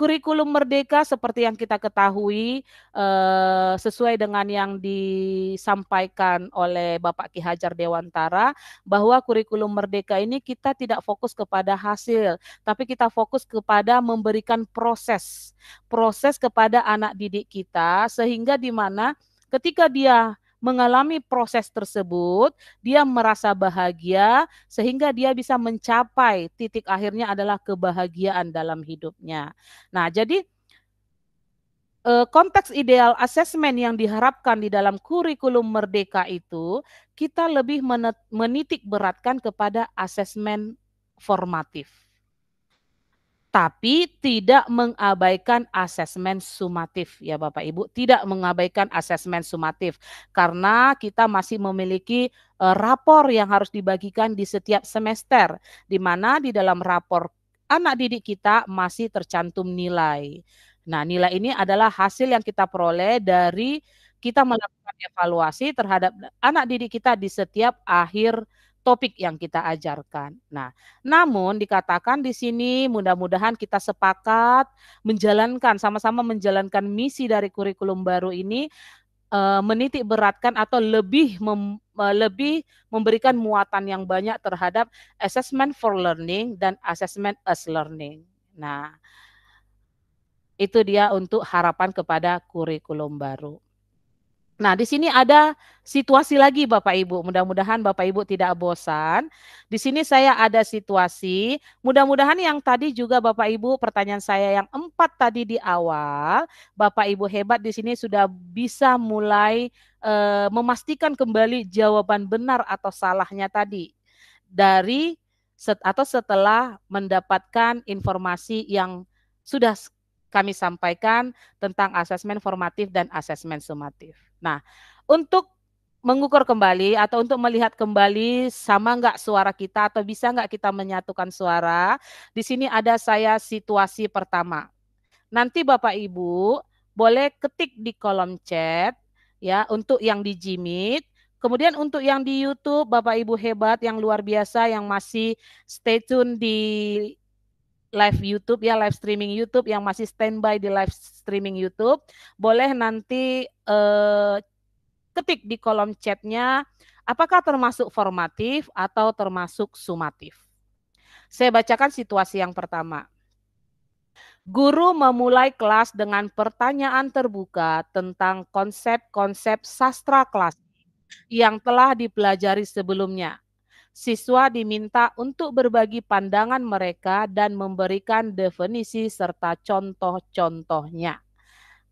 kurikulum merdeka seperti yang kita ketahui eh, sesuai dengan yang disampaikan oleh Bapak Ki Hajar Dewantara bahwa kurikulum merdeka ini kita tidak fokus kepada hasil tapi kita fokus kepada memberikan proses proses kepada anak didik kita sehingga di mana ketika dia mengalami proses tersebut, dia merasa bahagia sehingga dia bisa mencapai titik akhirnya adalah kebahagiaan dalam hidupnya. Nah, jadi eh, konteks ideal assessment yang diharapkan di dalam kurikulum merdeka itu kita lebih menitik beratkan kepada assessment formatif tapi tidak mengabaikan asesmen sumatif ya Bapak Ibu, tidak mengabaikan asesmen sumatif karena kita masih memiliki uh, rapor yang harus dibagikan di setiap semester di mana di dalam rapor anak didik kita masih tercantum nilai. Nah, nilai ini adalah hasil yang kita peroleh dari kita melakukan evaluasi terhadap anak didik kita di setiap akhir topik yang kita ajarkan. Nah, namun dikatakan di sini mudah-mudahan kita sepakat menjalankan sama-sama menjalankan misi dari kurikulum baru ini eh, menitik beratkan atau lebih mem, eh, lebih memberikan muatan yang banyak terhadap assessment for learning dan assessment as learning. Nah, itu dia untuk harapan kepada kurikulum baru. Nah, di sini ada situasi lagi Bapak Ibu. Mudah-mudahan Bapak Ibu tidak bosan. Di sini saya ada situasi. Mudah-mudahan yang tadi juga Bapak Ibu pertanyaan saya yang empat tadi di awal, Bapak Ibu hebat di sini sudah bisa mulai e, memastikan kembali jawaban benar atau salahnya tadi dari set, atau setelah mendapatkan informasi yang sudah kami sampaikan tentang asesmen formatif dan asesmen sumatif. Nah, untuk mengukur kembali atau untuk melihat kembali sama enggak suara kita atau bisa enggak kita menyatukan suara, di sini ada saya situasi pertama. Nanti Bapak Ibu boleh ketik di kolom chat ya untuk yang di Jimit Kemudian untuk yang di YouTube Bapak Ibu hebat yang luar biasa yang masih stay tune di live YouTube ya live streaming YouTube yang masih standby di live streaming YouTube boleh nanti eh, ketik di kolom chatnya apakah termasuk formatif atau termasuk sumatif. Saya bacakan situasi yang pertama. Guru memulai kelas dengan pertanyaan terbuka tentang konsep-konsep sastra klasik yang telah dipelajari sebelumnya siswa diminta untuk berbagi pandangan mereka dan memberikan definisi serta contoh-contohnya.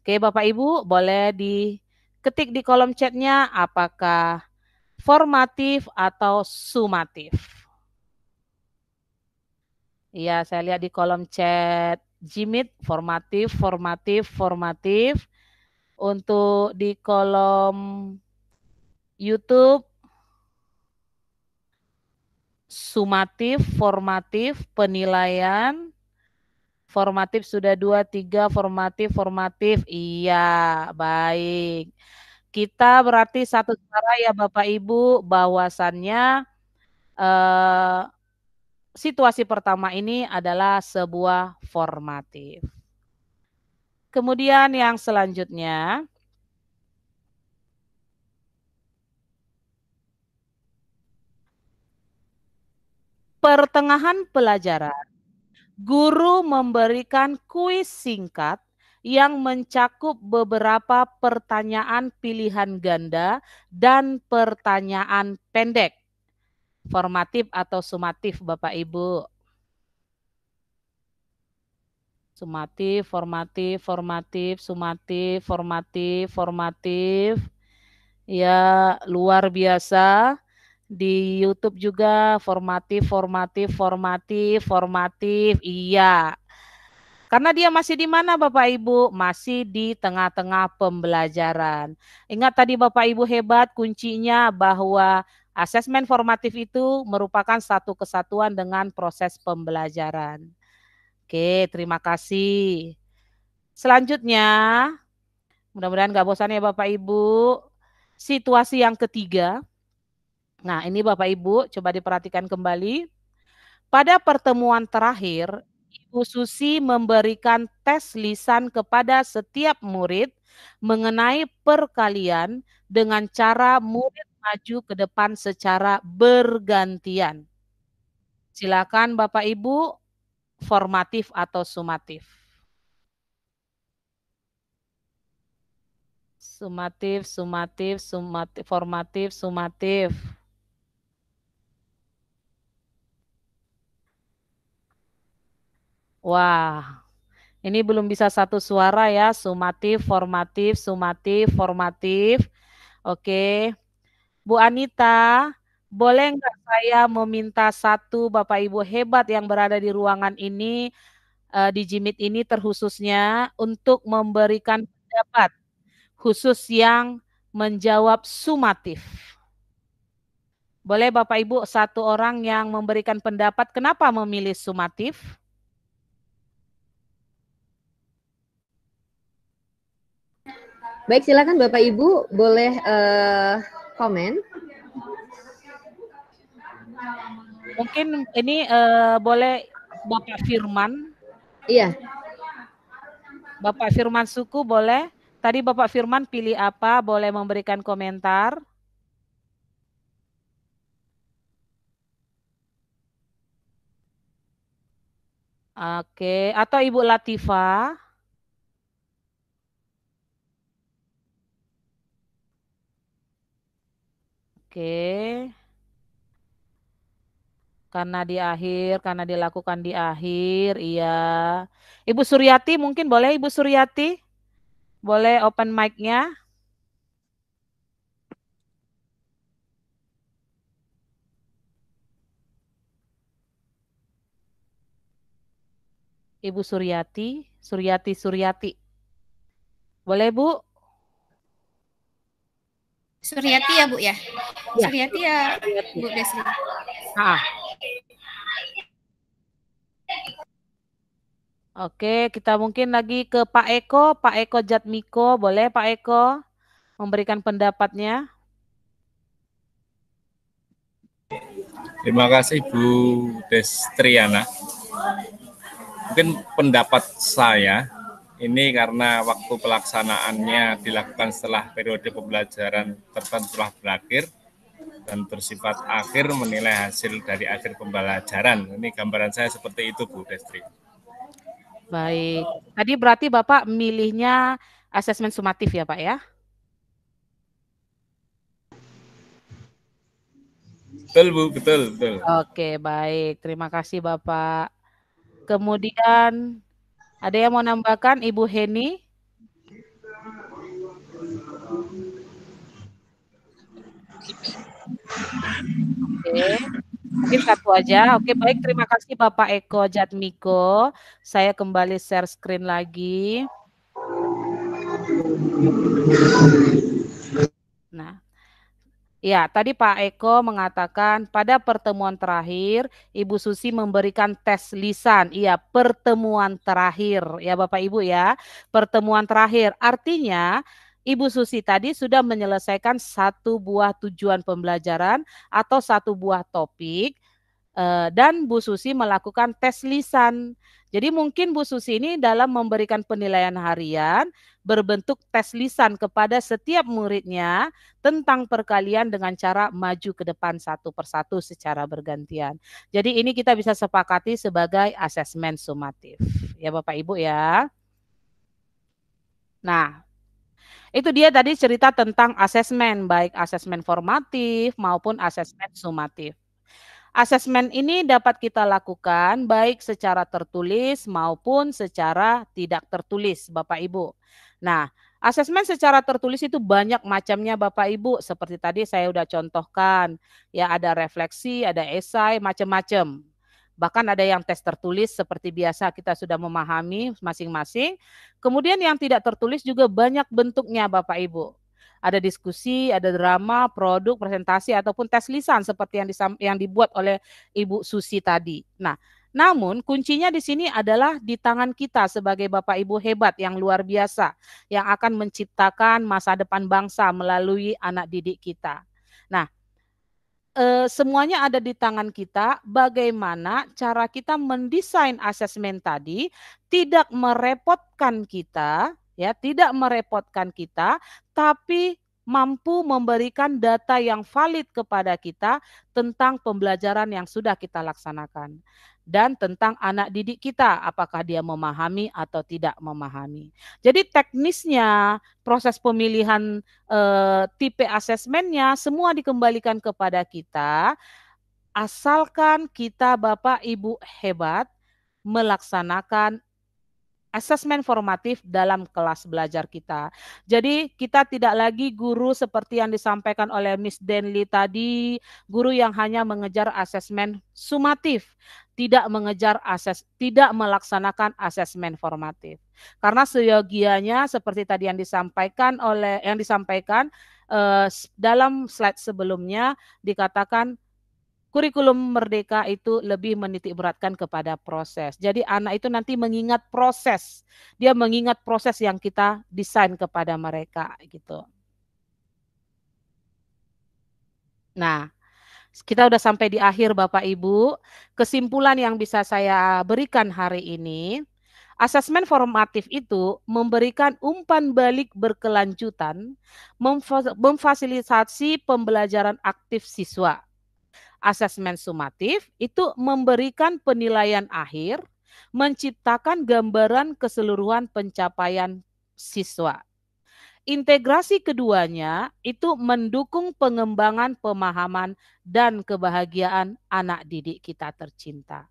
Oke, Bapak Ibu, boleh diketik di kolom chatnya apakah formatif atau sumatif. Iya, saya lihat di kolom chat Jimit formatif, formatif, formatif. Untuk di kolom YouTube sumatif, formatif, penilaian, formatif sudah dua, tiga, formatif, formatif, iya, baik. Kita berarti satu cara ya Bapak Ibu bahwasannya eh, situasi pertama ini adalah sebuah formatif. Kemudian yang selanjutnya, Pertengahan pelajaran, guru memberikan kuis singkat yang mencakup beberapa pertanyaan pilihan ganda dan pertanyaan pendek. Formatif atau sumatif, Bapak Ibu? Sumatif, formatif, formatif, sumatif, formatif, formatif. Ya, luar biasa. Di YouTube juga formatif, formatif, formatif, formatif. Iya. Karena dia masih di mana Bapak Ibu? Masih di tengah-tengah pembelajaran. Ingat tadi Bapak Ibu hebat kuncinya bahwa asesmen formatif itu merupakan satu kesatuan dengan proses pembelajaran. Oke, terima kasih. Selanjutnya, mudah-mudahan gak bosan ya Bapak Ibu. Situasi yang ketiga, Nah, ini Bapak Ibu coba diperhatikan kembali. Pada pertemuan terakhir, Ibu Susi memberikan tes lisan kepada setiap murid mengenai perkalian dengan cara murid maju ke depan secara bergantian. Silakan Bapak Ibu formatif atau sumatif. Sumatif, sumatif, sumatif, formatif, sumatif. Wah, ini belum bisa satu suara ya, sumatif, formatif, sumatif, formatif. Oke. Bu Anita, boleh nggak saya meminta satu Bapak Ibu hebat yang berada di ruangan ini, eh, di Jimit ini terkhususnya, untuk memberikan pendapat khusus yang menjawab sumatif. Boleh Bapak Ibu satu orang yang memberikan pendapat kenapa memilih sumatif? Baik, silakan Bapak Ibu boleh uh, komen. Mungkin ini uh, boleh Bapak Firman. Iya. Bapak Firman Suku boleh. Tadi Bapak Firman pilih apa? Boleh memberikan komentar. Oke, atau Ibu Latifah. Oke. Karena di akhir, karena dilakukan di akhir, iya. Ibu Suryati mungkin boleh Ibu Suryati? Boleh open mic-nya? Ibu Suryati, Suryati, Suryati. Boleh Bu? Suryati ya Bu ya? ya. Suryati ya Bu Desri. Ah. Oke, kita mungkin lagi ke Pak Eko, Pak Eko Jatmiko, boleh Pak Eko memberikan pendapatnya? Terima kasih Bu Destriana. Mungkin pendapat saya ini karena waktu pelaksanaannya dilakukan setelah periode pembelajaran tertentu telah berakhir dan bersifat akhir menilai hasil dari akhir pembelajaran. Ini gambaran saya seperti itu, Bu Destri. Baik. Tadi berarti Bapak milihnya asesmen sumatif ya, Pak ya? Betul, Bu. Betul, betul. Oke, baik. Terima kasih, Bapak. Kemudian ada yang mau nambahkan Ibu Heni? Oke. Okay. Mungkin satu aja. Oke, okay, baik. Terima kasih Bapak Eko Jatmiko. Saya kembali share screen lagi. Ya, tadi Pak Eko mengatakan pada pertemuan terakhir Ibu Susi memberikan tes lisan. Iya, pertemuan terakhir ya Bapak Ibu ya. Pertemuan terakhir artinya Ibu Susi tadi sudah menyelesaikan satu buah tujuan pembelajaran atau satu buah topik Eh, dan Bu Susi melakukan tes lisan. Jadi mungkin Bu Susi ini dalam memberikan penilaian harian berbentuk tes lisan kepada setiap muridnya tentang perkalian dengan cara maju ke depan satu persatu secara bergantian. Jadi ini kita bisa sepakati sebagai asesmen sumatif. Ya Bapak Ibu ya. Nah, itu dia tadi cerita tentang asesmen baik asesmen formatif maupun asesmen sumatif. Asesmen ini dapat kita lakukan baik secara tertulis maupun secara tidak tertulis, Bapak Ibu. Nah, Asesmen secara tertulis itu banyak macamnya Bapak Ibu, seperti tadi saya sudah contohkan, ya ada refleksi, ada esai, macam-macam. Bahkan ada yang tes tertulis seperti biasa kita sudah memahami masing-masing. Kemudian yang tidak tertulis juga banyak bentuknya Bapak Ibu ada diskusi, ada drama, produk, presentasi ataupun tes lisan seperti yang disam, yang dibuat oleh Ibu Susi tadi. Nah, namun kuncinya di sini adalah di tangan kita sebagai Bapak Ibu hebat yang luar biasa yang akan menciptakan masa depan bangsa melalui anak didik kita. Nah, eh, semuanya ada di tangan kita bagaimana cara kita mendesain asesmen tadi tidak merepotkan kita ya tidak merepotkan kita tapi mampu memberikan data yang valid kepada kita tentang pembelajaran yang sudah kita laksanakan dan tentang anak didik kita apakah dia memahami atau tidak memahami. Jadi teknisnya proses pemilihan e, tipe asesmennya semua dikembalikan kepada kita asalkan kita Bapak Ibu hebat melaksanakan asesmen formatif dalam kelas belajar kita. Jadi kita tidak lagi guru seperti yang disampaikan oleh Miss Denly tadi, guru yang hanya mengejar asesmen sumatif, tidak mengejar ases tidak melaksanakan asesmen formatif. Karena seyogianya seperti tadi yang disampaikan oleh yang disampaikan eh, dalam slide sebelumnya dikatakan kurikulum merdeka itu lebih menitikberatkan kepada proses. Jadi anak itu nanti mengingat proses. Dia mengingat proses yang kita desain kepada mereka gitu. Nah, kita sudah sampai di akhir Bapak Ibu. Kesimpulan yang bisa saya berikan hari ini, Asesmen formatif itu memberikan umpan balik berkelanjutan, memfasilitasi pembelajaran aktif siswa asesmen sumatif itu memberikan penilaian akhir, menciptakan gambaran keseluruhan pencapaian siswa. Integrasi keduanya itu mendukung pengembangan pemahaman dan kebahagiaan anak didik kita tercinta.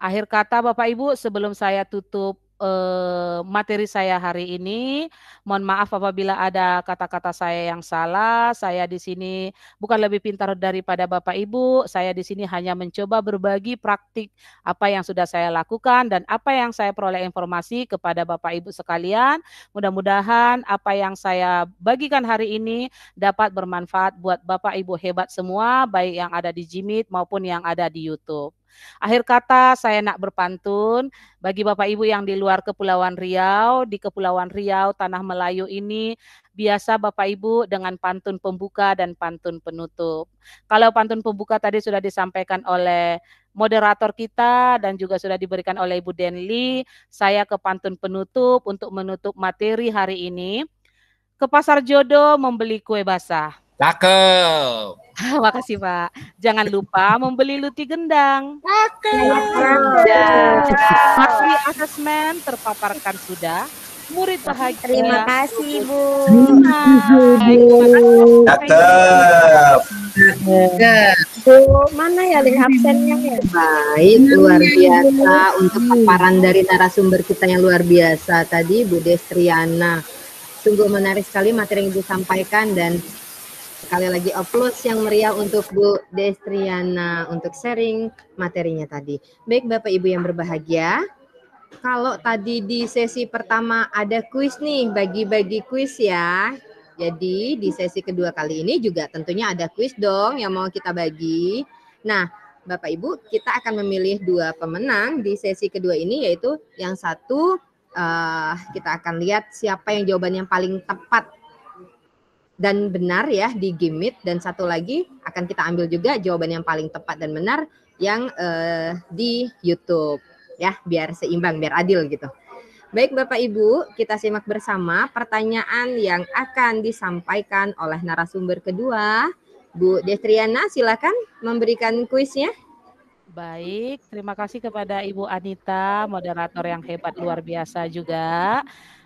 Akhir kata Bapak Ibu sebelum saya tutup eh, materi saya hari ini. Mohon maaf apabila ada kata-kata saya yang salah. Saya di sini bukan lebih pintar daripada Bapak Ibu. Saya di sini hanya mencoba berbagi praktik apa yang sudah saya lakukan dan apa yang saya peroleh informasi kepada Bapak Ibu sekalian. Mudah-mudahan apa yang saya bagikan hari ini dapat bermanfaat buat Bapak Ibu hebat semua, baik yang ada di Jimit maupun yang ada di YouTube. Akhir kata saya nak berpantun bagi Bapak Ibu yang di luar Kepulauan Riau, di Kepulauan Riau tanah Melayu ini biasa Bapak Ibu dengan pantun pembuka dan pantun penutup. Kalau pantun pembuka tadi sudah disampaikan oleh moderator kita dan juga sudah diberikan oleh Ibu Denli, saya ke pantun penutup untuk menutup materi hari ini. Ke pasar jodoh membeli kue basah Cakep. Makasih Pak. Jangan lupa membeli luti gendang. Cakep. Masih asesmen terpaparkan sudah. Murid bahagia. Terima kasih Bu. Cakep. Bu, mana ya link absennya ya? Baik, luar biasa untuk paparan dari narasumber kita yang luar biasa tadi Bu Destriana. Sungguh menarik sekali materi yang Ibu sampaikan dan Sekali lagi upload yang meriah untuk Bu Destriana untuk sharing materinya tadi. Baik Bapak Ibu yang berbahagia, kalau tadi di sesi pertama ada kuis nih, bagi-bagi kuis ya. Jadi di sesi kedua kali ini juga tentunya ada kuis dong yang mau kita bagi. Nah, Bapak Ibu, kita akan memilih dua pemenang di sesi kedua ini yaitu yang satu uh, kita akan lihat siapa yang jawaban yang paling tepat dan benar ya di Gimit dan satu lagi akan kita ambil juga jawaban yang paling tepat dan benar yang uh, di YouTube ya biar seimbang biar adil gitu. Baik Bapak Ibu, kita simak bersama pertanyaan yang akan disampaikan oleh narasumber kedua. Bu Destriana silakan memberikan kuisnya. Baik, terima kasih kepada Ibu Anita, moderator yang hebat luar biasa juga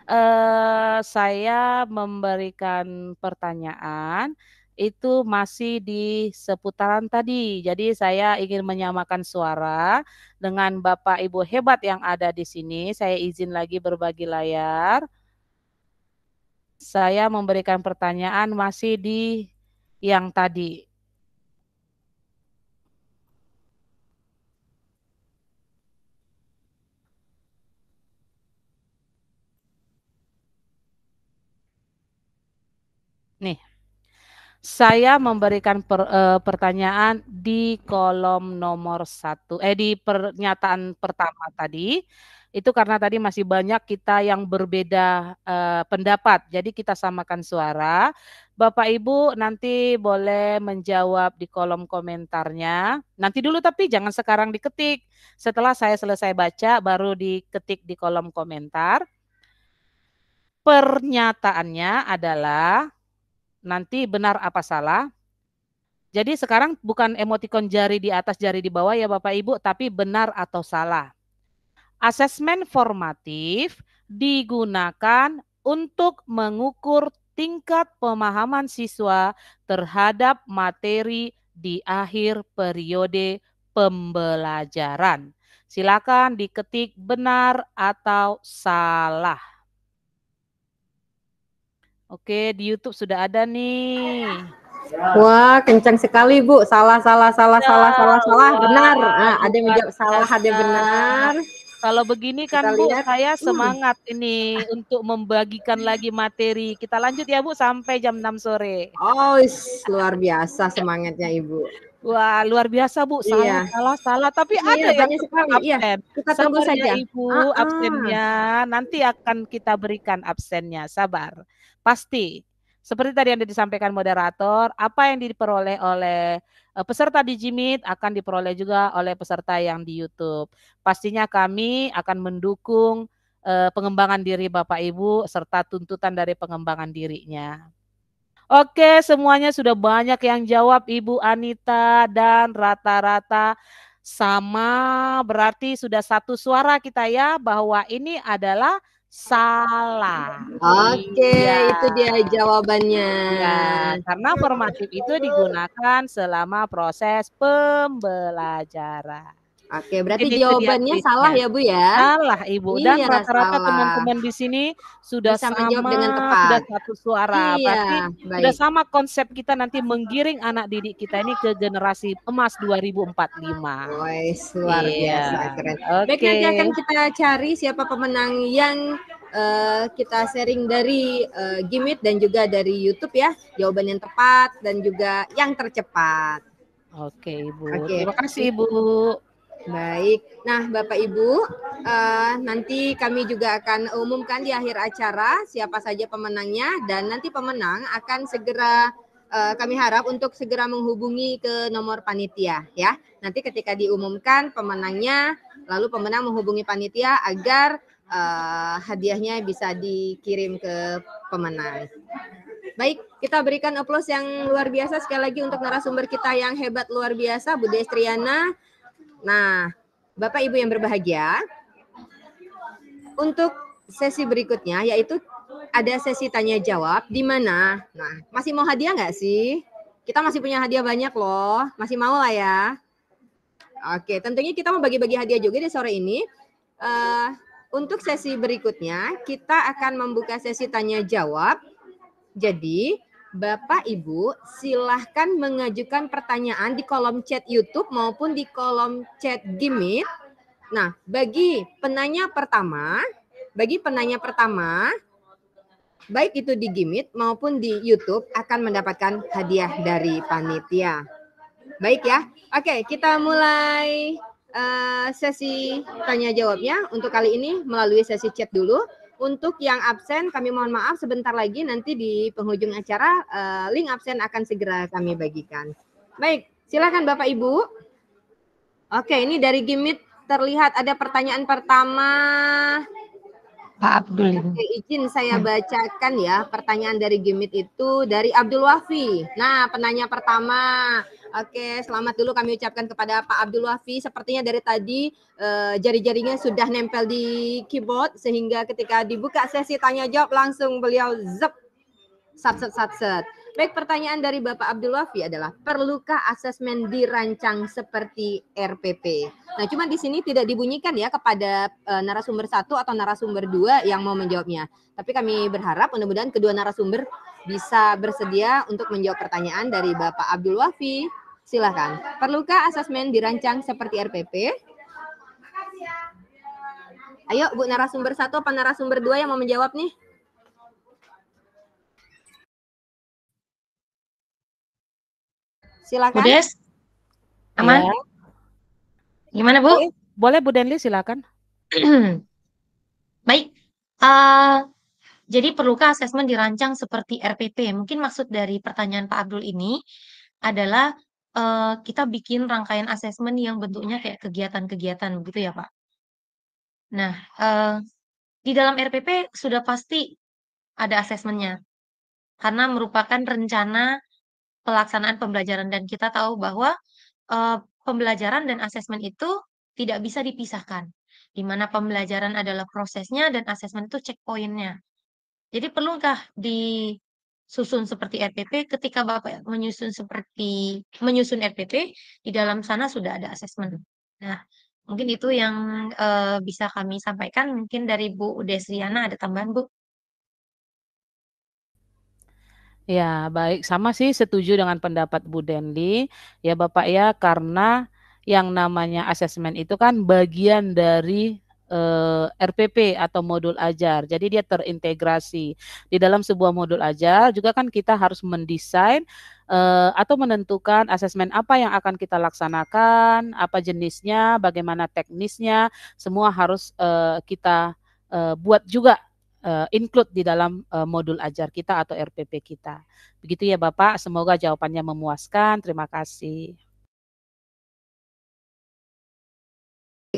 eh, saya memberikan pertanyaan itu masih di seputaran tadi. Jadi saya ingin menyamakan suara dengan Bapak Ibu hebat yang ada di sini. Saya izin lagi berbagi layar. Saya memberikan pertanyaan masih di yang tadi. Nih, saya memberikan per, eh, pertanyaan di kolom nomor satu, eh di pernyataan pertama tadi. Itu karena tadi masih banyak kita yang berbeda eh, pendapat, jadi kita samakan suara. Bapak Ibu nanti boleh menjawab di kolom komentarnya. Nanti dulu tapi jangan sekarang diketik. Setelah saya selesai baca baru diketik di kolom komentar. Pernyataannya adalah nanti benar apa salah. Jadi sekarang bukan emotikon jari di atas, jari di bawah ya Bapak Ibu, tapi benar atau salah. Asesmen formatif digunakan untuk mengukur tingkat pemahaman siswa terhadap materi di akhir periode pembelajaran. Silakan diketik benar atau salah. Oke, di YouTube sudah ada nih. Wah, kencang sekali Bu. Salah, salah, salah, salah, salah, salah. Benar. Nah, ada yang menjawab salah, ada yang benar. Kalau begini kan Bu, saya hmm. semangat ini untuk membagikan lagi materi. Kita lanjut ya Bu sampai jam 6 sore. Oh, is, luar biasa semangatnya Ibu. Wah, luar biasa Bu. Iya. Salah, iya. salah, salah. Tapi iya, ada yang sekali. Iya. absen. Iya. Kita tunggu Sabarnya, saja. Ibu, ah, ah. nanti akan kita berikan absennya. Sabar pasti seperti tadi yang disampaikan moderator, apa yang diperoleh oleh eh, peserta di Jimit akan diperoleh juga oleh peserta yang di YouTube. Pastinya kami akan mendukung eh, pengembangan diri Bapak Ibu serta tuntutan dari pengembangan dirinya. Oke, semuanya sudah banyak yang jawab Ibu Anita dan rata-rata sama berarti sudah satu suara kita ya bahwa ini adalah salah. Oke, okay, iya. itu dia jawabannya. Ya, karena formatif itu digunakan selama proses pembelajaran. Oke, berarti Ini jawabannya salah ya, Bu ya? Salah, Ibu. Dan iya, rata-rata teman-teman di sini sudah Bisa sama dengan tepat. sudah satu suara. Iya, berarti baik. sudah sama konsep kita nanti menggiring anak didik kita ini ke generasi emas 2045. Wes, luar iya. biasa keren. Okay. Baik, nanti akan kita cari siapa pemenang yang Uh, kita sharing dari uh, Gimit dan juga dari YouTube ya jawaban yang tepat dan juga yang tercepat. Oke okay, ibu, okay. terima kasih ibu. Baik. Nah, Bapak Ibu, uh, nanti kami juga akan umumkan di akhir acara siapa saja pemenangnya dan nanti pemenang akan segera uh, kami harap untuk segera menghubungi ke nomor panitia ya. Nanti ketika diumumkan pemenangnya, lalu pemenang menghubungi panitia agar uh, hadiahnya bisa dikirim ke pemenang. Baik, kita berikan aplaus yang luar biasa sekali lagi untuk narasumber kita yang hebat luar biasa, Bu Destriana. Nah, Bapak Ibu yang berbahagia, untuk sesi berikutnya yaitu ada sesi tanya jawab di mana. Nah, masih mau hadiah nggak sih? Kita masih punya hadiah banyak loh, masih mau lah ya. Oke, tentunya kita mau bagi-bagi hadiah juga di sore ini. Uh, untuk sesi berikutnya kita akan membuka sesi tanya jawab. Jadi Bapak Ibu, silahkan mengajukan pertanyaan di kolom chat YouTube maupun di kolom chat Gimit. Nah, bagi penanya pertama, bagi penanya pertama, baik itu di Gimit maupun di YouTube akan mendapatkan hadiah dari panitia. Baik ya. Oke, kita mulai uh, sesi tanya jawabnya untuk kali ini melalui sesi chat dulu. Untuk yang absen kami mohon maaf sebentar lagi nanti di penghujung acara uh, link absen akan segera kami bagikan. Baik, silakan Bapak Ibu. Oke, ini dari Gimit terlihat ada pertanyaan pertama Pak Abdul. Oke, izin saya bacakan ya pertanyaan dari Gimit itu dari Abdul Wafi. Nah, penanya pertama, Oke, selamat dulu kami ucapkan kepada Pak Abdul Wafi. Sepertinya dari tadi uh, jari-jarinya sudah nempel di keyboard sehingga ketika dibuka sesi tanya jawab langsung beliau zep sat sat sat sat. Baik, pertanyaan dari Bapak Abdul Wafi adalah perlukah asesmen dirancang seperti RPP? Nah, cuman di sini tidak dibunyikan ya kepada uh, narasumber satu atau narasumber dua yang mau menjawabnya. Tapi kami berharap mudah-mudahan kedua narasumber bisa bersedia untuk menjawab pertanyaan dari Bapak Abdul Wafi. Silahkan. Perlukah asesmen dirancang seperti RPP? Ayo Bu narasumber satu atau narasumber dua yang mau menjawab nih? Silakan. Bu Des, aman? Ya. Gimana Bu? Boleh Bu Denli silakan. Baik, uh, jadi perlukah asesmen dirancang seperti RPP? Mungkin maksud dari pertanyaan Pak Abdul ini adalah uh, kita bikin rangkaian asesmen yang bentuknya kayak kegiatan-kegiatan begitu ya Pak. Nah, uh, di dalam RPP sudah pasti ada asesmennya karena merupakan rencana pelaksanaan pembelajaran dan kita tahu bahwa uh, pembelajaran dan asesmen itu tidak bisa dipisahkan di mana pembelajaran adalah prosesnya dan asesmen itu checkpointnya. Jadi perlukah disusun seperti RPP ketika Bapak menyusun seperti menyusun RPP di dalam sana sudah ada asesmen. Nah, mungkin itu yang e, bisa kami sampaikan. Mungkin dari Bu Desriana ada tambahan Bu? Ya, baik. Sama sih setuju dengan pendapat Bu Denli. Ya, Bapak ya, karena yang namanya asesmen itu kan bagian dari eh, RPP atau modul ajar. Jadi dia terintegrasi. Di dalam sebuah modul ajar juga kan kita harus mendesain eh, atau menentukan asesmen apa yang akan kita laksanakan, apa jenisnya, bagaimana teknisnya, semua harus eh, kita eh, buat juga uh, include di dalam uh, modul ajar kita atau RPP kita. Begitu ya Bapak, semoga jawabannya memuaskan. Terima kasih.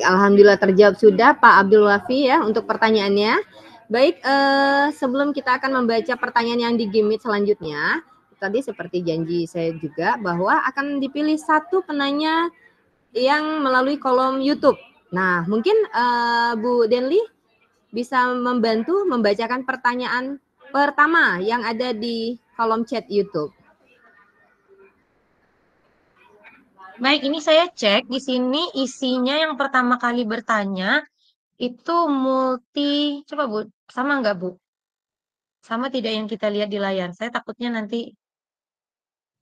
alhamdulillah terjawab sudah Pak Abdul Wafi ya untuk pertanyaannya. Baik, eh, sebelum kita akan membaca pertanyaan yang di gimmick selanjutnya, tadi seperti janji saya juga bahwa akan dipilih satu penanya yang melalui kolom YouTube. Nah, mungkin eh, Bu Denli bisa membantu membacakan pertanyaan pertama yang ada di kolom chat YouTube. Baik, ini saya cek di sini isinya yang pertama kali bertanya itu multi, coba Bu, sama nggak Bu? Sama tidak yang kita lihat di layar? Saya takutnya nanti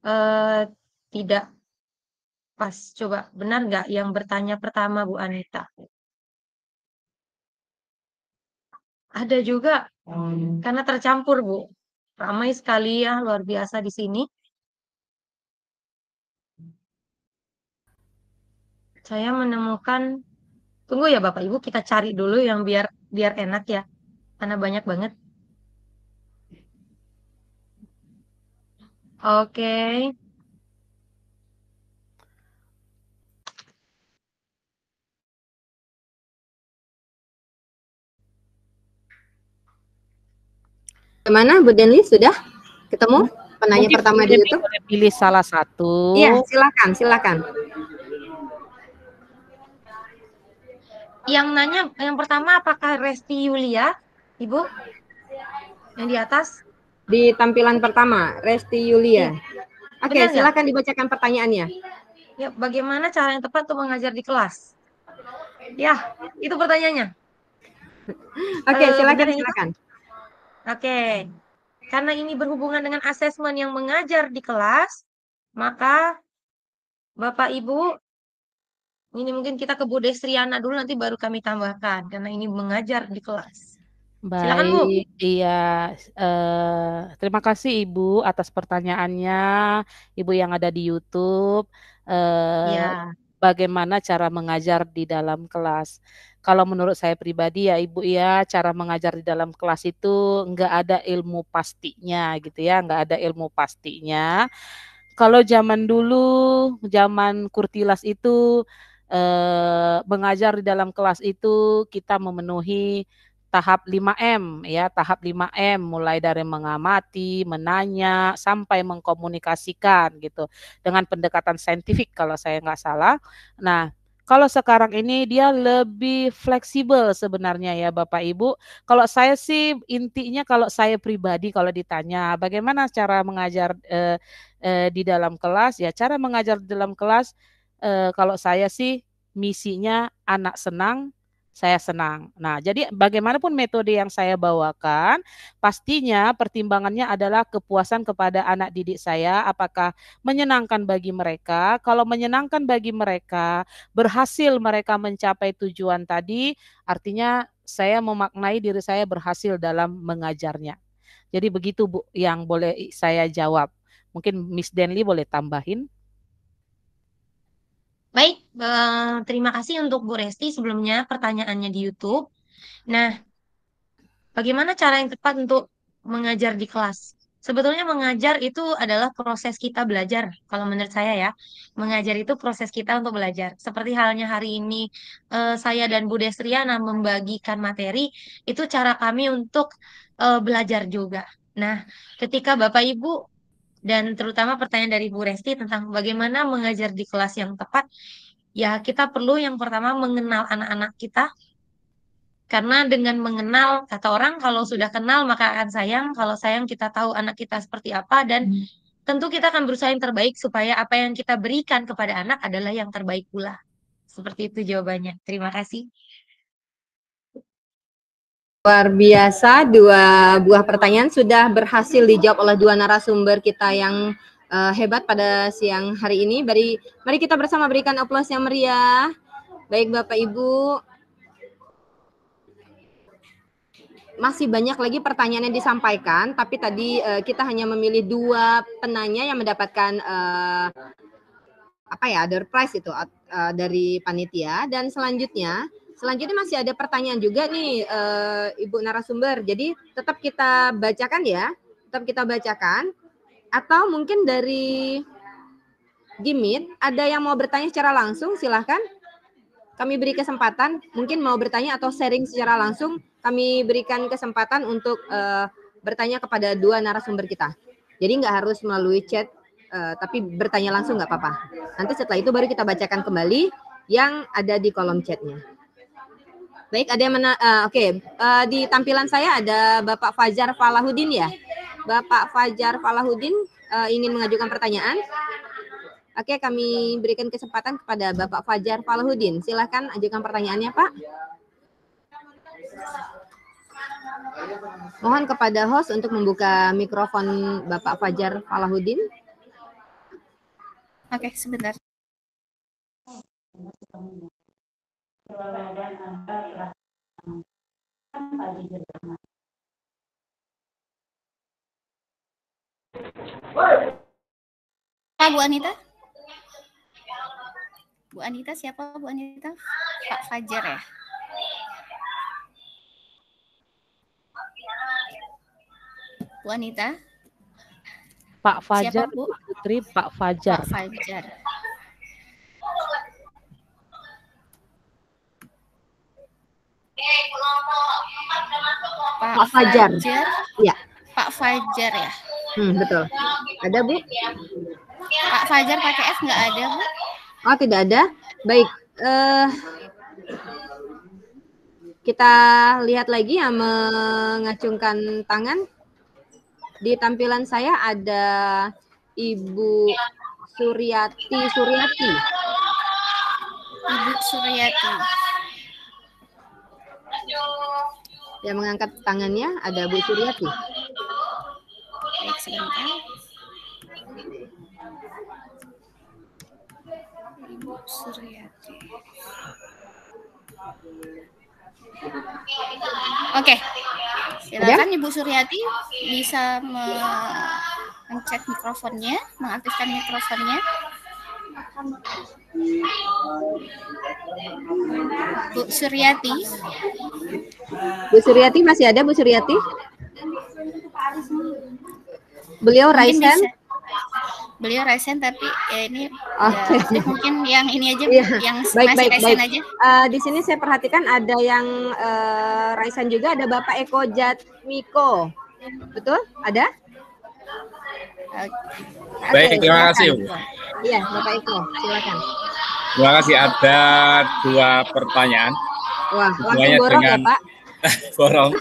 uh, tidak pas. Coba, benar nggak yang bertanya pertama Bu Anita? Ada juga, hmm. karena tercampur Bu. Ramai sekali ya, luar biasa di sini. saya menemukan tunggu ya Bapak Ibu kita cari dulu yang biar biar enak ya karena banyak banget oke okay. Gimana Bu Denli sudah ketemu penanya Mungkin pertama di YouTube? Pilih salah satu. Iya, silakan, silakan. yang nanya yang pertama apakah Resti Yulia, Ibu? Yang di atas? Di tampilan pertama, Resti Yulia. Iya. Oke, okay, silakan dibacakan pertanyaannya. Ya, bagaimana cara yang tepat untuk mengajar di kelas? Ya, itu pertanyaannya. Oke, okay, eh, silakan uh, silakan. Oke. Karena ini berhubungan dengan asesmen yang mengajar di kelas, maka Bapak Ibu ini mungkin kita ke Bu Destriana dulu nanti baru kami tambahkan karena ini mengajar di kelas. Baik, Silakan, Bu. iya. eh, terima kasih Ibu atas pertanyaannya, Ibu yang ada di YouTube. eh ya. Bagaimana cara mengajar di dalam kelas? Kalau menurut saya pribadi ya Ibu ya, cara mengajar di dalam kelas itu nggak ada ilmu pastinya gitu ya, nggak ada ilmu pastinya kalau zaman dulu, zaman kurtilas itu eh, mengajar di dalam kelas itu kita memenuhi tahap 5M ya, tahap 5M mulai dari mengamati, menanya sampai mengkomunikasikan gitu dengan pendekatan saintifik kalau saya nggak salah. Nah, kalau sekarang ini dia lebih fleksibel sebenarnya ya Bapak Ibu. Kalau saya sih intinya kalau saya pribadi kalau ditanya bagaimana cara mengajar eh, eh, di dalam kelas ya cara mengajar di dalam kelas eh, kalau saya sih misinya anak senang, saya senang. Nah, jadi bagaimanapun metode yang saya bawakan, pastinya pertimbangannya adalah kepuasan kepada anak didik saya apakah menyenangkan bagi mereka. Kalau menyenangkan bagi mereka, berhasil mereka mencapai tujuan tadi, artinya saya memaknai diri saya berhasil dalam mengajarnya. Jadi begitu Bu yang boleh saya jawab. Mungkin Miss Denly boleh tambahin. Baik, eh, terima kasih untuk Bu Resti sebelumnya pertanyaannya di YouTube. Nah, bagaimana cara yang tepat untuk mengajar di kelas? Sebetulnya mengajar itu adalah proses kita belajar. Kalau menurut saya ya, mengajar itu proses kita untuk belajar. Seperti halnya hari ini eh, saya dan Bu Desriana membagikan materi, itu cara kami untuk eh, belajar juga. Nah, ketika Bapak Ibu dan terutama pertanyaan dari Bu Resti tentang bagaimana mengajar di kelas yang tepat. Ya, kita perlu yang pertama mengenal anak-anak kita. Karena dengan mengenal, kata orang kalau sudah kenal maka akan sayang, kalau sayang kita tahu anak kita seperti apa dan hmm. tentu kita akan berusaha yang terbaik supaya apa yang kita berikan kepada anak adalah yang terbaik pula. Seperti itu jawabannya. Terima kasih. Luar biasa, dua buah pertanyaan sudah berhasil dijawab oleh dua narasumber kita yang uh, hebat pada siang hari ini. Mari, mari kita bersama berikan aplaus yang meriah. Baik Bapak Ibu. Masih banyak lagi pertanyaan yang disampaikan, tapi tadi uh, kita hanya memilih dua penanya yang mendapatkan uh, apa ya, door prize itu uh, dari panitia. Dan selanjutnya Selanjutnya masih ada pertanyaan juga nih uh, Ibu narasumber. Jadi tetap kita bacakan ya, tetap kita bacakan. Atau mungkin dari Gimit ada yang mau bertanya secara langsung silahkan. Kami beri kesempatan, mungkin mau bertanya atau sharing secara langsung, kami berikan kesempatan untuk uh, bertanya kepada dua narasumber kita. Jadi nggak harus melalui chat, uh, tapi bertanya langsung nggak apa-apa. Nanti setelah itu baru kita bacakan kembali yang ada di kolom chatnya. Baik, ada yang mana? uh, eh, oke. Okay. Uh, eh, di tampilan saya ada Bapak Fajar Falahudin ya. Bapak Fajar Falahudin uh, eh, ingin mengajukan pertanyaan. Oke, okay, kami berikan kesempatan kepada Bapak Fajar Falahudin. Silahkan ajukan pertanyaannya, Pak. Mohon kepada host untuk membuka mikrofon Bapak Fajar Falahudin. Oke, okay, sebentar. Ya, Bu Anita? Bu Anita siapa Bu Anita? Pak Fajar ya? Bu Anita? Pak Fajar, siapa, Bu? Putri Pak Fajar. Pak Fajar. Eh, ya? Pak Fajar. Fajar. Ya. Pak Fajar ya. Hmm, betul. Ada Bu? Pak Fajar pakai F nggak ada Bu? Oh tidak ada. Baik. Uh, kita lihat lagi yang mengacungkan tangan. Di tampilan saya ada Ibu Suryati Suryati. Ibu Suryati. Yang mengangkat tangannya ada Bu Suryati. Baik, sebentar. Ibu Suryati. Oke, silakan ya? Ibu Suryati bisa mencet mikrofonnya, mengaktifkan mikrofonnya. Bu Suryati. Bu Suryati masih ada Bu Suryati? Beliau raisan, Raisen. Beliau Raisen tapi ya ini okay. Oh, ya, iya. mungkin yang ini aja yeah. yang baik, masih baik, Raisen aja. Uh, di sini saya perhatikan ada yang uh, eh, Raisen juga ada Bapak Eko Jatmiko. Betul? Ada? Okay. Baik, terima silakan. kasih. Iya, Bapak Eko, silakan. Terima kasih. Ada dua pertanyaan. Wah, langsung ya, dengan... ya, Pak? borong.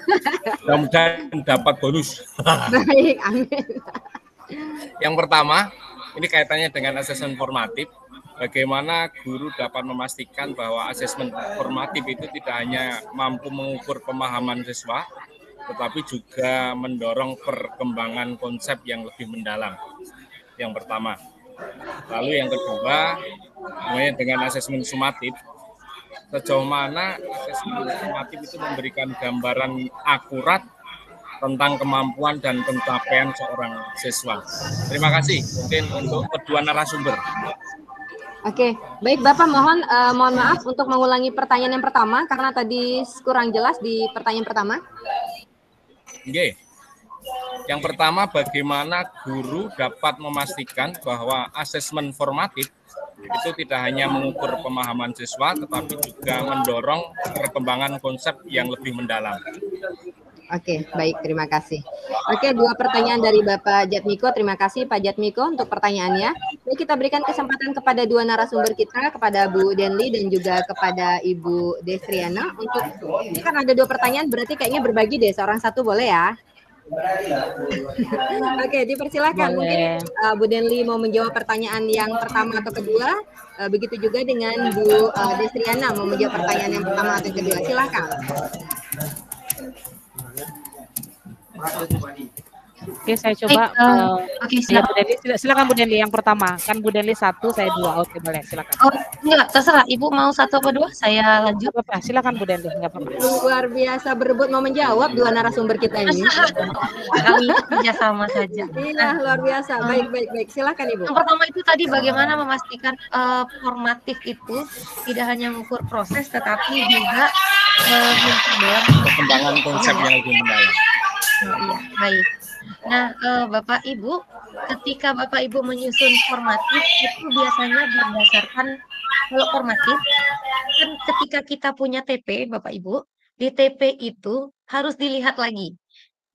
Mudah-mudahan dapat bonus. Baik, amin. Yang pertama, ini kaitannya dengan asesmen formatif. Bagaimana guru dapat memastikan bahwa asesmen formatif itu tidak hanya mampu mengukur pemahaman siswa, tetapi juga mendorong perkembangan konsep yang lebih mendalam. Yang pertama. Lalu yang kedua, namanya dengan asesmen sumatif, sejauh mana asesmen sumatif itu memberikan gambaran akurat tentang kemampuan dan pencapaian seorang siswa. Terima kasih mungkin untuk kedua narasumber. Oke, baik Bapak mohon uh, mohon maaf untuk mengulangi pertanyaan yang pertama karena tadi kurang jelas di pertanyaan pertama. Oke. Yang pertama bagaimana guru dapat memastikan bahwa asesmen formatif itu tidak hanya mengukur pemahaman siswa tetapi juga mendorong perkembangan konsep yang lebih mendalam. Oke, okay, baik, terima kasih. Oke, okay, dua pertanyaan dari Bapak Jatmiko. Terima kasih Pak Jatmiko untuk pertanyaannya. Ini kita berikan kesempatan kepada dua narasumber kita, kepada Bu Denli dan juga kepada Ibu Desriana Untuk ini kan ada dua pertanyaan, berarti kayaknya berbagi deh, seorang satu boleh ya? Oke, okay, dipersilakan. Boleh. Mungkin uh, Bu Denli mau menjawab pertanyaan yang pertama atau kedua. Uh, begitu juga dengan Bu uh, Destriana mau menjawab pertanyaan yang pertama atau kedua. silakan. Oke, saya coba. Eh, eh, oke, okay, silakan. Ya, Bu Denli, silakan Bu Deli yang pertama. Kan Bu Deli satu, saya dua. Oke, boleh, silakan. Oh, enggak, terserah. Ibu mau satu atau dua? Saya lanjut. apa-apa, silakan Bu Deli, enggak apa-apa. Luar biasa berebut mau menjawab dua narasumber kita ini. Kami kerja sama saja. Iya, luar biasa. Baik, baik, baik. Silakan Ibu. Yang pertama itu tadi bagaimana memastikan uh, formatif itu tidak hanya mengukur proses tetapi juga uh, perkembangan konsep yang lebih mendalam. Oh, iya, baik. Nah, eh, Bapak Ibu, ketika Bapak Ibu menyusun formatif itu biasanya berdasarkan kalau formatif kan ketika kita punya TP, Bapak Ibu, di TP itu harus dilihat lagi.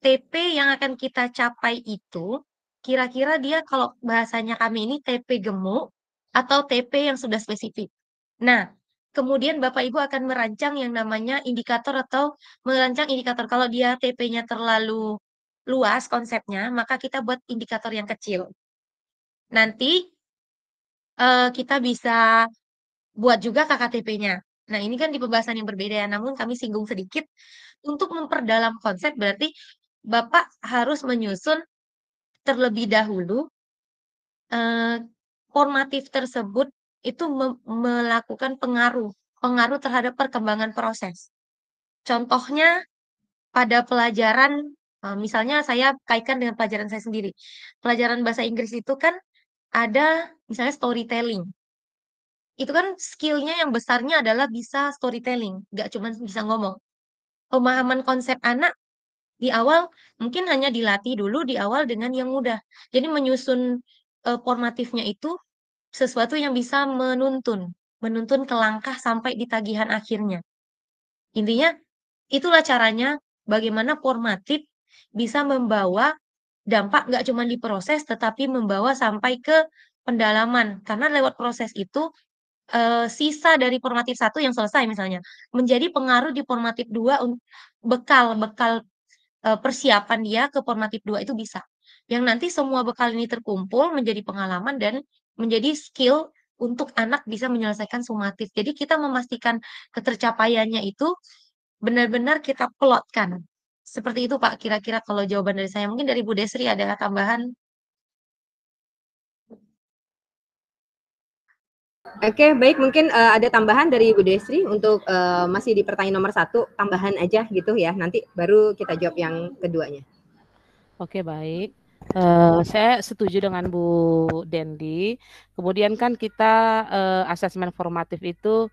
TP yang akan kita capai itu kira-kira dia kalau bahasanya kami ini TP gemuk atau TP yang sudah spesifik. Nah, kemudian Bapak Ibu akan merancang yang namanya indikator atau merancang indikator. Kalau dia TP-nya terlalu luas konsepnya, maka kita buat indikator yang kecil. Nanti uh, kita bisa buat juga KKTP-nya. Nah, ini kan di pembahasan yang berbeda ya, namun kami singgung sedikit. Untuk memperdalam konsep berarti Bapak harus menyusun terlebih dahulu uh, formatif tersebut itu melakukan pengaruh, pengaruh terhadap perkembangan proses. Contohnya pada pelajaran e, misalnya saya kaitkan dengan pelajaran saya sendiri. Pelajaran bahasa Inggris itu kan ada misalnya storytelling. Itu kan skillnya yang besarnya adalah bisa storytelling, nggak cuma bisa ngomong. Pemahaman konsep anak di awal mungkin hanya dilatih dulu di awal dengan yang mudah. Jadi menyusun e, formatifnya itu sesuatu yang bisa menuntun, menuntun ke langkah sampai di tagihan akhirnya. Intinya, itulah caranya bagaimana formatif bisa membawa dampak nggak cuma di proses, tetapi membawa sampai ke pendalaman. Karena lewat proses itu, e, sisa dari formatif satu yang selesai misalnya, menjadi pengaruh di formatif dua bekal-bekal e, eh, persiapan dia ke formatif dua itu bisa. Yang nanti semua bekal ini terkumpul menjadi pengalaman dan menjadi skill untuk anak bisa menyelesaikan sumatif. Jadi kita memastikan ketercapaiannya itu benar-benar kita plotkan. Seperti itu Pak, kira-kira kalau jawaban dari saya. Mungkin dari Bu Desri ada tambahan? Oke, baik. Mungkin uh, ada tambahan dari Bu Desri untuk uh, masih di pertanyaan nomor satu, tambahan aja gitu ya. Nanti baru kita jawab yang keduanya. Oke, baik. Uh, saya setuju dengan Bu Dendi. Kemudian kan kita uh, asesmen formatif itu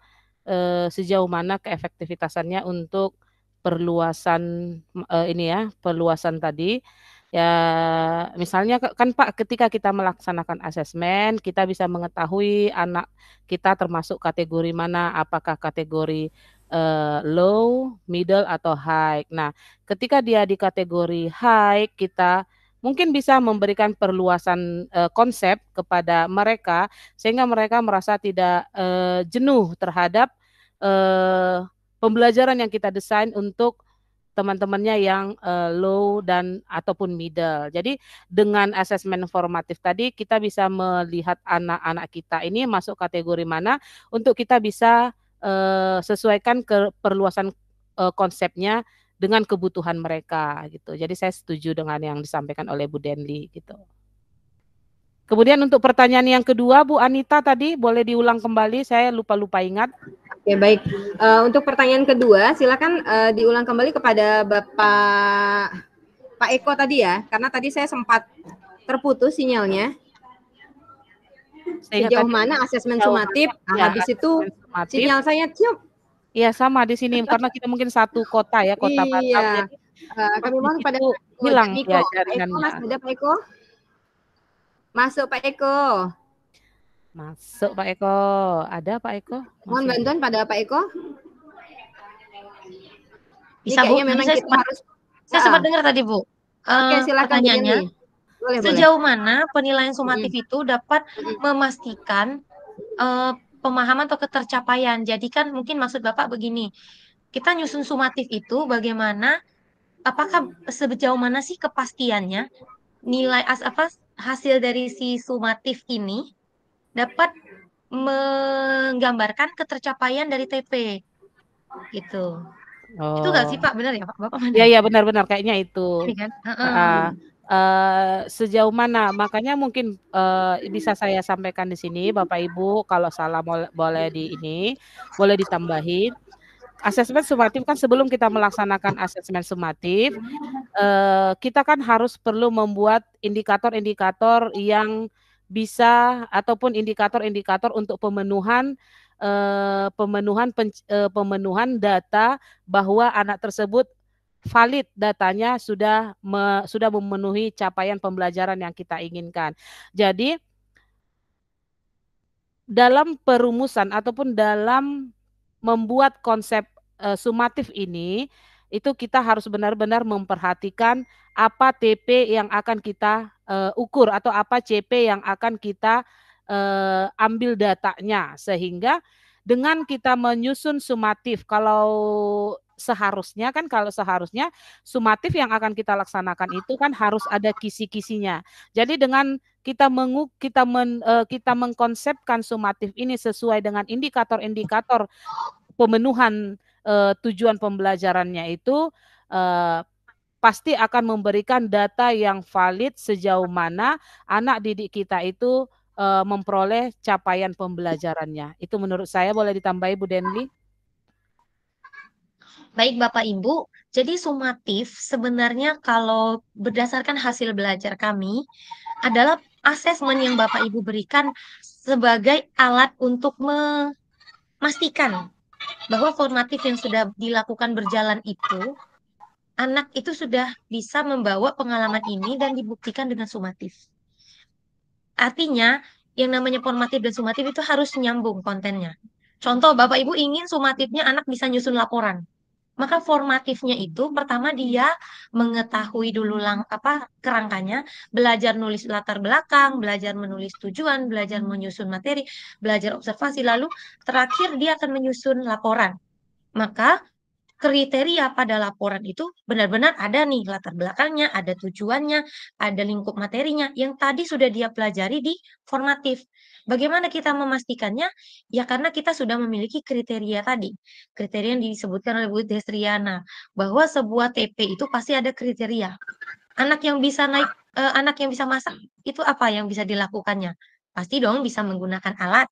uh, sejauh mana keefektivitasannya untuk perluasan uh, ini ya, perluasan tadi. Ya, misalnya kan Pak, ketika kita melaksanakan asesmen, kita bisa mengetahui anak kita termasuk kategori mana, apakah kategori uh, low, middle atau high. Nah, ketika dia di kategori high, kita mungkin bisa memberikan perluasan e, konsep kepada mereka sehingga mereka merasa tidak e, jenuh terhadap e, pembelajaran yang kita desain untuk teman-temannya yang uh, low dan ataupun middle. Jadi dengan asesmen formatif tadi kita bisa melihat anak-anak kita ini masuk kategori mana untuk kita bisa uh, sesuaikan ke perluasan konsepnya dengan kebutuhan mereka gitu. Jadi saya setuju dengan yang disampaikan oleh Bu Denli gitu. Kemudian untuk pertanyaan yang kedua Bu Anita tadi boleh diulang kembali saya lupa-lupa ingat. Oke baik uh, untuk pertanyaan kedua silakan uh, diulang kembali kepada Bapak Pak Eko tadi ya karena tadi saya sempat terputus sinyalnya. Sejauh mana asesmen sumatif? ya, habis itu sumatif. sinyal saya ciup Iya sama di sini karena kita mungkin satu kota ya kota iya. Batam. Jadi, uh, kami mohon pada hilang Eko. ya jaringannya. Eko, Mas ada Pak Eko? Masuk Pak Eko. Masuk Pak Eko. Ada Pak Eko? Masuk. Mohon bantuan pada Pak Eko. Bisa Bu, memang saya, kita sempat, harus, saya uh, sempat dengar tadi Bu. Oke, eh, silakan pertanyaannya. Boleh, Sejauh boleh. mana penilaian sumatif hmm. itu dapat memastikan uh, pemahaman atau ketercapaian. Jadi kan mungkin maksud Bapak begini, kita nyusun sumatif itu bagaimana apakah hmm. sejauh mana sih kepastiannya nilai as apa hasil dari si sumatif ini dapat menggambarkan ketercapaian dari TP gitu. Oh. Itu gak sih Pak? Benar ya Pak? Bapak ya iya benar-benar kayaknya itu. Ya, kan? Uh -uh. Uh Eh, sejauh mana makanya mungkin uh, bisa saya sampaikan di sini Bapak Ibu kalau salah boleh di ini boleh ditambahin asesmen sumatif kan sebelum kita melaksanakan asesmen sumatif uh, kita kan harus perlu membuat indikator-indikator yang bisa ataupun indikator-indikator untuk pemenuhan Uh, pemenuhan pen, uh, pemenuhan data bahwa anak tersebut valid datanya sudah me, sudah memenuhi capaian pembelajaran yang kita inginkan. Jadi dalam perumusan ataupun dalam membuat konsep e, sumatif ini itu kita harus benar-benar memperhatikan apa TP yang akan kita e, ukur atau apa CP yang akan kita e, ambil datanya sehingga dengan kita menyusun sumatif kalau seharusnya kan kalau seharusnya sumatif yang akan kita laksanakan itu kan harus ada kisi-kisinya. Jadi dengan kita mengu kita men, uh, kita mengkonsepkan sumatif ini sesuai dengan indikator-indikator pemenuhan uh, tujuan pembelajarannya itu uh, pasti akan memberikan data yang valid sejauh mana anak didik kita itu memperoleh capaian pembelajarannya. Itu menurut saya boleh ditambahi Bu Denli. Baik Bapak Ibu, jadi sumatif sebenarnya kalau berdasarkan hasil belajar kami adalah asesmen yang Bapak Ibu berikan sebagai alat untuk memastikan bahwa formatif yang sudah dilakukan berjalan itu anak itu sudah bisa membawa pengalaman ini dan dibuktikan dengan sumatif. Artinya yang namanya formatif dan sumatif itu harus nyambung kontennya. Contoh Bapak Ibu ingin sumatifnya anak bisa nyusun laporan maka formatifnya itu pertama dia mengetahui dulu lang apa kerangkanya, belajar nulis latar belakang, belajar menulis tujuan, belajar menyusun materi, belajar observasi, lalu terakhir dia akan menyusun laporan. Maka kriteria pada laporan itu benar-benar ada nih latar belakangnya, ada tujuannya, ada lingkup materinya yang tadi sudah dia pelajari di formatif. Bagaimana kita memastikannya? Ya karena kita sudah memiliki kriteria tadi. Kriteria yang disebutkan oleh Bu Destriana bahwa sebuah TP itu pasti ada kriteria. Anak yang bisa naik eh, anak yang bisa masak itu apa yang bisa dilakukannya? Pasti dong bisa menggunakan alat.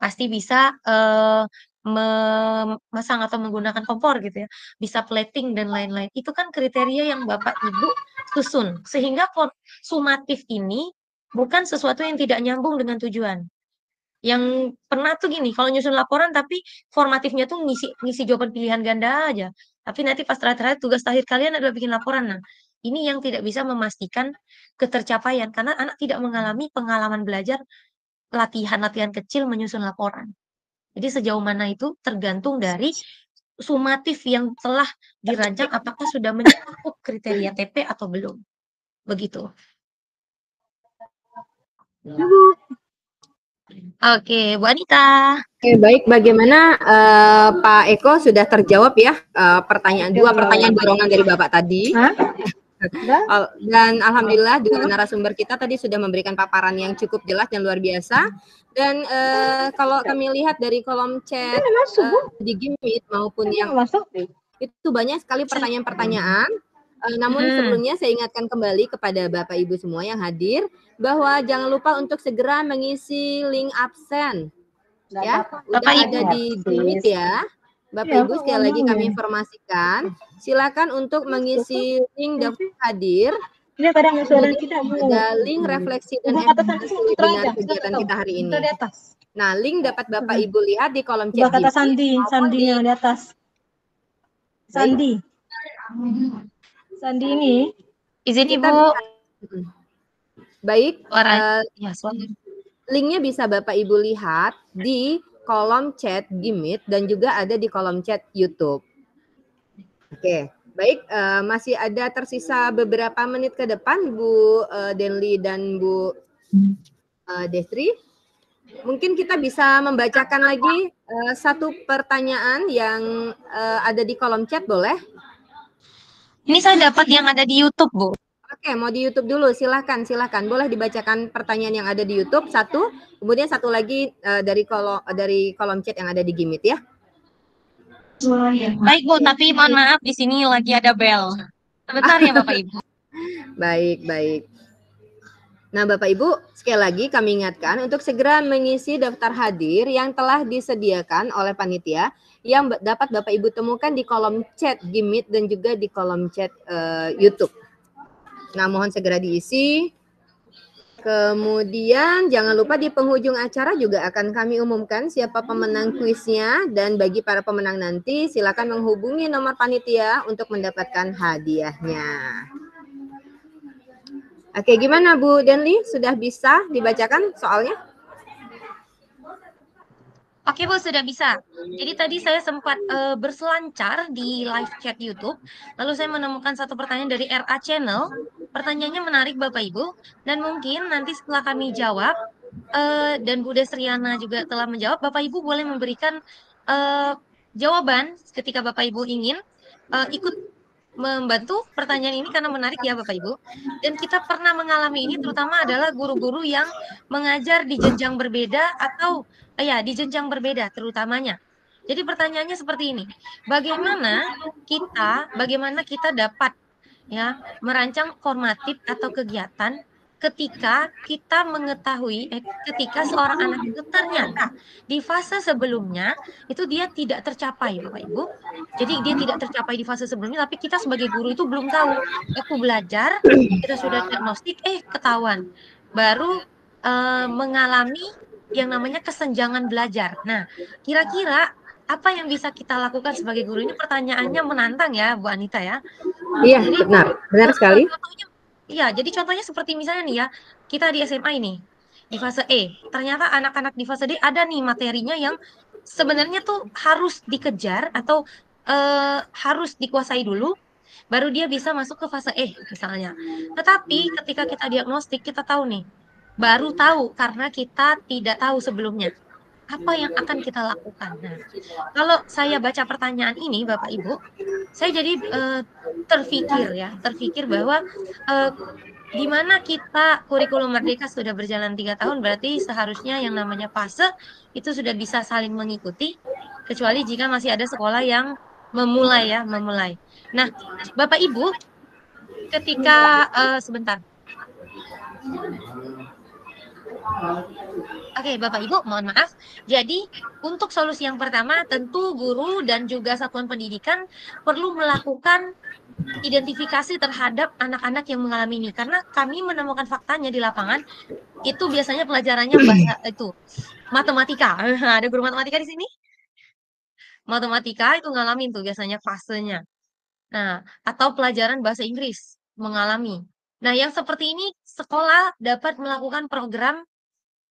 Pasti bisa eh, memasang atau menggunakan kompor gitu ya, bisa plating dan lain-lain. Itu kan kriteria yang Bapak Ibu susun sehingga sumatif ini bukan sesuatu yang tidak nyambung dengan tujuan. Yang pernah tuh gini, kalau nyusun laporan tapi formatifnya tuh ngisi ngisi jawaban pilihan ganda aja. Tapi nanti pas terakhir-terakhir tugas terakhir kalian adalah bikin laporan. Nah, ini yang tidak bisa memastikan ketercapaian karena anak tidak mengalami pengalaman belajar latihan-latihan kecil menyusun laporan. Jadi sejauh mana itu tergantung dari sumatif yang telah dirancang apakah sudah mencakup kriteria TP atau belum. Begitu. Oke, Bu Anita. Oke, baik. Bagaimana uh, Pak Eko sudah terjawab ya uh, pertanyaan dua pertanyaan dorongan dari Bapak tadi? Hah? Oh, dan alhamdulillah dengan narasumber kita tadi sudah memberikan paparan yang cukup jelas dan luar biasa. Dan uh, kalau kami lihat dari kolom chat uh, di Gimit maupun yang itu banyak sekali pertanyaan-pertanyaan. Uh, namun hmm. sebelumnya saya ingatkan kembali kepada Bapak Ibu semua yang hadir bahwa jangan lupa untuk segera mengisi link absen. Gak ya, apa -apa. udah Bapak ada Ibu. di grup ya. Bapak ya, Ibu sekali lagi kami informasikan, silakan untuk mengisi link daftar hadir. Ini pada kita ada link refleksi dan evaluasi dengan kegiatan kita hari ini. Nah, link dapat Bapak Ibu lihat di kolom chat. Kata Sandi, Sandi yang di atas. Sandi. Sandi ini izin Ibu. Baik, Suara, uh, ya, linknya bisa Bapak Ibu lihat di kolom chat Gimit dan juga ada di kolom chat YouTube. Oke, okay. baik uh, masih ada tersisa beberapa menit ke depan Bu uh, eh, Denli dan Bu uh, Destri. Mungkin kita bisa membacakan lagi uh, satu pertanyaan yang uh, ada di kolom chat boleh? Ini saya dapat yang ada di YouTube, Bu. Oke, mau di YouTube dulu. Silahkan, silahkan. Boleh dibacakan pertanyaan yang ada di YouTube satu, kemudian satu lagi uh, dari kolom dari kolom chat yang ada di Gimit ya. Baik Bu, tapi mohon maaf di sini lagi ada bel. Sebentar ya Bapak Ibu. baik, baik. Nah Bapak Ibu, sekali lagi kami ingatkan untuk segera mengisi daftar hadir yang telah disediakan oleh panitia yang dapat Bapak Ibu temukan di kolom chat Gimit dan juga di kolom chat uh, YouTube. Nah, mohon segera diisi. Kemudian jangan lupa di penghujung acara juga akan kami umumkan siapa pemenang kuisnya dan bagi para pemenang nanti silakan menghubungi nomor panitia untuk mendapatkan hadiahnya. Oke, gimana Bu Denli? Sudah bisa dibacakan soalnya? Oke Bu, sudah bisa. Jadi tadi saya sempat uh, berselancar di live chat YouTube, lalu saya menemukan satu pertanyaan dari RA Channel Pertanyaannya menarik Bapak Ibu dan mungkin nanti setelah kami jawab uh, dan Bu Desriana juga telah menjawab, Bapak Ibu boleh memberikan uh, jawaban ketika Bapak Ibu ingin uh, ikut membantu pertanyaan ini karena menarik ya Bapak Ibu. Dan kita pernah mengalami ini terutama adalah guru-guru yang mengajar di jenjang berbeda atau uh, ya di jenjang berbeda terutamanya. Jadi pertanyaannya seperti ini, bagaimana kita, bagaimana kita dapat ya merancang formatif atau kegiatan ketika kita mengetahui eh, ketika seorang anak itu ternyata di fase sebelumnya itu dia tidak tercapai Bapak Ibu. Jadi dia tidak tercapai di fase sebelumnya tapi kita sebagai guru itu belum tahu. Aku belajar, kita sudah diagnostik eh ketahuan. Baru eh, mengalami yang namanya kesenjangan belajar. Nah, kira-kira apa yang bisa kita lakukan sebagai guru ini pertanyaannya menantang ya Bu Anita ya. Iya, jadi, benar. Benar sekali. iya, jadi contohnya seperti misalnya nih ya, kita di SMA ini di fase E, ternyata anak-anak di fase D ada nih materinya yang sebenarnya tuh harus dikejar atau uh, harus dikuasai dulu baru dia bisa masuk ke fase E misalnya. Tetapi ketika kita diagnostik kita tahu nih, baru tahu karena kita tidak tahu sebelumnya apa yang akan kita lakukan? Nah, kalau saya baca pertanyaan ini, Bapak Ibu, saya jadi eh, terfikir ya, terfikir bahwa eh, di mana kita kurikulum merdeka sudah berjalan tiga tahun, berarti seharusnya yang namanya fase itu sudah bisa saling mengikuti, kecuali jika masih ada sekolah yang memulai ya, memulai. Nah, Bapak Ibu, ketika uh, sebentar. Oke, okay, Bapak Ibu, mohon maaf. Jadi, untuk solusi yang pertama, tentu guru dan juga satuan pendidikan perlu melakukan identifikasi terhadap anak-anak yang mengalami ini karena kami menemukan faktanya di lapangan itu biasanya pelajarannya hmm. bahasa itu matematika. Ada guru matematika di sini? Matematika itu mengalami, tuh biasanya fasenya. Nah, atau pelajaran bahasa Inggris mengalami. Nah, yang seperti ini sekolah dapat melakukan program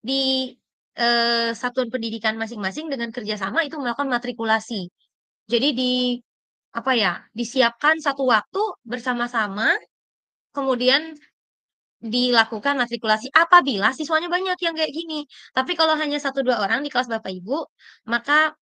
di uh, satuan pendidikan masing-masing dengan kerjasama itu melakukan matrikulasi. Jadi di apa ya disiapkan satu waktu bersama-sama, kemudian dilakukan matrikulasi apabila siswanya banyak yang kayak gini. Tapi kalau hanya satu dua orang di kelas bapak ibu, maka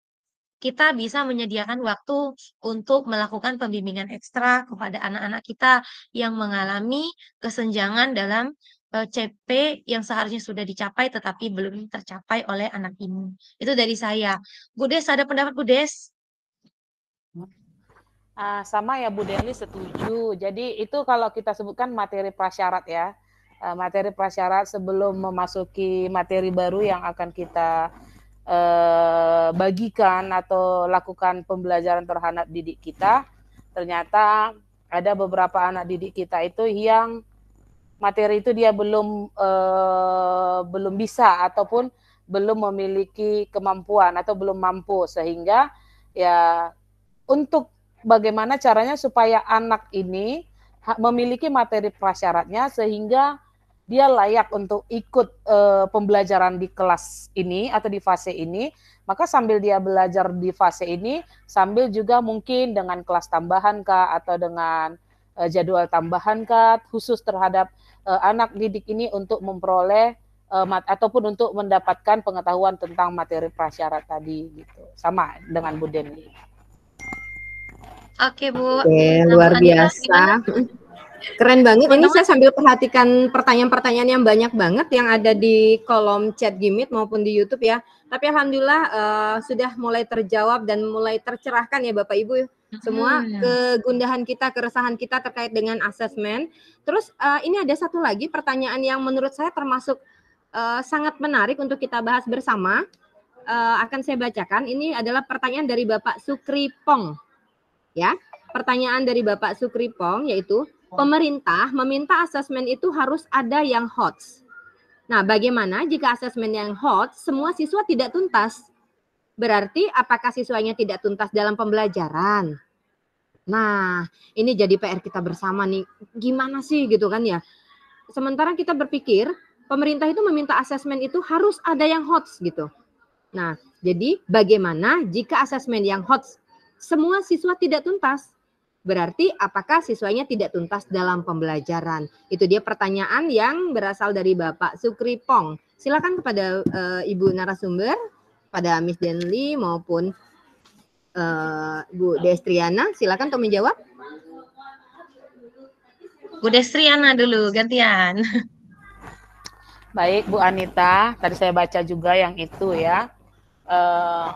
kita bisa menyediakan waktu untuk melakukan pembimbingan ekstra kepada anak-anak kita yang mengalami kesenjangan dalam Eh, CP yang seharusnya sudah dicapai tetapi belum tercapai oleh anak ini. Itu dari saya. Budes ada pendapat Budes Uh, sama ya Bu Deli setuju. Jadi itu kalau kita sebutkan materi prasyarat ya. Uh, materi prasyarat sebelum memasuki materi baru yang akan kita uh, bagikan atau lakukan pembelajaran terhadap didik kita. Ternyata ada beberapa anak didik kita itu yang materi itu dia belum uh, belum bisa ataupun belum memiliki kemampuan atau belum mampu sehingga ya untuk bagaimana caranya supaya anak ini memiliki materi prasyaratnya sehingga dia layak untuk ikut e, pembelajaran di kelas ini atau di fase ini maka sambil dia belajar di fase ini sambil juga mungkin dengan kelas tambahan kah atau dengan e, jadwal tambahan kah khusus terhadap uh, anak didik ini untuk memperoleh uh, mat ataupun untuk mendapatkan pengetahuan tentang materi prasyarat tadi gitu. Sama dengan Bu Denny. Oke, Bu. Oke, luar biasa. Keren banget. Ini saya sambil perhatikan pertanyaan-pertanyaan yang banyak banget yang ada di kolom chat Gimit maupun di YouTube ya. Tapi alhamdulillah uh, sudah mulai terjawab dan mulai tercerahkan ya Bapak Ibu semua hmm. kegundahan kita, keresahan kita terkait dengan asesmen. Terus uh, ini ada satu lagi pertanyaan yang menurut saya termasuk uh, sangat menarik untuk kita bahas bersama. Uh, akan saya bacakan. Ini adalah pertanyaan dari Bapak Sukri Pong. Ya, pertanyaan dari Bapak Sukri Pong yaitu pemerintah meminta asesmen itu harus ada yang hot. Nah, bagaimana jika asesmen yang hot, semua siswa tidak tuntas? Berarti apakah siswanya tidak tuntas dalam pembelajaran? Nah, ini jadi PR kita bersama nih. Gimana sih gitu kan ya? Sementara kita berpikir pemerintah itu meminta asesmen itu harus ada yang hot gitu. Nah, jadi bagaimana jika asesmen yang hot semua siswa tidak tuntas? Berarti apakah siswanya tidak tuntas dalam pembelajaran? Itu dia pertanyaan yang berasal dari Bapak Sukri Pong. Silakan kepada uh, Ibu narasumber, pada Miss Denli maupun uh, Bu Destriana, silakan untuk menjawab. Bu Destriana dulu, gantian. Baik, Bu Anita, tadi saya baca juga yang itu ya. Uh,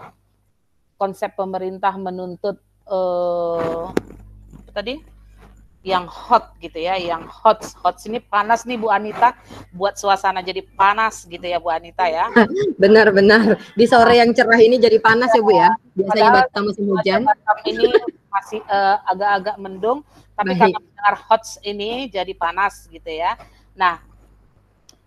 konsep pemerintah menuntut uh, tadi yang hot gitu ya, yang hot hot sini panas nih Bu Anita, buat suasana jadi panas gitu ya Bu Anita ya. Benar-benar di sore yang cerah ini jadi panas ya, Bu ya. Biasanya Batam musim hujan. Batam ini masih agak eh, agak-agak mendung, tapi Baik. karena mendengar hot ini jadi panas gitu ya. Nah,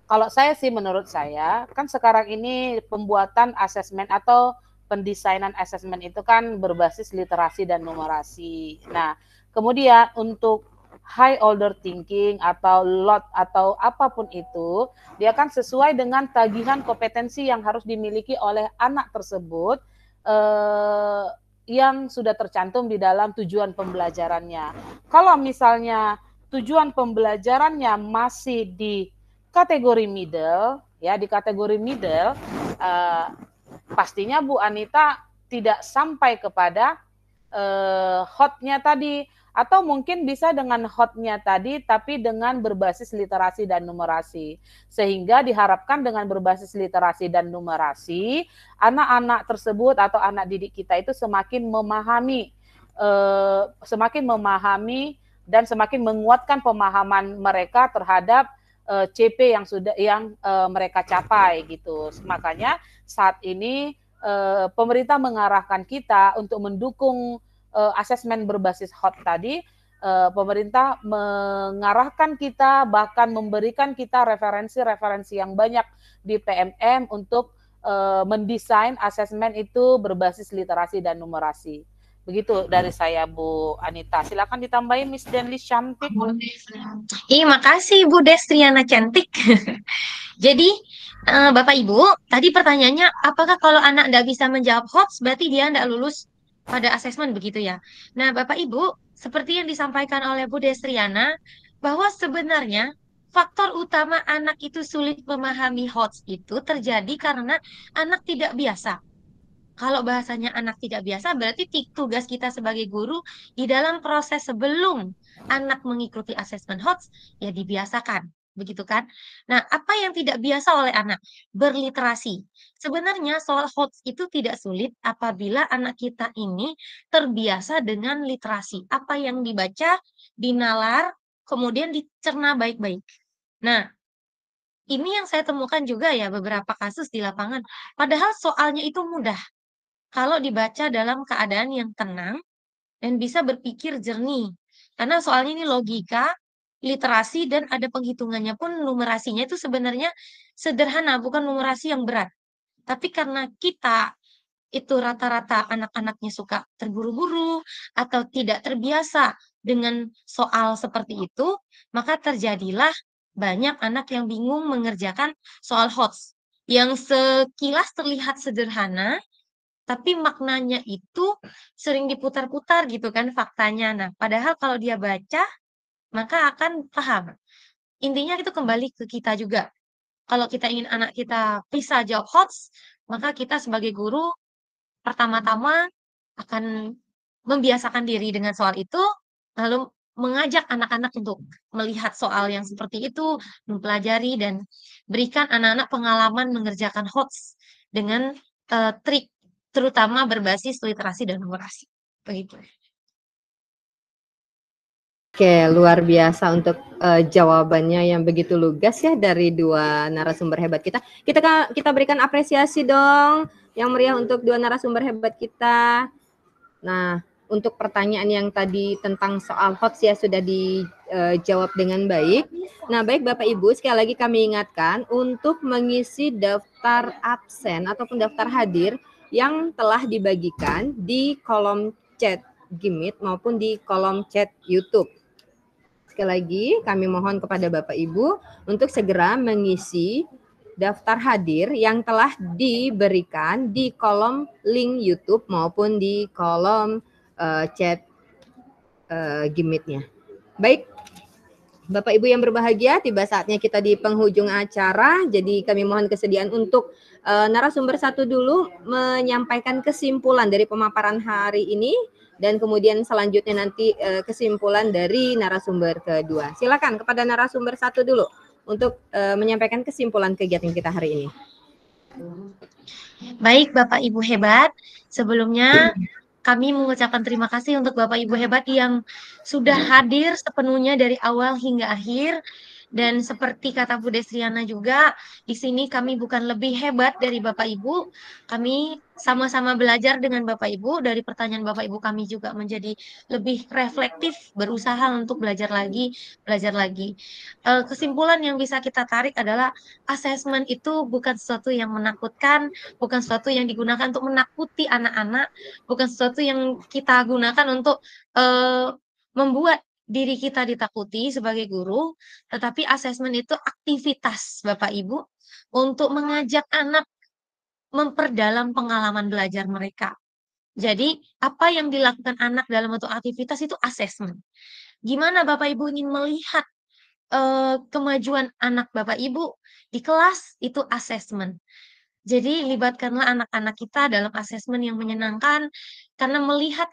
kalau saya sih menurut saya kan sekarang ini pembuatan asesmen atau pendesainan asesmen itu kan berbasis literasi dan numerasi. Nah, kemudian untuk high order thinking atau lot atau apapun itu, dia akan sesuai dengan tagihan kompetensi yang harus dimiliki oleh anak tersebut eh, yang sudah tercantum di dalam tujuan pembelajarannya. Kalau misalnya tujuan pembelajarannya masih di kategori middle, ya di kategori middle, eh, pastinya Bu Anita tidak sampai kepada eh, hotnya tadi atau mungkin bisa dengan hotnya tadi tapi dengan berbasis literasi dan numerasi sehingga diharapkan dengan berbasis literasi dan numerasi anak-anak tersebut atau anak didik kita itu semakin memahami eh, semakin memahami dan semakin menguatkan pemahaman mereka terhadap eh, CP yang sudah yang eh, mereka capai gitu makanya saat ini pemerintah mengarahkan kita untuk mendukung uh, eh, asesmen berbasis hot tadi uh, pemerintah mengarahkan kita bahkan memberikan kita referensi-referensi yang banyak di PMM untuk uh, mendesain asesmen itu berbasis literasi dan numerasi. Begitu hmm. dari saya Bu Anita. Silakan ditambahin Miss Denli cantik. Iya, makasih Bu Destriana cantik. Jadi Bapak Ibu, tadi pertanyaannya apakah kalau anak tidak bisa menjawab hoax, berarti dia tidak lulus pada asesmen begitu ya. Nah, Bapak Ibu, seperti yang disampaikan oleh Bu Destriana, bahwa sebenarnya faktor utama anak itu sulit memahami HOTS itu terjadi karena anak tidak biasa. Kalau bahasanya anak tidak biasa, berarti tugas kita sebagai guru di dalam proses sebelum anak mengikuti asesmen HOTS, ya dibiasakan begitu kan? Nah, apa yang tidak biasa oleh anak? Berliterasi. Sebenarnya soal hoax itu tidak sulit apabila anak kita ini terbiasa dengan literasi. Apa yang dibaca, dinalar, kemudian dicerna baik-baik. Nah, ini yang saya temukan juga ya beberapa kasus di lapangan. Padahal soalnya itu mudah. Kalau dibaca dalam keadaan yang tenang dan bisa berpikir jernih. Karena soalnya ini logika literasi dan ada penghitungannya pun numerasinya itu sebenarnya sederhana, bukan numerasi yang berat. Tapi karena kita itu rata-rata anak-anaknya suka terburu-buru atau tidak terbiasa dengan soal seperti itu, maka terjadilah banyak anak yang bingung mengerjakan soal HOTS yang sekilas terlihat sederhana tapi maknanya itu sering diputar-putar gitu kan faktanya. Nah, padahal kalau dia baca maka akan paham. Intinya itu kembali ke kita juga. Kalau kita ingin anak kita bisa jawab HOTS, maka kita sebagai guru pertama-tama akan membiasakan diri dengan soal itu, lalu mengajak anak-anak untuk melihat soal yang seperti itu, mempelajari dan berikan anak-anak pengalaman mengerjakan HOTS dengan uh, trik terutama berbasis literasi dan numerasi. Begitu. Oke, luar biasa untuk uh, jawabannya yang begitu lugas ya dari dua narasumber hebat kita. Kita kita berikan apresiasi dong yang meriah untuk dua narasumber hebat kita. Nah, untuk pertanyaan yang tadi tentang soal hot ya sudah dijawab eh, dengan baik. Nah, baik Bapak Ibu, sekali lagi kami ingatkan untuk mengisi daftar absen ataupun daftar hadir yang telah dibagikan di kolom chat Gimit maupun di kolom chat YouTube sekali lagi kami mohon kepada Bapak Ibu untuk segera mengisi daftar hadir yang telah diberikan di kolom link YouTube maupun di kolom uh, chat uh, eh, gimitnya. Baik, Bapak Ibu yang berbahagia, tiba saatnya kita di penghujung acara. Jadi kami mohon kesediaan untuk uh, narasumber satu dulu menyampaikan kesimpulan dari pemaparan hari ini dan kemudian selanjutnya nanti uh, kesimpulan dari narasumber kedua. Silakan kepada narasumber satu dulu untuk uh, menyampaikan kesimpulan kegiatan kita hari ini. Baik, Bapak Ibu hebat. Sebelumnya kami mengucapkan terima kasih untuk Bapak Ibu hebat yang sudah hadir sepenuhnya dari awal hingga akhir dan seperti kata Bu Desriana juga, di sini kami bukan lebih hebat dari Bapak Ibu. Kami sama-sama belajar dengan Bapak Ibu. Dari pertanyaan Bapak Ibu kami juga menjadi lebih reflektif, berusaha untuk belajar lagi, belajar lagi. Eh, kesimpulan yang bisa kita tarik adalah asesmen itu bukan sesuatu yang menakutkan, bukan sesuatu yang digunakan untuk menakuti anak-anak, bukan sesuatu yang kita gunakan untuk uh, membuat diri kita ditakuti sebagai guru, tetapi asesmen itu aktivitas Bapak Ibu untuk mengajak anak memperdalam pengalaman belajar mereka. Jadi, apa yang dilakukan anak dalam bentuk aktivitas itu asesmen. Gimana Bapak Ibu ingin melihat uh, kemajuan anak Bapak Ibu di kelas itu asesmen. Jadi libatkanlah anak-anak kita dalam asesmen yang menyenangkan karena melihat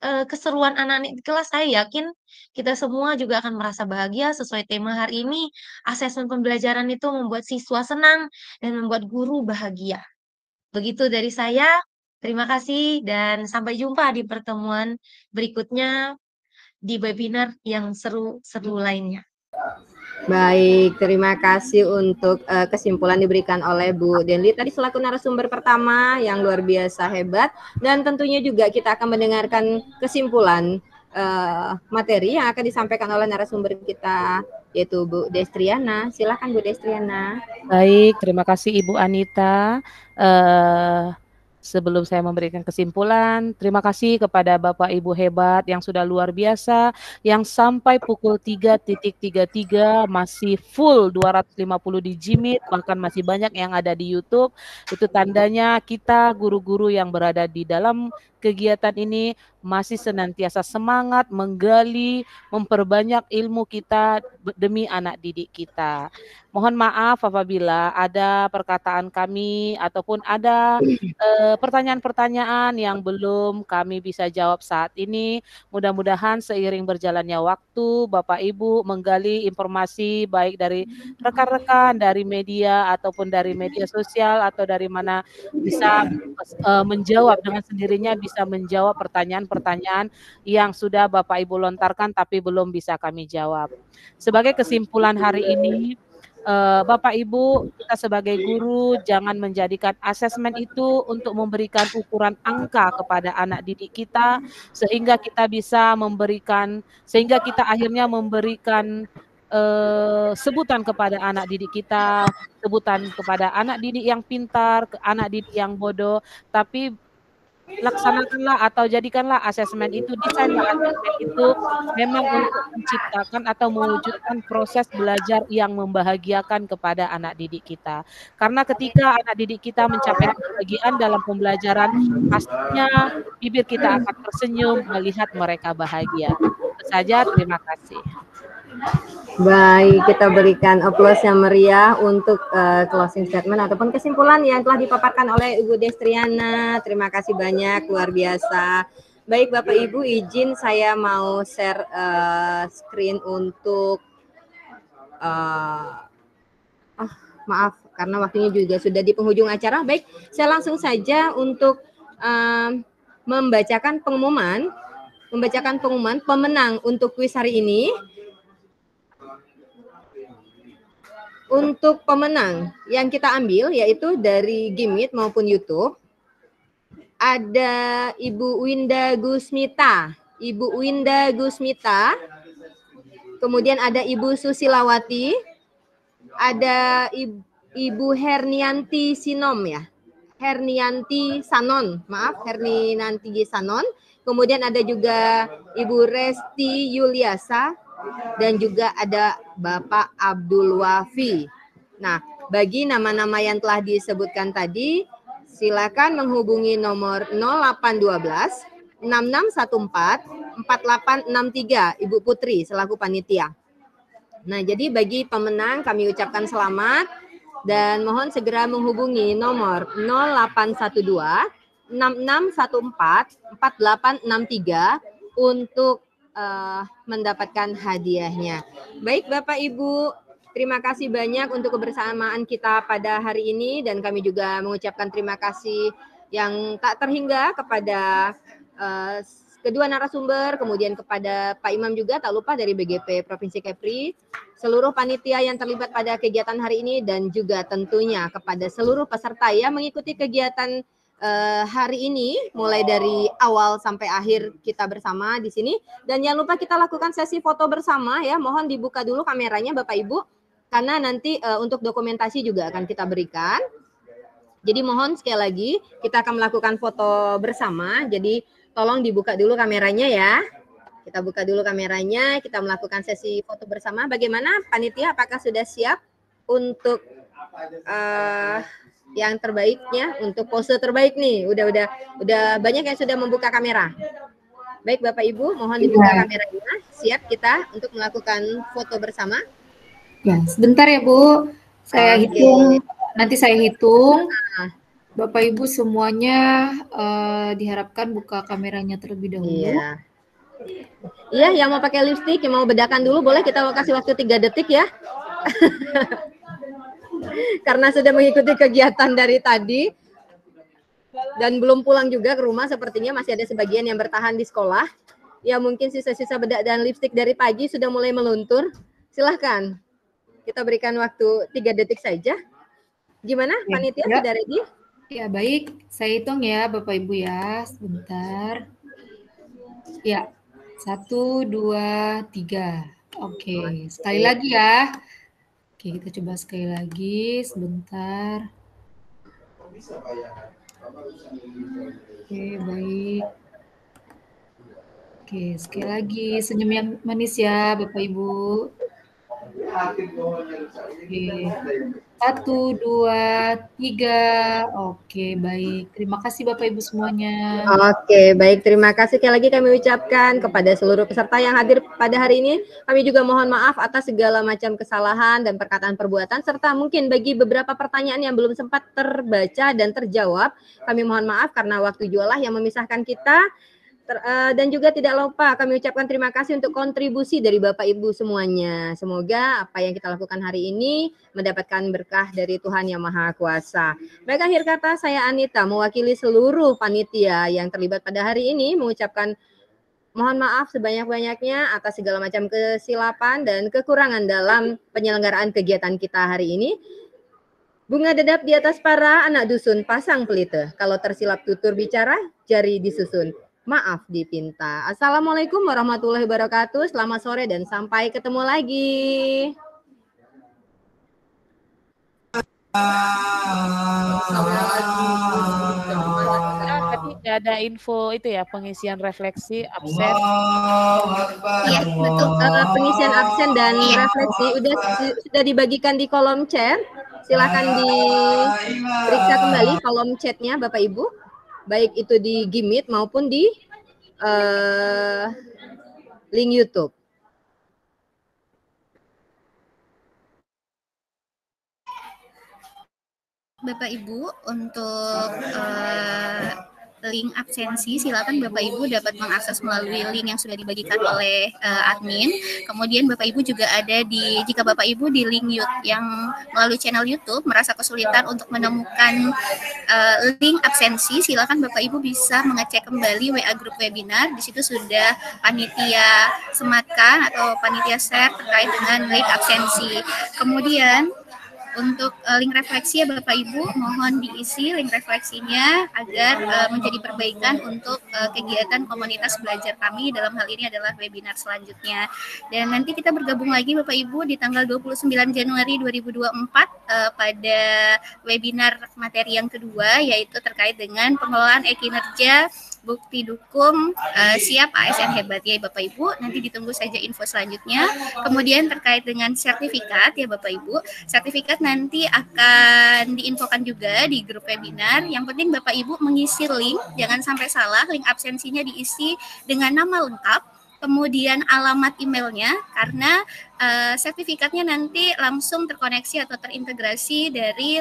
Eh, keseruan anak-anak di kelas, saya yakin kita semua juga akan merasa bahagia sesuai tema hari ini. Asesmen pembelajaran itu membuat siswa senang dan membuat guru bahagia. Begitu dari saya. Terima kasih dan sampai jumpa di pertemuan berikutnya di webinar yang seru-seru lainnya. Baik, terima kasih untuk uh, kesimpulan diberikan oleh Bu Denli tadi selaku narasumber pertama yang luar biasa hebat dan tentunya juga kita akan mendengarkan kesimpulan uh, materi yang akan disampaikan oleh narasumber kita yaitu Bu Destriana. Silakan Bu Destriana. Baik, terima kasih Ibu Anita. Uh, Sebelum saya memberikan kesimpulan, terima kasih kepada Bapak Ibu hebat yang sudah luar biasa yang sampai pukul 3.33 masih full 250 di Jimit, bahkan masih banyak yang ada di YouTube. Itu tandanya kita guru-guru yang berada di dalam kegiatan ini masih senantiasa semangat menggali, memperbanyak ilmu kita demi anak didik kita. Mohon maaf apabila ada perkataan kami ataupun ada eh, pertanyaan-pertanyaan eh, yang belum kami bisa jawab saat ini. Mudah-mudahan seiring berjalannya waktu Bapak Ibu menggali informasi baik dari rekan-rekan dari media ataupun dari media sosial atau dari mana bisa eh, menjawab dengan sendirinya bisa menjawab pertanyaan-pertanyaan yang sudah Bapak Ibu lontarkan tapi belum bisa kami jawab. Sebagai kesimpulan hari ini, eh, Bapak Ibu, kita sebagai guru jangan menjadikan asesmen itu untuk memberikan ukuran angka kepada anak didik kita sehingga kita bisa memberikan sehingga kita akhirnya memberikan uh, sebutan kepada anak didik kita, sebutan kepada anak didik yang pintar, anak didik yang bodoh, tapi laksanakanlah atau jadikanlah asesmen itu desain asesmen itu memang untuk menciptakan atau mewujudkan proses belajar yang membahagiakan kepada anak didik kita. Karena ketika anak didik kita mencapai kebahagiaan dalam pembelajaran, pastinya bibir kita akan tersenyum melihat mereka bahagia. saja, terima kasih. Baik, kita berikan aplaus yang meriah untuk uh, closing statement ataupun kesimpulan yang telah dipaparkan oleh Ibu Destriana. Terima kasih banyak, luar biasa. Baik, Bapak Ibu, izin saya mau share uh, screen untuk uh, oh, maaf karena waktunya juga sudah di penghujung acara. Baik, saya langsung saja untuk uh, membacakan pengumuman, membacakan pengumuman pemenang untuk kuis hari ini Untuk pemenang yang kita ambil yaitu dari Gimit maupun YouTube ada Ibu Winda Gusmita, Ibu Winda Gusmita, kemudian ada Ibu Susilawati, ada Ibu, Hernianti Sinom ya, Hernianti Sanon, maaf Hernianti Sanon, kemudian ada juga Ibu Resti Yuliasa, dan juga ada Bapak Abdul Wafi. Nah, bagi nama-nama yang telah disebutkan tadi, silakan menghubungi nomor 0812 6614 4863 Ibu Putri selaku panitia. Nah, jadi bagi pemenang kami ucapkan selamat dan mohon segera menghubungi nomor 0812 6614 4863 untuk uh, mendapatkan hadiahnya. Baik Bapak Ibu, Terima kasih banyak untuk kebersamaan kita pada hari ini dan kami juga mengucapkan terima kasih yang tak terhingga kepada uh, kedua narasumber, kemudian kepada Pak Imam juga tak lupa dari BGP Provinsi Kepri, seluruh panitia yang terlibat pada kegiatan hari ini dan juga tentunya kepada seluruh peserta yang mengikuti kegiatan uh, hari ini mulai dari awal sampai akhir kita bersama di sini dan jangan lupa kita lakukan sesi foto bersama ya mohon dibuka dulu kameranya Bapak Ibu karena nanti uh, untuk dokumentasi juga akan kita berikan jadi mohon sekali lagi kita akan melakukan foto bersama jadi tolong dibuka dulu kameranya ya kita buka dulu kameranya kita melakukan sesi foto bersama bagaimana panitia apakah sudah siap untuk uh, yang terbaiknya untuk pose terbaik nih. Udah udah udah banyak yang sudah membuka kamera. Baik Bapak Ibu, mohon iya. dibuka ya. kameranya. Siap kita untuk melakukan foto bersama. Ya, sebentar ya Bu. Saya okay. hitung. Nanti saya hitung. Ah. Bapak Ibu semuanya uh, diharapkan buka kameranya terlebih dahulu. Iya. Iya, yang mau pakai lipstick, yang mau bedakan dulu boleh kita kasih waktu tiga detik ya. karena sudah mengikuti kegiatan dari tadi dan belum pulang juga ke rumah sepertinya masih ada sebagian yang bertahan di sekolah ya mungkin sisa-sisa bedak dan lipstick dari pagi sudah mulai meluntur silahkan kita berikan waktu tiga detik saja gimana ya, panitia ya. sudah ready ya baik saya hitung ya bapak ibu ya sebentar ya satu dua tiga Oke, okay. sekali lagi ya. Oke, kita coba sekali lagi sebentar. Oke, baik. Oke, sekali lagi senyum yang manis ya Bapak Ibu. Ya, Satu, dua, tiga. Oke, baik. Terima kasih Bapak Ibu semuanya. Oke, baik. Terima kasih sekali lagi kami ucapkan kepada seluruh peserta yang hadir pada hari ini. Kami juga mohon maaf atas segala macam kesalahan dan perkataan perbuatan serta mungkin bagi beberapa pertanyaan yang belum sempat terbaca dan terjawab, kami mohon maaf karena waktu jualah yang memisahkan kita. Ter, uh, dan juga tidak lupa kami ucapkan terima kasih untuk kontribusi dari Bapak Ibu semuanya. Semoga apa yang kita lakukan hari ini mendapatkan berkah dari Tuhan Yang Maha Kuasa. Baik akhir kata saya Anita mewakili seluruh panitia yang terlibat pada hari ini mengucapkan mohon maaf sebanyak-banyaknya atas segala macam kesilapan dan kekurangan dalam penyelenggaraan kegiatan kita hari ini. Bunga dedap di atas para anak dusun pasang pelite Kalau tersilap tutur bicara, jari disusun maaf dipinta. Assalamualaikum warahmatullahi wabarakatuh. Selamat sore dan sampai ketemu lagi. Tadi tidak ada info itu ya pengisian refleksi absen. Iya betul uh, pengisian absen dan ya. refleksi udah sudah dibagikan di kolom chat. Silakan diperiksa kembali kolom chatnya Bapak Ibu baik itu di Gimit maupun di uh, link YouTube. Bapak Ibu, untuk uh, link absensi, silakan Bapak Ibu dapat mengakses melalui link yang sudah dibagikan oleh uh, admin. Kemudian Bapak Ibu juga ada di jika Bapak Ibu di link YouTube yang melalui channel YouTube merasa kesulitan untuk menemukan uh, link absensi, silakan Bapak Ibu bisa mengecek kembali WA grup webinar. Di situ sudah panitia sematkan atau panitia share terkait dengan link absensi. Kemudian untuk uh, link refleksi ya Bapak Ibu, mohon diisi link refleksinya agar uh, menjadi perbaikan untuk uh, kegiatan komunitas belajar kami dalam hal ini adalah webinar selanjutnya. Dan nanti kita bergabung lagi Bapak Ibu di tanggal 29 Januari 2024 uh, pada webinar materi yang kedua yaitu terkait dengan pengelolaan ekinerja. Bukti Dukum uh, eh, siap ASN hebat ya Bapak Ibu. Nanti ditunggu saja info selanjutnya. Kemudian terkait dengan sertifikat ya Bapak Ibu. Sertifikat nanti akan diinfokan juga di grup webinar. Yang penting Bapak Ibu mengisi link, jangan sampai salah. Link absensinya diisi dengan nama lengkap kemudian alamat emailnya karena Eh, sertifikatnya nanti langsung terkoneksi atau terintegrasi dari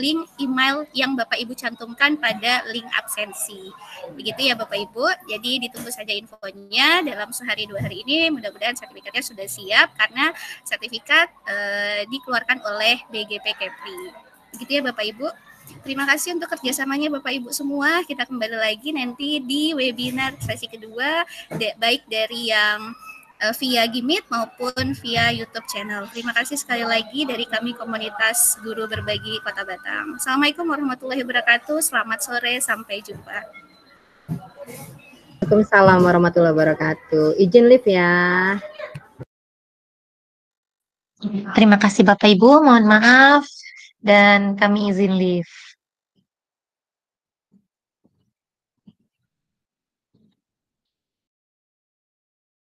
link email yang Bapak Ibu cantumkan pada link absensi. Begitu ya Bapak Ibu. Jadi ditunggu saja infonya dalam sehari dua hari ini mudah-mudahan sertifikatnya sudah siap karena sertifikat uh, dikeluarkan oleh BGP Kepri. Begitu ya Bapak Ibu. Terima kasih untuk kerjasamanya Bapak Ibu semua. Kita kembali lagi nanti di webinar sesi kedua, baik dari yang Eh, via Gimit maupun via YouTube channel. Terima kasih sekali lagi dari kami komunitas guru berbagi Kota Batam. Assalamualaikum warahmatullahi wabarakatuh. Selamat sore, sampai jumpa. assalamualaikum warahmatullahi wabarakatuh. Izin live ya. Terima kasih Bapak Ibu, mohon maaf dan kami izin live.